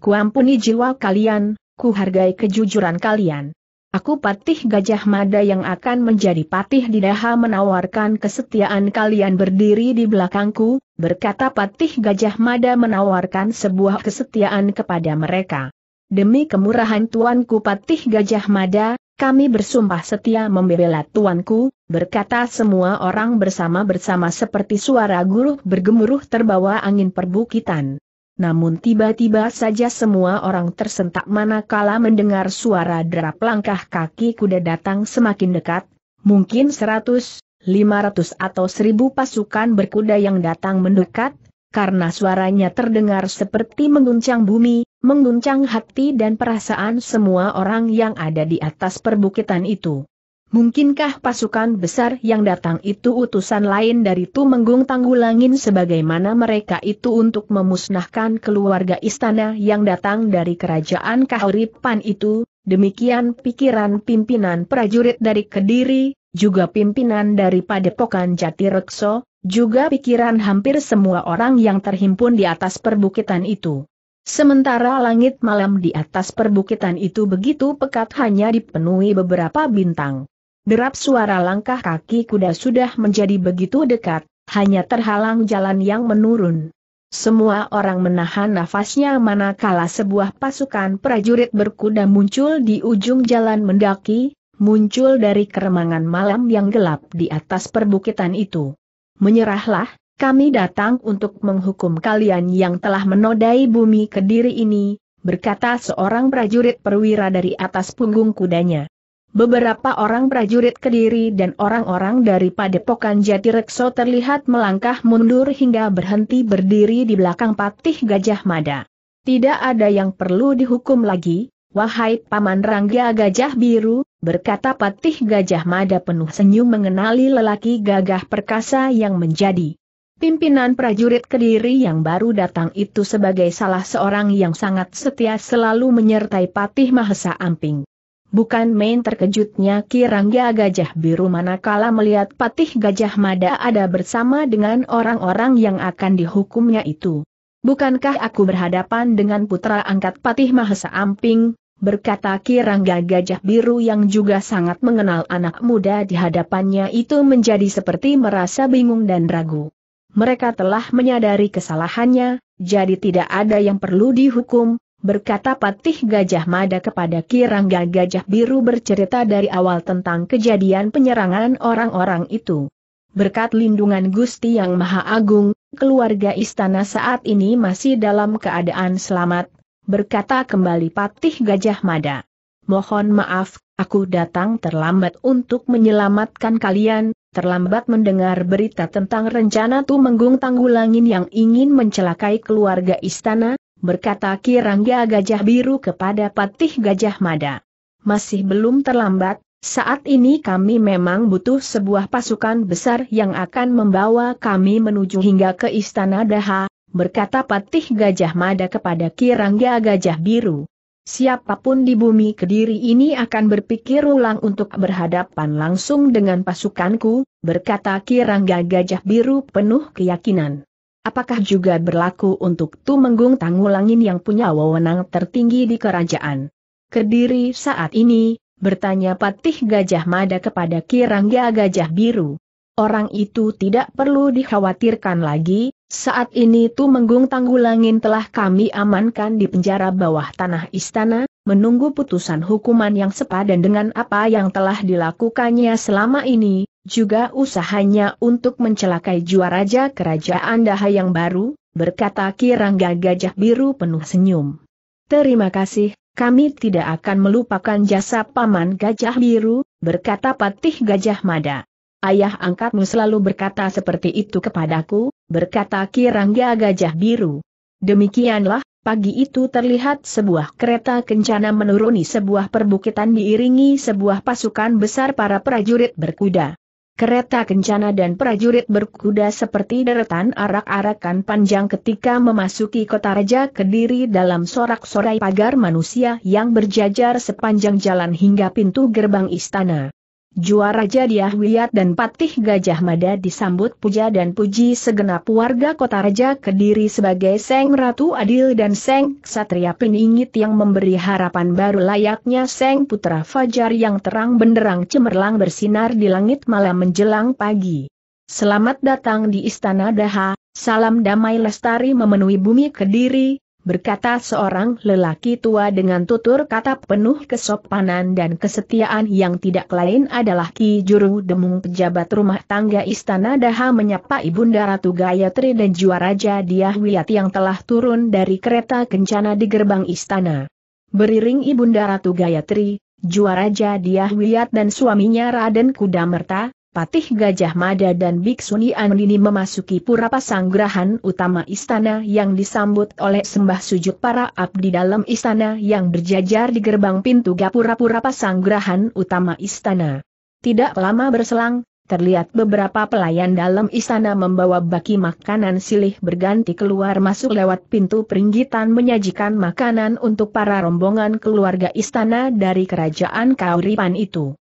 Kuampuni jiwa kalian, kuhargai kejujuran kalian. Aku Patih Gajah Mada yang akan menjadi Patih di Daha menawarkan kesetiaan kalian berdiri di belakangku, berkata Patih Gajah Mada menawarkan sebuah kesetiaan kepada mereka. Demi kemurahan Tuanku Patih Gajah Mada, kami bersumpah setia membela Tuanku, Berkata semua orang bersama-bersama seperti suara guru bergemuruh terbawa angin perbukitan. Namun tiba-tiba saja semua orang tersentak manakala mendengar suara derap langkah kaki kuda datang semakin dekat, mungkin seratus, lima ratus atau seribu pasukan berkuda yang datang mendekat, karena suaranya terdengar seperti mengguncang bumi, mengguncang hati dan perasaan semua orang yang ada di atas perbukitan itu. Mungkinkah pasukan besar yang datang itu utusan lain dari Tumenggung Tanggulangin sebagaimana mereka itu untuk memusnahkan keluarga istana yang datang dari kerajaan Kahuripan itu? Demikian pikiran pimpinan prajurit dari Kediri, juga pimpinan dari Padepokan Jatirekso, juga pikiran hampir semua orang yang terhimpun di atas perbukitan itu. Sementara langit malam di atas perbukitan itu begitu pekat hanya dipenuhi beberapa bintang. Derap suara langkah kaki kuda sudah menjadi begitu dekat, hanya terhalang jalan yang menurun. Semua orang menahan nafasnya manakala sebuah pasukan prajurit berkuda muncul di ujung jalan mendaki, muncul dari keremangan malam yang gelap di atas perbukitan itu. Menyerahlah, kami datang untuk menghukum kalian yang telah menodai bumi kediri ini, berkata seorang prajurit perwira dari atas punggung kudanya. Beberapa orang prajurit Kediri dan orang-orang dari Padepokan Jatirekso terlihat melangkah mundur hingga berhenti berdiri di belakang patih Gajah Mada. Tidak ada yang perlu dihukum lagi, wahai Paman Rangga Gajah Biru, berkata patih Gajah Mada penuh senyum mengenali lelaki gagah perkasa yang menjadi Pimpinan prajurit Kediri yang baru datang itu sebagai salah seorang yang sangat setia selalu menyertai Patih Mahesa Amping. Bukan main terkejutnya Kirangga ya Gajah Biru manakala melihat patih Gajah Mada ada bersama dengan orang-orang yang akan dihukumnya itu. Bukankah aku berhadapan dengan putra angkat patih Mahesa Amping, berkata Kirangga ya Gajah Biru yang juga sangat mengenal anak muda di hadapannya itu menjadi seperti merasa bingung dan ragu. Mereka telah menyadari kesalahannya, jadi tidak ada yang perlu dihukum, berkata Patih Gajah Mada kepada Kirangga Gajah Biru bercerita dari awal tentang kejadian penyerangan orang-orang itu. Berkat lindungan Gusti Yang Maha Agung, keluarga istana saat ini masih dalam keadaan selamat, berkata kembali Patih Gajah Mada. Mohon maaf, aku datang terlambat untuk menyelamatkan kalian, terlambat mendengar berita tentang rencana Tumenggung Tanggulangin yang ingin mencelakai keluarga istana, berkata Kirangga Gajah Biru kepada Patih Gajah Mada. Masih belum terlambat, saat ini kami memang butuh sebuah pasukan besar yang akan membawa kami menuju hingga ke Istana Daha, berkata Patih Gajah Mada kepada Kirangga Gajah Biru. Siapapun di bumi Kediri ini akan berpikir ulang untuk berhadapan langsung dengan pasukanku, berkata Kirangga Gajah Biru penuh keyakinan. Apakah juga berlaku untuk Tumenggung Tangulangin yang punya wewenang tertinggi di kerajaan? Kediri saat ini, bertanya Patih Gajah Mada kepada Kirangga Gajah Biru. Orang itu tidak perlu dikhawatirkan lagi, saat ini Tumenggung Tanggulangin telah kami amankan di penjara bawah tanah istana, menunggu putusan hukuman yang sepadan dengan apa yang telah dilakukannya selama ini, juga usahanya untuk mencelakai juaraja kerajaan Daha yang baru, berkata Kirangga Gajah Biru penuh senyum. Terima kasih, kami tidak akan melupakan jasa Paman Gajah Biru, berkata Patih Gajah Mada. Ayah angkatmu selalu berkata seperti itu kepadaku, berkata Kirangga Gajah Biru. Demikianlah, pagi itu terlihat sebuah kereta kencana menuruni sebuah perbukitan diiringi sebuah pasukan besar para prajurit berkuda. Kereta kencana dan prajurit berkuda seperti deretan arak-arakan panjang ketika memasuki kota Raja Kediri dalam sorak-sorai pagar manusia yang berjajar sepanjang jalan hingga pintu gerbang istana. Juara Jadiah Wiyat dan Patih Gajah Mada disambut puja dan puji segenap warga kota Raja Kediri sebagai Seng Ratu Adil dan Seng satria Peningit yang memberi harapan baru layaknya Seng Putra Fajar yang terang benderang cemerlang bersinar di langit malam menjelang pagi. Selamat datang di Istana Daha, salam damai lestari memenuhi bumi Kediri, berkata seorang lelaki tua dengan tutur kata penuh kesopanan dan kesetiaan yang tidak lain adalah Ki Juru Demung pejabat rumah tangga Istana Daha menyapa Ibunda Ratu Gayatri dan Juaraja Diah yang telah turun dari kereta kencana di gerbang istana. Beriring Ibunda Ratu Gayatri, Juaraja Diah dan suaminya Raden Kudamerta, Patih Gajah Mada dan Biksuni Anlini memasuki pura pasanggrahan utama istana yang disambut oleh sembah sujud para abdi dalam istana yang berjajar di gerbang pintu gapura-pura pasanggrahan utama istana. Tidak lama berselang, terlihat beberapa pelayan dalam istana membawa baki makanan silih berganti keluar masuk lewat pintu peringgitan menyajikan makanan untuk para rombongan keluarga istana dari kerajaan Kauripan itu.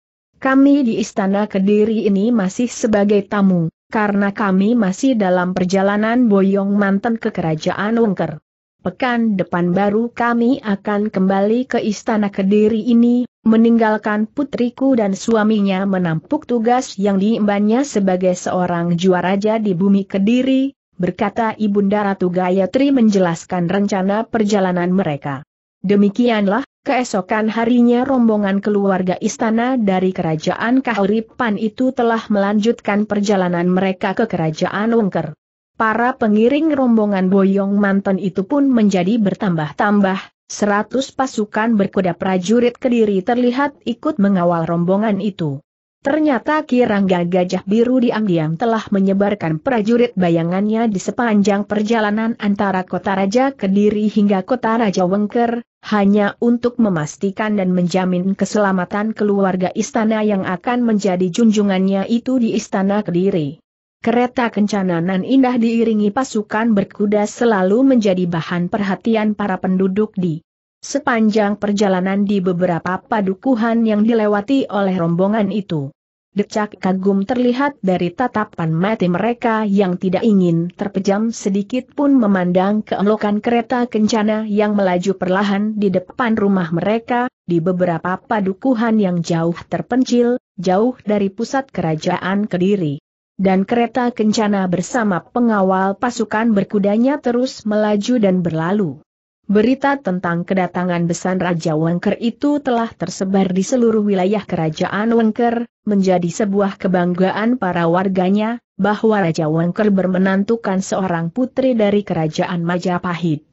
Kami di Istana Kediri ini masih sebagai tamu, karena kami masih dalam perjalanan Boyong Manten ke Kerajaan Ungker. Pekan depan baru kami akan kembali ke Istana Kediri ini, meninggalkan putriku dan suaminya menampuk tugas yang diimbannya sebagai seorang juaraja di bumi Kediri, berkata Ibunda Ratu Gayatri menjelaskan rencana perjalanan mereka. Demikianlah, Keesokan harinya rombongan keluarga istana dari kerajaan Kahuripan itu telah melanjutkan perjalanan mereka ke kerajaan Wengker. Para pengiring rombongan Boyong Manten itu pun menjadi bertambah-tambah, seratus pasukan berkuda prajurit kediri terlihat ikut mengawal rombongan itu. Ternyata Kirangga Gajah Biru diam-diam telah menyebarkan prajurit bayangannya di sepanjang perjalanan antara kota Raja Kediri hingga kota Raja Wengker, hanya untuk memastikan dan menjamin keselamatan keluarga istana yang akan menjadi junjungannya itu di istana Kediri. Kereta kencananan indah diiringi pasukan berkuda selalu menjadi bahan perhatian para penduduk di sepanjang perjalanan di beberapa padukuhan yang dilewati oleh rombongan itu. Decak kagum terlihat dari tatapan mati mereka yang tidak ingin terpejam sedikit pun memandang keelokan kereta kencana yang melaju perlahan di depan rumah mereka, di beberapa padukuhan yang jauh terpencil, jauh dari pusat kerajaan Kediri. Dan kereta kencana bersama pengawal pasukan berkudanya terus melaju dan berlalu. Berita tentang kedatangan besan Raja Wengker itu telah tersebar di seluruh wilayah kerajaan Wengker, menjadi sebuah kebanggaan para warganya, bahwa Raja Wengker bermenantukan seorang putri dari kerajaan Majapahit.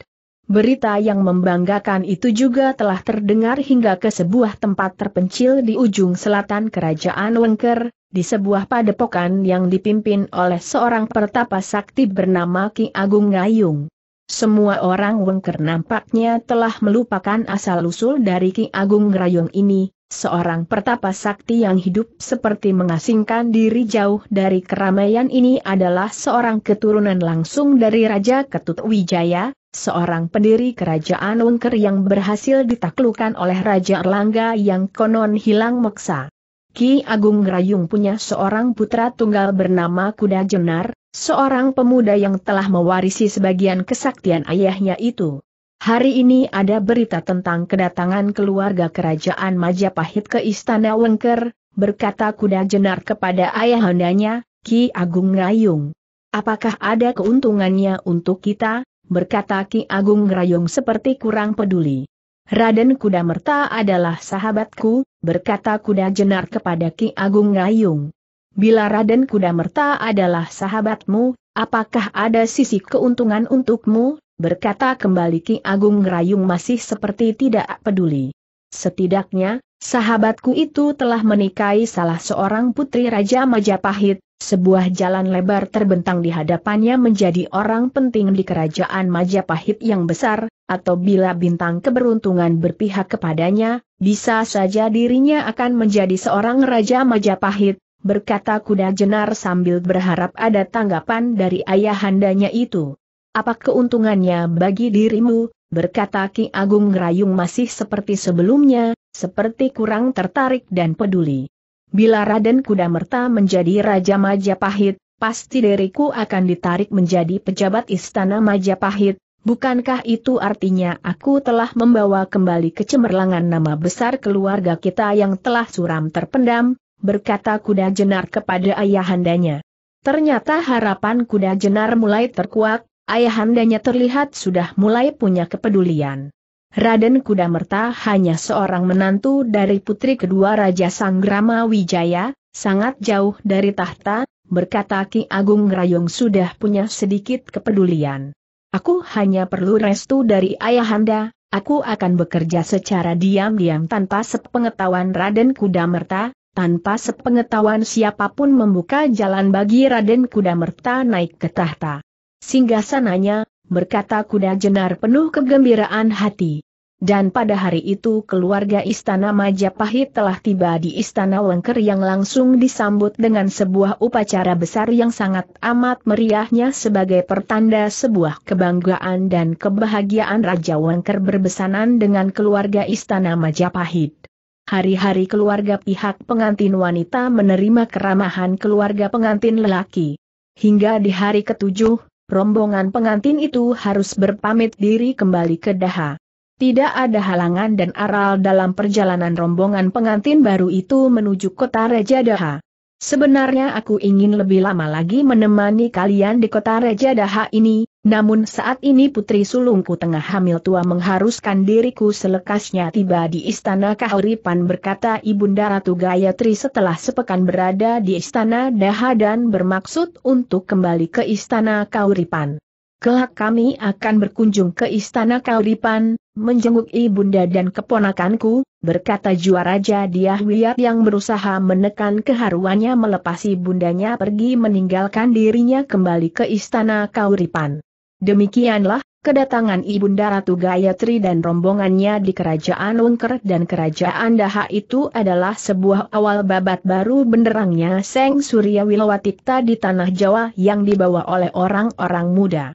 Berita yang membanggakan itu juga telah terdengar hingga ke sebuah tempat terpencil di ujung selatan kerajaan Wengker, di sebuah padepokan yang dipimpin oleh seorang pertapa sakti bernama Ki Agung Ngayung. Semua orang Wengker nampaknya telah melupakan asal-usul dari Ki Agung Rayong ini, seorang pertapa sakti yang hidup seperti mengasingkan diri jauh dari keramaian ini adalah seorang keturunan langsung dari Raja Ketut Wijaya, seorang pendiri kerajaan Wengker yang berhasil ditaklukan oleh Raja Erlangga yang konon hilang meksa. Ki Agung Rayung punya seorang putra tunggal bernama Kuda Jenar, Seorang pemuda yang telah mewarisi sebagian kesaktian ayahnya itu. Hari ini ada berita tentang kedatangan keluarga kerajaan Majapahit ke Istana Wengker, berkata kuda jenar kepada ayahandanya, Ki Agung Rayung. Apakah ada keuntungannya untuk kita? berkata Ki Agung Rayung seperti kurang peduli. Raden Kuda Merta adalah sahabatku, berkata kuda jenar kepada Ki Agung Rayung. Bila Raden Kuda Merta adalah sahabatmu, apakah ada sisi keuntungan untukmu? Berkata kembali Ki Agung Rayung masih seperti tidak peduli. Setidaknya, sahabatku itu telah menikahi salah seorang putri Raja Majapahit, sebuah jalan lebar terbentang di hadapannya menjadi orang penting di kerajaan Majapahit yang besar, atau bila bintang keberuntungan berpihak kepadanya, bisa saja dirinya akan menjadi seorang Raja Majapahit, berkata kuda jenar sambil berharap ada tanggapan dari ayahandanya itu. Apa keuntungannya bagi dirimu, berkata Ki Agung Rayung masih seperti sebelumnya, seperti kurang tertarik dan peduli. Bila Raden Kuda Merta menjadi Raja Majapahit, pasti diriku akan ditarik menjadi pejabat istana Majapahit, bukankah itu artinya aku telah membawa kembali kecemerlangan nama besar keluarga kita yang telah suram terpendam, berkata kuda jenar kepada ayahandanya. Ternyata harapan kuda jenar mulai terkuak, ayahandanya terlihat sudah mulai punya kepedulian. Raden Kuda Merta hanya seorang menantu dari putri kedua Raja Sanggrama Wijaya, sangat jauh dari tahta, berkata Ki Agung Rayong sudah punya sedikit kepedulian. Aku hanya perlu restu dari ayahanda, aku akan bekerja secara diam-diam tanpa sepengetahuan Raden Kuda Merta, tanpa sepengetahuan siapapun membuka jalan bagi Raden Kuda Merta naik ke tahta. Singgah sananya, berkata Kuda Jenar penuh kegembiraan hati. Dan pada hari itu keluarga Istana Majapahit telah tiba di Istana Wengker yang langsung disambut dengan sebuah upacara besar yang sangat amat meriahnya sebagai pertanda sebuah kebanggaan dan kebahagiaan Raja Wengker berbesanan dengan keluarga Istana Majapahit hari-hari keluarga pihak pengantin wanita menerima keramahan keluarga pengantin lelaki. Hingga di hari ketujuh, rombongan pengantin itu harus berpamit diri kembali ke Daha. Tidak ada halangan dan aral dalam perjalanan rombongan pengantin baru itu menuju kota Raja Daha. Sebenarnya aku ingin lebih lama lagi menemani kalian di kota Reja Daha ini, namun saat ini putri sulungku tengah hamil tua mengharuskan diriku selekasnya tiba di istana Kahuripan berkata Ibunda Ratu Gayatri setelah sepekan berada di istana Daha dan bermaksud untuk kembali ke istana Kahuripan. Kelak kami akan berkunjung ke Istana Kahuripan, menjenguk ibunda dan keponakanku, berkata juaraja Diahwiat yang berusaha menekan keharuannya melepasi bundanya pergi meninggalkan dirinya kembali ke istana Kauripan. Demikianlah, kedatangan Ibunda Ratu Gayatri dan rombongannya di Kerajaan Wengker dan Kerajaan Daha itu adalah sebuah awal babat baru benderangnya Seng Surya Wilawatikta di Tanah Jawa yang dibawa oleh orang-orang muda.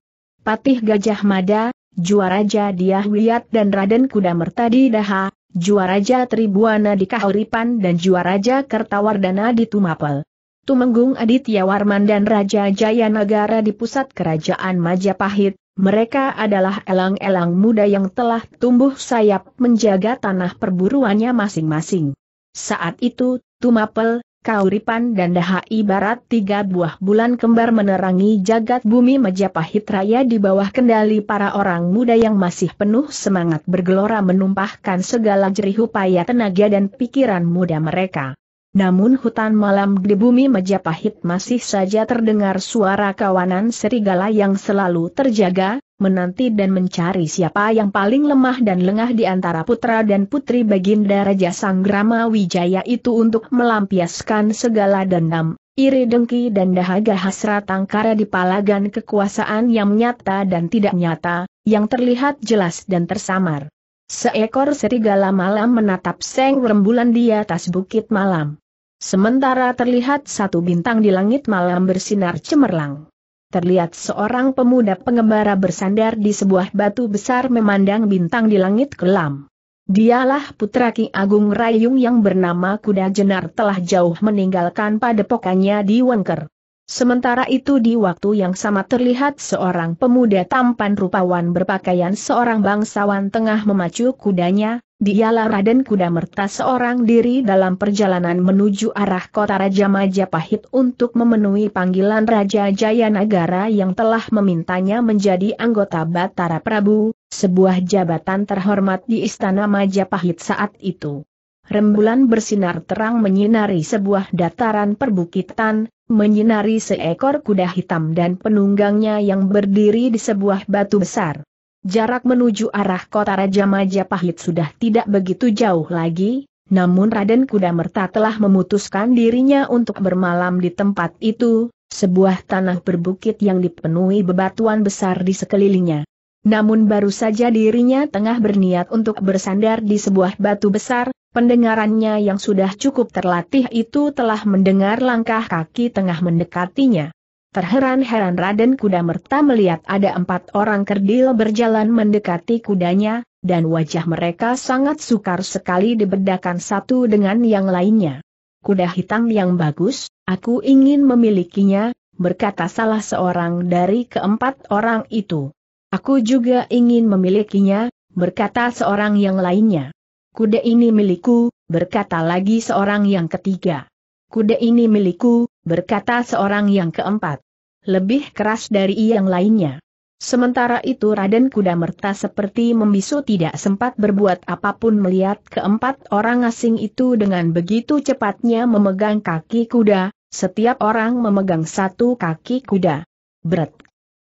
Patih Gajah Mada, Juaraja Diahwiat dan Raden Kuda Mertadi Daha, Juaraja Tribuana di Kahuripan dan Juaraja Kertawardana di Tumapel. Tumenggung Aditya Warman dan Raja Jayanagara di pusat kerajaan Majapahit, mereka adalah elang-elang muda yang telah tumbuh sayap menjaga tanah perburuannya masing-masing. Saat itu, Tumapel, Kauripan dan Daha Ibarat tiga buah bulan kembar menerangi jagat bumi Majapahit Raya di bawah kendali para orang muda yang masih penuh semangat bergelora menumpahkan segala jerih upaya tenaga dan pikiran muda mereka. Namun hutan malam di bumi Majapahit masih saja terdengar suara kawanan serigala yang selalu terjaga, menanti dan mencari siapa yang paling lemah dan lengah di antara putra dan putri Baginda Raja Sanggrama Wijaya itu untuk melampiaskan segala dendam, iri dengki dan dahaga hasrat angkara di palagan kekuasaan yang nyata dan tidak nyata, yang terlihat jelas dan tersamar. Seekor serigala malam menatap seng rembulan di atas bukit malam. Sementara terlihat satu bintang di langit malam bersinar cemerlang terlihat seorang pemuda pengembara bersandar di sebuah batu besar memandang bintang di langit kelam. Dialah putra Ki Agung Rayung yang bernama Kuda Jenar telah jauh meninggalkan padepokannya di Wengker. Sementara itu di waktu yang sama terlihat seorang pemuda tampan rupawan berpakaian seorang bangsawan tengah memacu kudanya, Dialah Raden Kuda Merta seorang diri dalam perjalanan menuju arah kota Raja Majapahit untuk memenuhi panggilan Raja Jayanagara yang telah memintanya menjadi anggota Batara Prabu, sebuah jabatan terhormat di Istana Majapahit saat itu. Rembulan bersinar terang menyinari sebuah dataran perbukitan, menyinari seekor kuda hitam dan penunggangnya yang berdiri di sebuah batu besar. Jarak menuju arah kota Raja Majapahit sudah tidak begitu jauh lagi, namun Raden Kuda Merta telah memutuskan dirinya untuk bermalam di tempat itu, sebuah tanah berbukit yang dipenuhi bebatuan besar di sekelilingnya. Namun baru saja dirinya tengah berniat untuk bersandar di sebuah batu besar, pendengarannya yang sudah cukup terlatih itu telah mendengar langkah kaki tengah mendekatinya. Terheran-heran Raden Kuda Merta melihat ada empat orang kerdil berjalan mendekati kudanya, dan wajah mereka sangat sukar sekali dibedakan satu dengan yang lainnya. Kuda hitam yang bagus, aku ingin memilikinya, berkata salah seorang dari keempat orang itu. Aku juga ingin memilikinya, berkata seorang yang lainnya. Kuda ini milikku, berkata lagi seorang yang ketiga. Kuda ini milikku, berkata seorang yang keempat lebih keras dari yang lainnya. Sementara itu Raden Kuda Merta seperti membisu tidak sempat berbuat apapun melihat keempat orang asing itu dengan begitu cepatnya memegang kaki kuda, setiap orang memegang satu kaki kuda. Berat.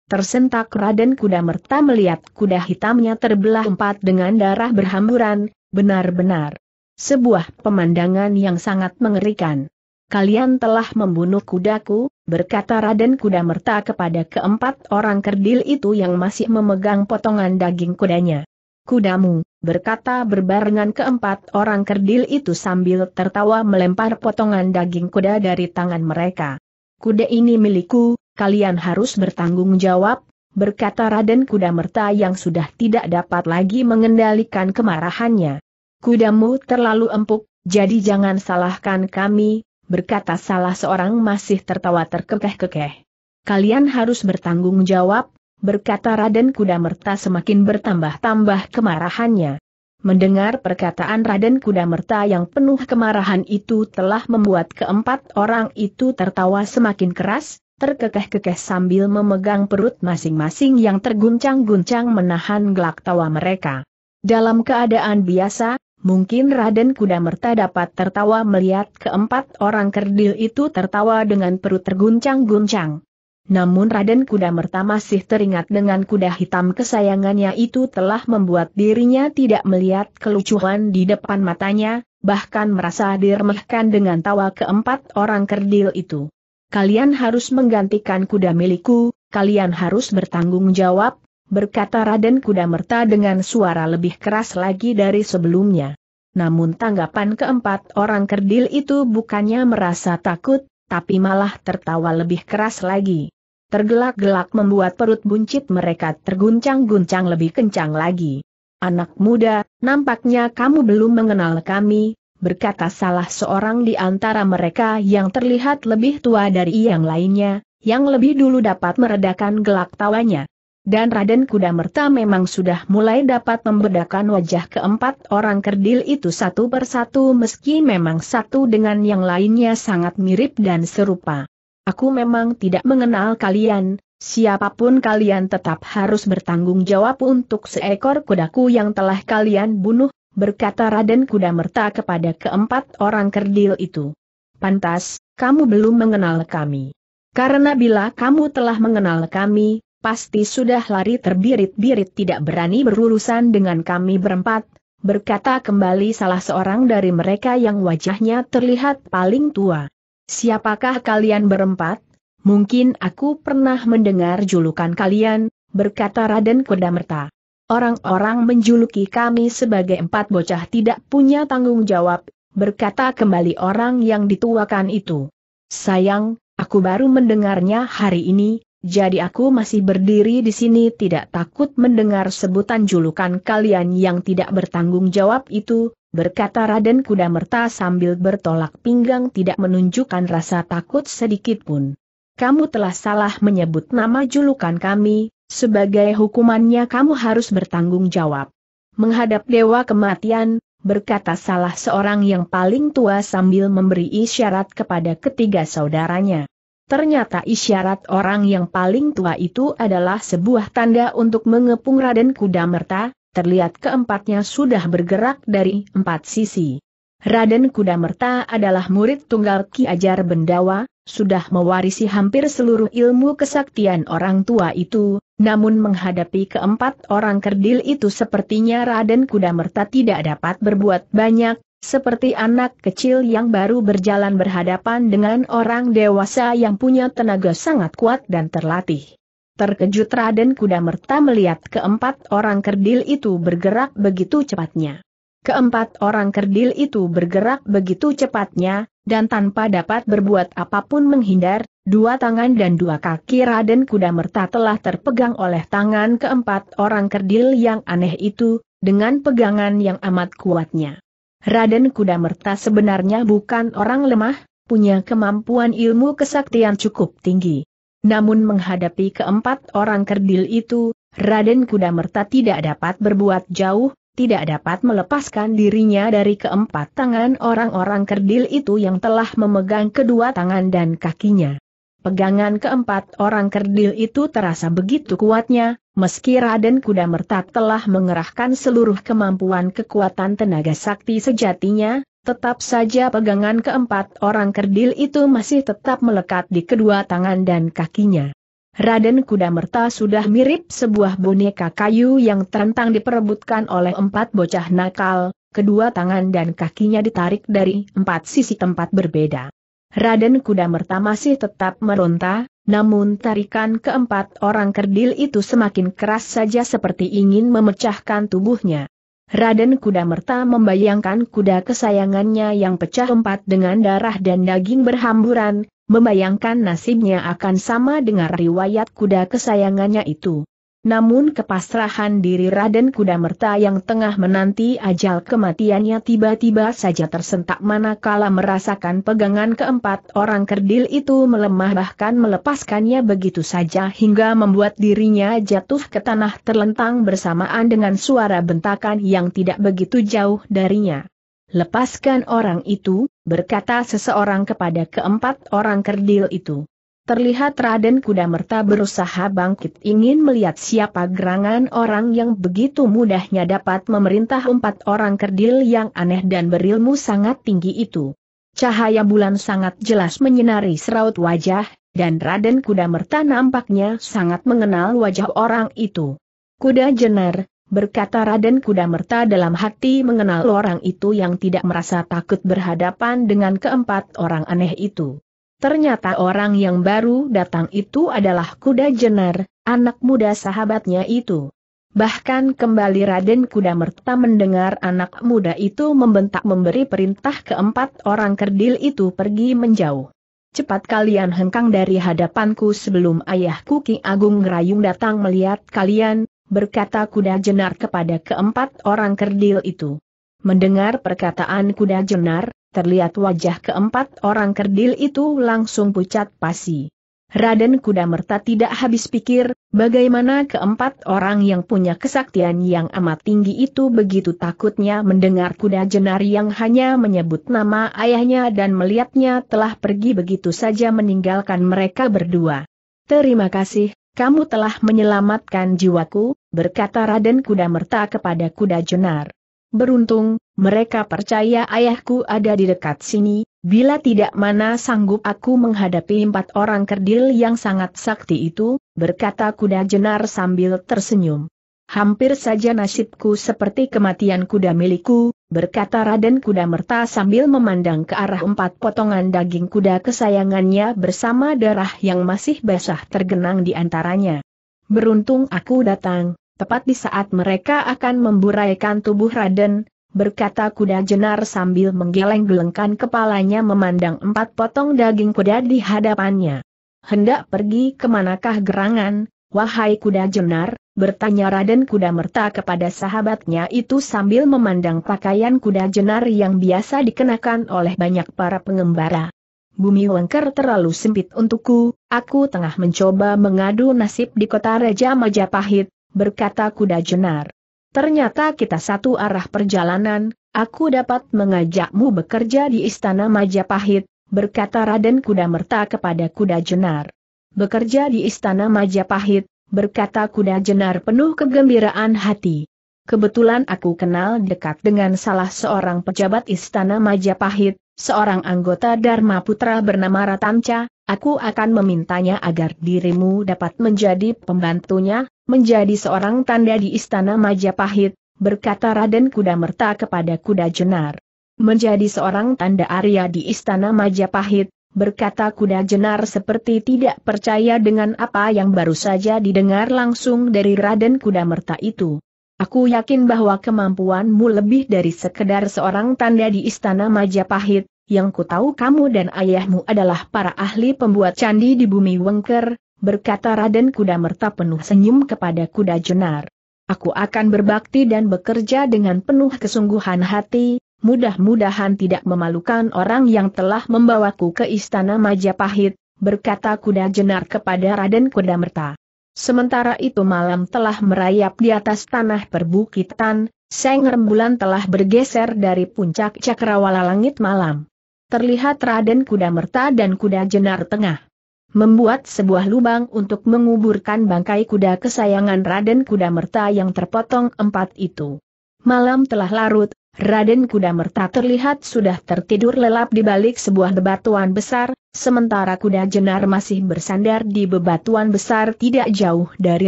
Tersentak Raden Kuda Merta melihat kuda hitamnya terbelah empat dengan darah berhamburan, benar-benar. Sebuah pemandangan yang sangat mengerikan kalian telah membunuh kudaku, berkata Raden Kuda Merta kepada keempat orang kerdil itu yang masih memegang potongan daging kudanya. Kudamu, berkata berbarengan keempat orang kerdil itu sambil tertawa melempar potongan daging kuda dari tangan mereka. Kuda ini milikku, kalian harus bertanggung jawab, berkata Raden Kuda Merta yang sudah tidak dapat lagi mengendalikan kemarahannya. Kudamu terlalu empuk, jadi jangan salahkan kami, berkata salah seorang masih tertawa terkekeh-kekeh. Kalian harus bertanggung jawab, berkata Raden Kuda Merta semakin bertambah-tambah kemarahannya. Mendengar perkataan Raden Kuda Merta yang penuh kemarahan itu telah membuat keempat orang itu tertawa semakin keras, terkekeh-kekeh sambil memegang perut masing-masing yang terguncang-guncang menahan gelak tawa mereka. Dalam keadaan biasa, Mungkin Raden Kuda Merta dapat tertawa melihat keempat orang kerdil itu tertawa dengan perut terguncang-guncang. Namun Raden Kuda Merta masih teringat dengan kuda hitam kesayangannya itu telah membuat dirinya tidak melihat kelucuan di depan matanya, bahkan merasa diremehkan dengan tawa keempat orang kerdil itu. Kalian harus menggantikan kuda milikku, kalian harus bertanggung jawab, berkata Raden Kuda Merta dengan suara lebih keras lagi dari sebelumnya. Namun tanggapan keempat orang kerdil itu bukannya merasa takut, tapi malah tertawa lebih keras lagi. Tergelak-gelak membuat perut buncit mereka terguncang-guncang lebih kencang lagi. Anak muda, nampaknya kamu belum mengenal kami, berkata salah seorang di antara mereka yang terlihat lebih tua dari yang lainnya, yang lebih dulu dapat meredakan gelak tawanya dan Raden Kuda Merta memang sudah mulai dapat membedakan wajah keempat orang kerdil itu satu persatu meski memang satu dengan yang lainnya sangat mirip dan serupa. Aku memang tidak mengenal kalian, siapapun kalian tetap harus bertanggung jawab untuk seekor kudaku yang telah kalian bunuh, berkata Raden Kuda Merta kepada keempat orang kerdil itu. Pantas, kamu belum mengenal kami. Karena bila kamu telah mengenal kami, pasti sudah lari terbirit-birit tidak berani berurusan dengan kami berempat, berkata kembali salah seorang dari mereka yang wajahnya terlihat paling tua. Siapakah kalian berempat? Mungkin aku pernah mendengar julukan kalian, berkata Raden Kudamerta. Orang-orang menjuluki kami sebagai empat bocah tidak punya tanggung jawab, berkata kembali orang yang dituakan itu. Sayang, aku baru mendengarnya hari ini, jadi aku masih berdiri di sini tidak takut mendengar sebutan julukan kalian yang tidak bertanggung jawab itu, berkata Raden Kuda Merta sambil bertolak pinggang tidak menunjukkan rasa takut sedikitpun. Kamu telah salah menyebut nama julukan kami, sebagai hukumannya kamu harus bertanggung jawab. Menghadap dewa kematian, berkata salah seorang yang paling tua sambil memberi isyarat kepada ketiga saudaranya. Ternyata isyarat orang yang paling tua itu adalah sebuah tanda untuk mengepung Raden Kuda Merta, terlihat keempatnya sudah bergerak dari empat sisi. Raden Kuda Merta adalah murid tunggal Ki Ajar Bendawa, sudah mewarisi hampir seluruh ilmu kesaktian orang tua itu, namun menghadapi keempat orang kerdil itu sepertinya Raden Kuda Merta tidak dapat berbuat banyak, seperti anak kecil yang baru berjalan berhadapan dengan orang dewasa yang punya tenaga sangat kuat dan terlatih. Terkejut Raden Kuda Merta melihat keempat orang kerdil itu bergerak begitu cepatnya. Keempat orang kerdil itu bergerak begitu cepatnya, dan tanpa dapat berbuat apapun menghindar, dua tangan dan dua kaki Raden Kuda Merta telah terpegang oleh tangan keempat orang kerdil yang aneh itu, dengan pegangan yang amat kuatnya. Raden Kuda Merta sebenarnya bukan orang lemah, punya kemampuan ilmu kesaktian cukup tinggi. Namun menghadapi keempat orang kerdil itu, Raden Kuda Merta tidak dapat berbuat jauh, tidak dapat melepaskan dirinya dari keempat tangan orang-orang kerdil itu yang telah memegang kedua tangan dan kakinya. Pegangan keempat orang kerdil itu terasa begitu kuatnya, meski Raden Kuda telah mengerahkan seluruh kemampuan kekuatan tenaga sakti sejatinya, tetap saja pegangan keempat orang kerdil itu masih tetap melekat di kedua tangan dan kakinya. Raden Kuda Merta sudah mirip sebuah boneka kayu yang terentang diperebutkan oleh empat bocah nakal, kedua tangan dan kakinya ditarik dari empat sisi tempat berbeda. Raden Kuda Merta masih tetap meronta, namun tarikan keempat orang kerdil itu semakin keras saja seperti ingin memecahkan tubuhnya. Raden Kuda Merta membayangkan kuda kesayangannya yang pecah empat dengan darah dan daging berhamburan, membayangkan nasibnya akan sama dengan riwayat kuda kesayangannya itu. Namun kepasrahan diri Raden Kuda Merta yang tengah menanti ajal kematiannya tiba-tiba saja tersentak manakala merasakan pegangan keempat orang kerdil itu melemah bahkan melepaskannya begitu saja hingga membuat dirinya jatuh ke tanah terlentang bersamaan dengan suara bentakan yang tidak begitu jauh darinya. Lepaskan orang itu, berkata seseorang kepada keempat orang kerdil itu. Terlihat Raden Kuda Merta berusaha bangkit ingin melihat siapa gerangan orang yang begitu mudahnya dapat memerintah empat orang kerdil yang aneh dan berilmu sangat tinggi itu. Cahaya bulan sangat jelas menyinari seraut wajah, dan Raden Kuda Merta nampaknya sangat mengenal wajah orang itu. Kuda Jenar, berkata Raden Kuda Merta dalam hati mengenal orang itu yang tidak merasa takut berhadapan dengan keempat orang aneh itu. Ternyata orang yang baru datang itu adalah kuda jenar, anak muda sahabatnya itu. Bahkan kembali Raden Kuda Merta mendengar anak muda itu membentak memberi perintah keempat orang kerdil itu pergi menjauh. Cepat kalian hengkang dari hadapanku sebelum ayahku Ki Agung Rayung datang melihat kalian, berkata kuda jenar kepada keempat orang kerdil itu. Mendengar perkataan kuda jenar, terlihat wajah keempat orang kerdil itu langsung pucat pasi. Raden Kuda Merta tidak habis pikir, bagaimana keempat orang yang punya kesaktian yang amat tinggi itu begitu takutnya mendengar kuda jenar yang hanya menyebut nama ayahnya dan melihatnya telah pergi begitu saja meninggalkan mereka berdua. Terima kasih, kamu telah menyelamatkan jiwaku, berkata Raden Kuda Merta kepada kuda jenar. Beruntung, mereka percaya ayahku ada di dekat sini, bila tidak mana sanggup aku menghadapi empat orang kerdil yang sangat sakti itu, berkata kuda jenar sambil tersenyum. Hampir saja nasibku seperti kematian kuda milikku, berkata Raden Kuda Merta sambil memandang ke arah empat potongan daging kuda kesayangannya bersama darah yang masih basah tergenang di antaranya. Beruntung aku datang, tepat di saat mereka akan memburaikan tubuh Raden, berkata kuda jenar sambil menggeleng-gelengkan kepalanya memandang empat potong daging kuda di hadapannya. Hendak pergi ke manakah gerangan, wahai kuda jenar, bertanya Raden Kuda Merta kepada sahabatnya itu sambil memandang pakaian kuda jenar yang biasa dikenakan oleh banyak para pengembara. Bumi Wengker terlalu sempit untukku, aku tengah mencoba mengadu nasib di kota Raja Majapahit, berkata kuda jenar. Ternyata kita satu arah perjalanan, aku dapat mengajakmu bekerja di Istana Majapahit, berkata Raden Kuda Merta kepada Kuda Jenar. Bekerja di Istana Majapahit, berkata Kuda Jenar penuh kegembiraan hati. Kebetulan aku kenal dekat dengan salah seorang pejabat Istana Majapahit, seorang anggota Dharma Putra bernama Ratanca, aku akan memintanya agar dirimu dapat menjadi pembantunya, menjadi seorang tanda di istana Majapahit, berkata Raden Kuda Merta kepada Kuda Jenar. Menjadi seorang tanda Arya di istana Majapahit, berkata Kuda Jenar seperti tidak percaya dengan apa yang baru saja didengar langsung dari Raden Kuda Merta itu. Aku yakin bahwa kemampuanmu lebih dari sekedar seorang tanda di istana Majapahit, yang ku tahu kamu dan ayahmu adalah para ahli pembuat candi di bumi Wengker, berkata Raden Kuda Merta penuh senyum kepada Kuda Jenar. Aku akan berbakti dan bekerja dengan penuh kesungguhan hati, mudah-mudahan tidak memalukan orang yang telah membawaku ke Istana Majapahit, berkata Kuda Jenar kepada Raden Kuda Merta. Sementara itu malam telah merayap di atas tanah perbukitan, Seng rembulan telah bergeser dari puncak cakrawala langit malam. Terlihat Raden Kuda Merta dan Kuda Jenar tengah membuat sebuah lubang untuk menguburkan bangkai kuda kesayangan Raden Kuda Merta yang terpotong empat itu. Malam telah larut, Raden Kuda Merta terlihat sudah tertidur lelap di balik sebuah bebatuan besar, sementara kuda jenar masih bersandar di bebatuan besar tidak jauh dari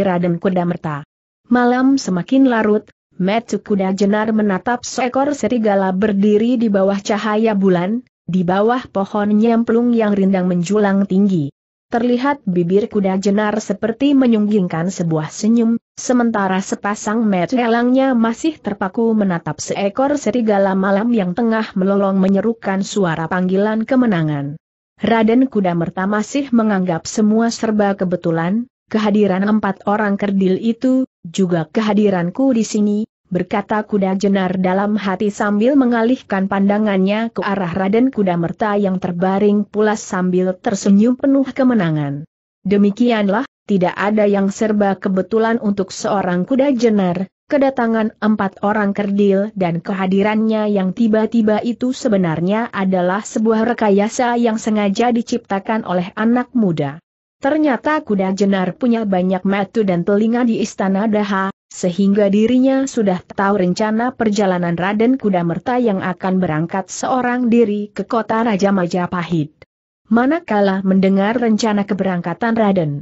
Raden Kuda Merta. Malam semakin larut, Metu Kuda Jenar menatap seekor serigala berdiri di bawah cahaya bulan, di bawah pohon nyemplung yang rindang menjulang tinggi. Terlihat bibir kuda jenar seperti menyunggingkan sebuah senyum, sementara sepasang mata elangnya masih terpaku menatap seekor serigala malam yang tengah melolong menyerukan suara panggilan kemenangan. Raden Kuda Merta masih menganggap semua serba kebetulan, kehadiran empat orang kerdil itu, juga kehadiranku di sini, berkata kuda jenar dalam hati sambil mengalihkan pandangannya ke arah Raden Kuda Merta yang terbaring pulas sambil tersenyum penuh kemenangan. Demikianlah, tidak ada yang serba kebetulan untuk seorang kuda jenar, kedatangan empat orang kerdil dan kehadirannya yang tiba-tiba itu sebenarnya adalah sebuah rekayasa yang sengaja diciptakan oleh anak muda. Ternyata kuda jenar punya banyak metu dan telinga di istana Daha, sehingga dirinya sudah tahu rencana perjalanan Raden Kuda Merta yang akan berangkat seorang diri ke kota Raja Majapahit. Manakala mendengar rencana keberangkatan Raden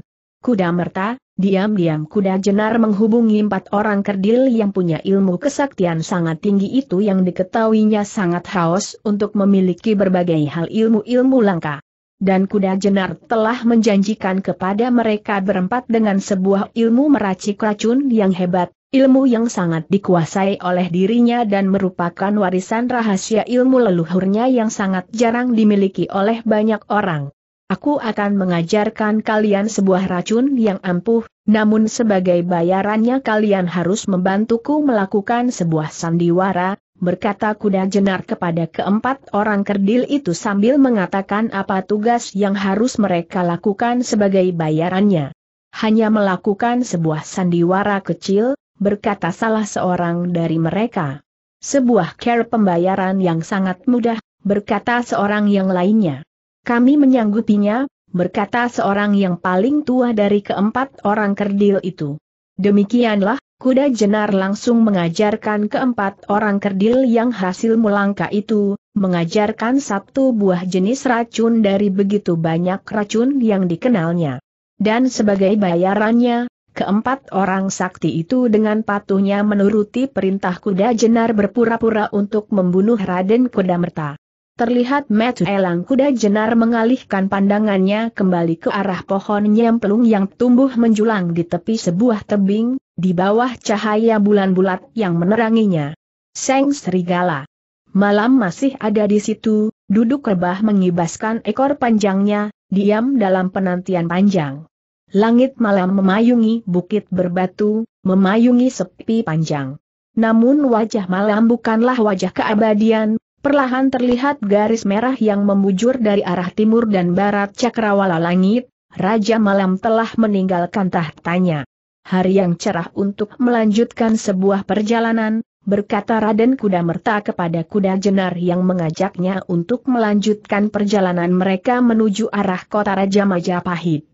Kuda Merta, diam-diam Kuda Jenar menghubungi empat orang kerdil yang punya ilmu kesaktian sangat tinggi itu yang diketahuinya sangat haus untuk memiliki berbagai hal ilmu-ilmu langka dan kuda jenar telah menjanjikan kepada mereka berempat dengan sebuah ilmu meracik racun yang hebat, ilmu yang sangat dikuasai oleh dirinya dan merupakan warisan rahasia ilmu leluhurnya yang sangat jarang dimiliki oleh banyak orang. Aku akan mengajarkan kalian sebuah racun yang ampuh, namun sebagai bayarannya kalian harus membantuku melakukan sebuah sandiwara, berkata kuda jenar kepada keempat orang kerdil itu sambil mengatakan apa tugas yang harus mereka lakukan sebagai bayarannya. Hanya melakukan sebuah sandiwara kecil, berkata salah seorang dari mereka. Sebuah care pembayaran yang sangat mudah, berkata seorang yang lainnya. Kami menyanggupinya, berkata seorang yang paling tua dari keempat orang kerdil itu. Demikianlah, Kuda Jenar langsung mengajarkan keempat orang kerdil yang hasil melangkah itu, mengajarkan satu buah jenis racun dari begitu banyak racun yang dikenalnya. Dan sebagai bayarannya, keempat orang sakti itu dengan patuhnya menuruti perintah kuda Jenar berpura-pura untuk membunuh Raden Merta. Terlihat Matt Elang kuda jenar mengalihkan pandangannya kembali ke arah pohon nyemplung yang tumbuh menjulang di tepi sebuah tebing, di bawah cahaya bulan bulat yang meneranginya. Seng Serigala. Malam masih ada di situ, duduk rebah mengibaskan ekor panjangnya, diam dalam penantian panjang. Langit malam memayungi bukit berbatu, memayungi sepi panjang. Namun wajah malam bukanlah wajah keabadian, perlahan terlihat garis merah yang membujur dari arah timur dan barat cakrawala langit, Raja Malam telah meninggalkan tahtanya. Hari yang cerah untuk melanjutkan sebuah perjalanan, berkata Raden Kuda Merta kepada kuda jenar yang mengajaknya untuk melanjutkan perjalanan mereka menuju arah kota Raja Majapahit.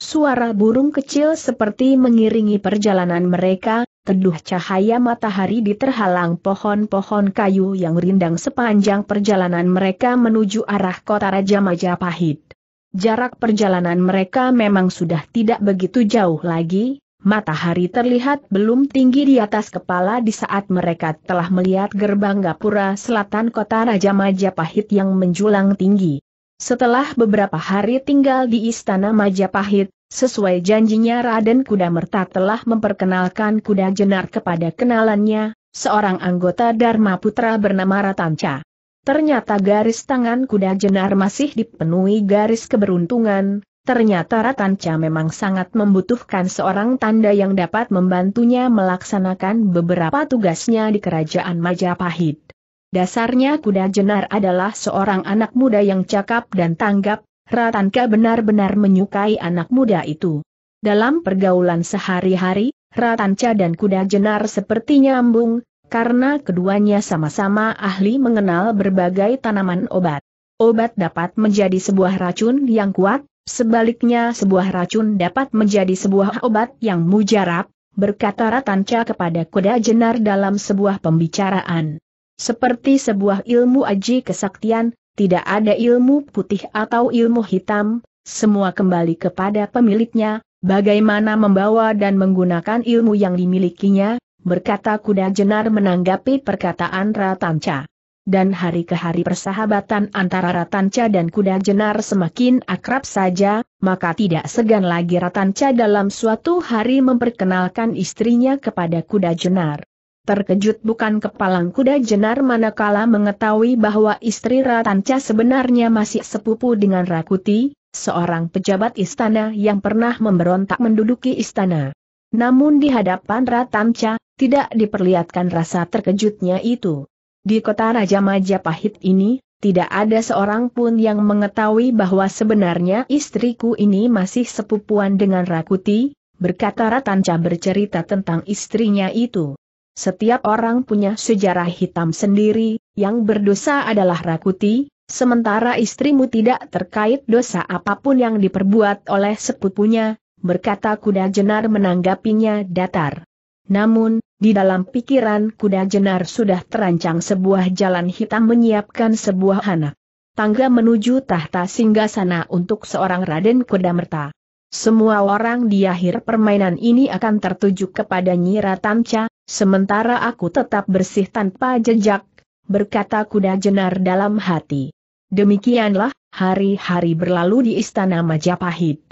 Suara burung kecil seperti mengiringi perjalanan mereka, Teduh cahaya matahari diterhalang pohon-pohon kayu yang rindang sepanjang perjalanan mereka menuju arah kota Raja Majapahit. Jarak perjalanan mereka memang sudah tidak begitu jauh lagi, matahari terlihat belum tinggi di atas kepala di saat mereka telah melihat gerbang gapura selatan kota Raja Majapahit yang menjulang tinggi. Setelah beberapa hari tinggal di Istana Majapahit, Sesuai janjinya Raden Kuda Merta telah memperkenalkan kuda jenar kepada kenalannya, seorang anggota Dharma Putra bernama Ratanca. Ternyata garis tangan kuda jenar masih dipenuhi garis keberuntungan, Ternyata Ratanca memang sangat membutuhkan seorang tanda yang dapat membantunya melaksanakan beberapa tugasnya di kerajaan Majapahit. Dasarnya kuda jenar adalah seorang anak muda yang cakap dan tanggap, Ratanka benar-benar menyukai anak muda itu. Dalam pergaulan sehari-hari, Ratanca dan kuda jenar seperti nyambung, karena keduanya sama-sama ahli mengenal berbagai tanaman obat. Obat dapat menjadi sebuah racun yang kuat, sebaliknya sebuah racun dapat menjadi sebuah obat yang mujarab, berkata Ratanca kepada kuda jenar dalam sebuah pembicaraan. Seperti sebuah ilmu aji kesaktian, tidak ada ilmu putih atau ilmu hitam, semua kembali kepada pemiliknya, bagaimana membawa dan menggunakan ilmu yang dimilikinya, berkata kuda jenar menanggapi perkataan Ratanca. Dan hari ke hari persahabatan antara Ratanca dan kuda jenar semakin akrab saja, maka tidak segan lagi Ratanca dalam suatu hari memperkenalkan istrinya kepada kuda jenar. Terkejut bukan kepalang kuda jenar manakala mengetahui bahwa istri Ratanca sebenarnya masih sepupu dengan Rakuti, seorang pejabat istana yang pernah memberontak menduduki istana. Namun di hadapan Ratanca, tidak diperlihatkan rasa terkejutnya itu. Di kota Raja Majapahit ini, tidak ada seorang pun yang mengetahui bahwa sebenarnya istriku ini masih sepupuan dengan Rakuti, berkata Ratanca bercerita tentang istrinya itu. Setiap orang punya sejarah hitam sendiri, yang berdosa adalah Rakuti, sementara istrimu tidak terkait dosa apapun yang diperbuat oleh sepupunya, berkata kuda jenar menanggapinya datar. Namun, di dalam pikiran kuda jenar sudah terancang sebuah jalan hitam menyiapkan sebuah anak. Tangga menuju tahta singgasana untuk seorang Raden Kuda Merta. Semua orang di akhir permainan ini akan tertuju kepada Nyi Tanca. Sementara aku tetap bersih tanpa jejak, berkata kuda jenar dalam hati. Demikianlah, hari-hari berlalu di istana Majapahit.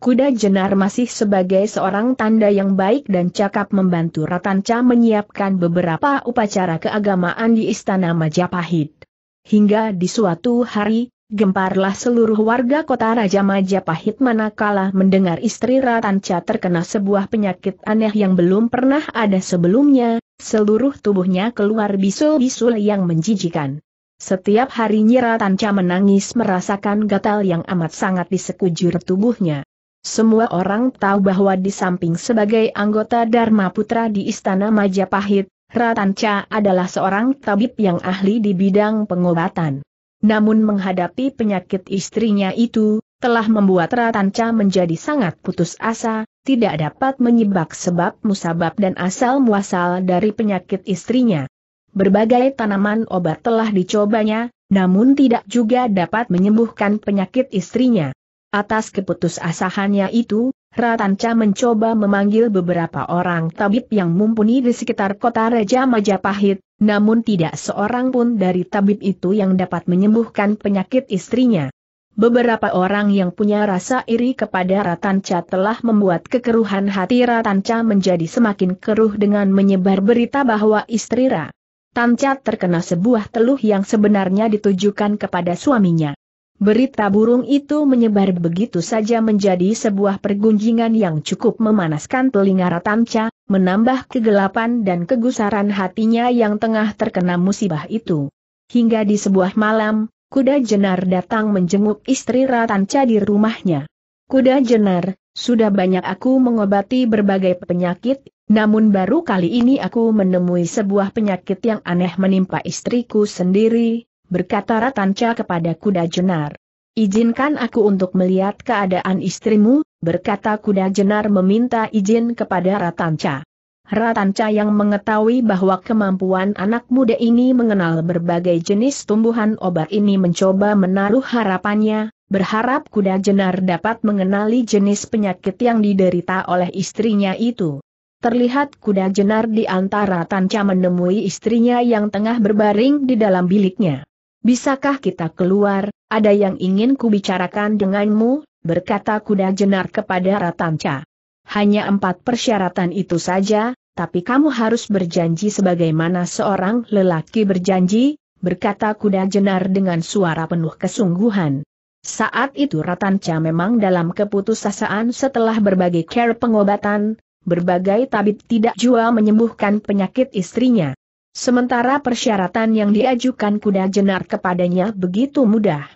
Kuda Jenar masih sebagai seorang tanda yang baik dan cakap membantu Ratanca menyiapkan beberapa upacara keagamaan di Istana Majapahit. Hingga di suatu hari, Gemparlah seluruh warga kota Raja Majapahit manakala mendengar istri Ratanca terkena sebuah penyakit aneh yang belum pernah ada sebelumnya, seluruh tubuhnya keluar bisul-bisul yang menjijikan. Setiap hari Tanca menangis merasakan gatal yang amat sangat di sekujur tubuhnya. Semua orang tahu bahwa di samping sebagai anggota Dharma Putra di Istana Majapahit, Ratanca adalah seorang tabib yang ahli di bidang pengobatan. Namun menghadapi penyakit istrinya itu, telah membuat Ratanca menjadi sangat putus asa, tidak dapat menyebak sebab musabab dan asal-muasal dari penyakit istrinya. Berbagai tanaman obat telah dicobanya, namun tidak juga dapat menyembuhkan penyakit istrinya. Atas keputusasaannya itu, Ratanca mencoba memanggil beberapa orang tabib yang mumpuni di sekitar kota Raja Majapahit, namun tidak seorang pun dari tabib itu yang dapat menyembuhkan penyakit istrinya. Beberapa orang yang punya rasa iri kepada Ratanca telah membuat kekeruhan hati Ratanca menjadi semakin keruh dengan menyebar berita bahwa istri Ratanca terkena sebuah teluh yang sebenarnya ditujukan kepada suaminya. Berita burung itu menyebar begitu saja menjadi sebuah pergunjingan yang cukup memanaskan telinga Ratanca, menambah kegelapan dan kegusaran hatinya yang tengah terkena musibah itu. Hingga di sebuah malam, kuda Jenar datang menjenguk istri Ratanca di rumahnya. Kuda Jenar, sudah banyak aku mengobati berbagai penyakit, namun baru kali ini aku menemui sebuah penyakit yang aneh menimpa istriku sendiri, berkata Ratanca kepada kuda jenar. Izinkan aku untuk melihat keadaan istrimu, berkata kuda jenar meminta izin kepada Ratanca. Ratanca yang mengetahui bahwa kemampuan anak muda ini mengenal berbagai jenis tumbuhan obat ini mencoba menaruh harapannya, berharap kuda jenar dapat mengenali jenis penyakit yang diderita oleh istrinya itu. Terlihat kuda jenar di antara tanca menemui istrinya yang tengah berbaring di dalam biliknya. Bisakah kita keluar, ada yang ingin kubicarakan denganmu, berkata kuda jenar kepada Ratanca. Hanya empat persyaratan itu saja, tapi kamu harus berjanji sebagaimana seorang lelaki berjanji, berkata kuda jenar dengan suara penuh kesungguhan. Saat itu Ratanca memang dalam keputusasaan setelah berbagai care pengobatan, berbagai tabib tidak jual menyembuhkan penyakit istrinya. Sementara persyaratan yang diajukan kuda jenar kepadanya begitu mudah.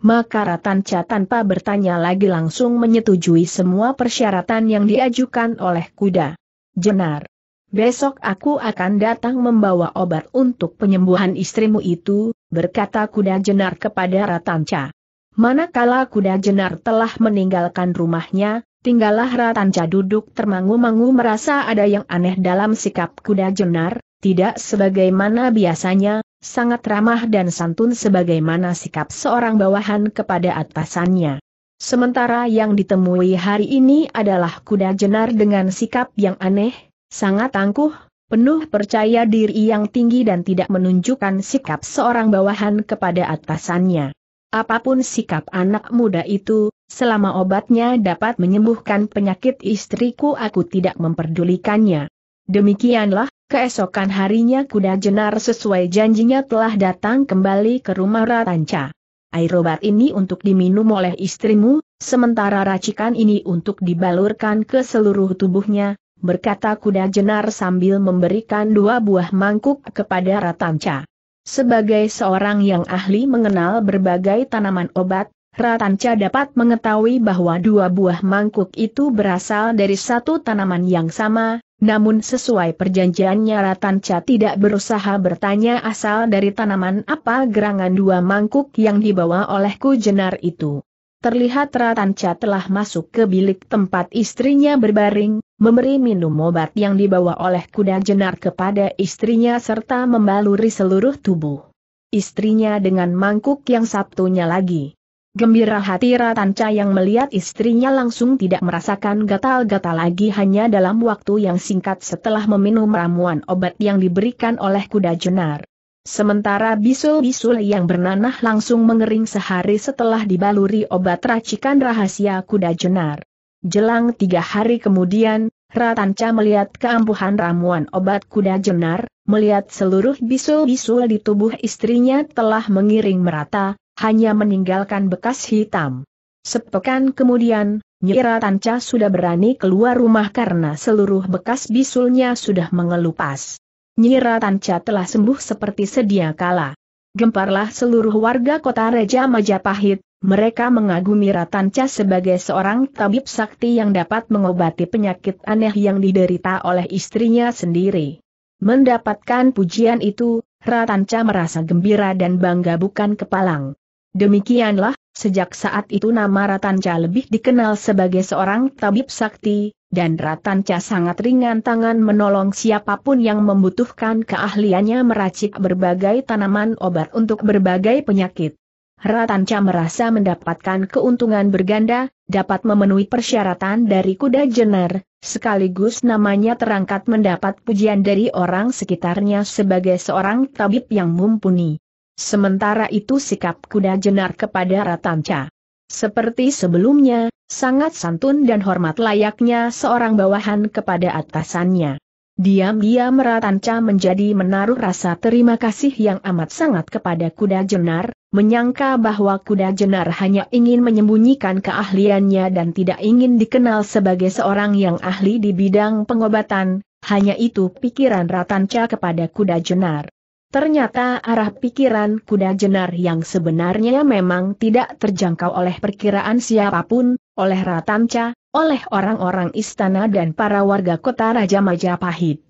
Maka Ratanca tanpa bertanya lagi langsung menyetujui semua persyaratan yang diajukan oleh kuda. Jenar. Besok aku akan datang membawa obat untuk penyembuhan istrimu itu, berkata kuda jenar kepada Ratanca. Manakala kuda jenar telah meninggalkan rumahnya, tinggallah Ratanca duduk termangu-mangu merasa ada yang aneh dalam sikap kuda jenar, tidak sebagaimana biasanya, sangat ramah dan santun sebagaimana sikap seorang bawahan kepada atasannya. Sementara yang ditemui hari ini adalah kuda jenar dengan sikap yang aneh, sangat tangguh, penuh percaya diri yang tinggi dan tidak menunjukkan sikap seorang bawahan kepada atasannya. Apapun sikap anak muda itu, selama obatnya dapat menyembuhkan penyakit istriku aku tidak memperdulikannya. Demikianlah Keesokan harinya kuda jenar sesuai janjinya telah datang kembali ke rumah Ratanca. Air obat ini untuk diminum oleh istrimu, sementara racikan ini untuk dibalurkan ke seluruh tubuhnya, berkata kuda jenar sambil memberikan dua buah mangkuk kepada Ratanca. Sebagai seorang yang ahli mengenal berbagai tanaman obat, Ratanca dapat mengetahui bahwa dua buah mangkuk itu berasal dari satu tanaman yang sama, namun sesuai perjanjiannya Ratanca tidak berusaha bertanya asal dari tanaman apa gerangan dua mangkuk yang dibawa oleh kujenar itu. Terlihat Ratanca telah masuk ke bilik tempat istrinya berbaring, memberi minum obat yang dibawa oleh kuda jenar kepada istrinya serta membaluri seluruh tubuh. Istrinya dengan mangkuk yang Sabtunya lagi. Gembira hati Ratanca yang melihat istrinya langsung tidak merasakan gatal-gatal lagi hanya dalam waktu yang singkat setelah meminum ramuan obat yang diberikan oleh kuda jenar. Sementara bisul-bisul yang bernanah langsung mengering sehari setelah dibaluri obat racikan rahasia kuda jenar. Jelang tiga hari kemudian, Ratanca melihat keampuhan ramuan obat kuda jenar, melihat seluruh bisul-bisul di tubuh istrinya telah mengiring merata, hanya meninggalkan bekas hitam. Sepekan kemudian, Nyira Tanca sudah berani keluar rumah karena seluruh bekas bisulnya sudah mengelupas. Nyira Tanca telah sembuh seperti sedia kala. Gemparlah seluruh warga kota Reja Majapahit, mereka mengagumi Ratanca sebagai seorang tabib sakti yang dapat mengobati penyakit aneh yang diderita oleh istrinya sendiri. Mendapatkan pujian itu, Ratanca merasa gembira dan bangga bukan kepalang. Demikianlah, sejak saat itu nama Ratanca lebih dikenal sebagai seorang tabib sakti, dan Ratanca sangat ringan tangan menolong siapapun yang membutuhkan keahliannya meracik berbagai tanaman obat untuk berbagai penyakit. Ratanca merasa mendapatkan keuntungan berganda, dapat memenuhi persyaratan dari kuda jenar, sekaligus namanya terangkat mendapat pujian dari orang sekitarnya sebagai seorang tabib yang mumpuni. Sementara itu sikap kuda jenar kepada Ratanca. Seperti sebelumnya, sangat santun dan hormat layaknya seorang bawahan kepada atasannya. Diam-diam Ratanca menjadi menaruh rasa terima kasih yang amat sangat kepada kuda jenar, menyangka bahwa kuda jenar hanya ingin menyembunyikan keahliannya dan tidak ingin dikenal sebagai seorang yang ahli di bidang pengobatan, hanya itu pikiran Ratanca kepada kuda jenar. Ternyata arah pikiran kuda jenar yang sebenarnya memang tidak terjangkau oleh perkiraan siapapun, oleh Ratanca, oleh orang-orang istana dan para warga kota Raja Majapahit.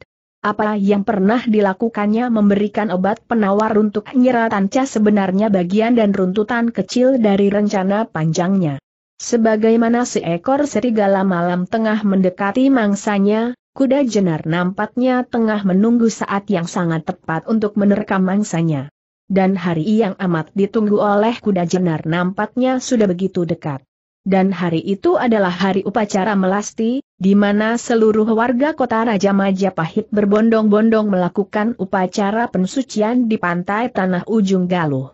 Apa yang pernah dilakukannya memberikan obat penawar untuk Ratanca sebenarnya bagian dan runtutan kecil dari rencana panjangnya. Sebagaimana seekor serigala malam tengah mendekati mangsanya, kuda jenar nampaknya tengah menunggu saat yang sangat tepat untuk menerkam mangsanya. Dan hari yang amat ditunggu oleh kuda jenar nampaknya sudah begitu dekat. Dan hari itu adalah hari upacara melasti, di mana seluruh warga kota Raja Majapahit berbondong-bondong melakukan upacara pensucian di pantai tanah ujung Galuh.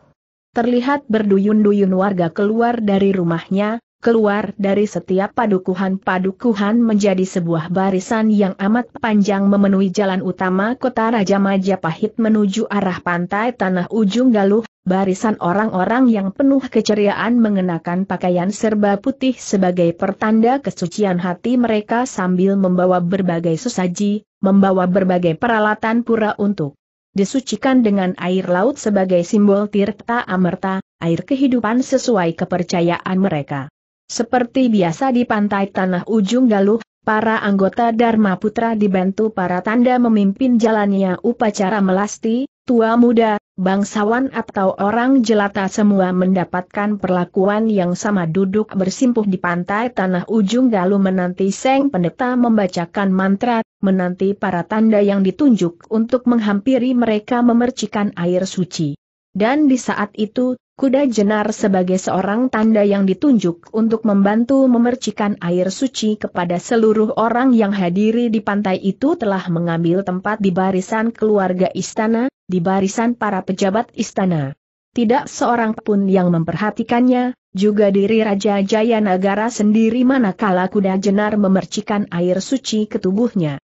Terlihat berduyun-duyun warga keluar dari rumahnya, keluar dari setiap padukuhan-padukuhan menjadi sebuah barisan yang amat panjang memenuhi jalan utama kota Raja Majapahit menuju arah pantai Tanah Ujung Galuh, barisan orang-orang yang penuh keceriaan mengenakan pakaian serba putih sebagai pertanda kesucian hati mereka sambil membawa berbagai sesaji, membawa berbagai peralatan pura untuk disucikan dengan air laut sebagai simbol tirta amerta, air kehidupan sesuai kepercayaan mereka. Seperti biasa di pantai tanah ujung Galuh, para anggota Dharma Putra dibantu para tanda memimpin jalannya upacara melasti, tua muda, bangsawan atau orang jelata semua mendapatkan perlakuan yang sama duduk bersimpuh di pantai tanah ujung Galuh menanti Seng Pendeta membacakan mantra, menanti para tanda yang ditunjuk untuk menghampiri mereka memercikan air suci. Dan di saat itu, Kuda jenar sebagai seorang tanda yang ditunjuk untuk membantu memercikan air suci kepada seluruh orang yang hadiri di pantai itu telah mengambil tempat di barisan keluarga istana, di barisan para pejabat istana. Tidak seorang pun yang memperhatikannya, juga diri Raja Jayanagara sendiri manakala kuda jenar memercikan air suci ke tubuhnya.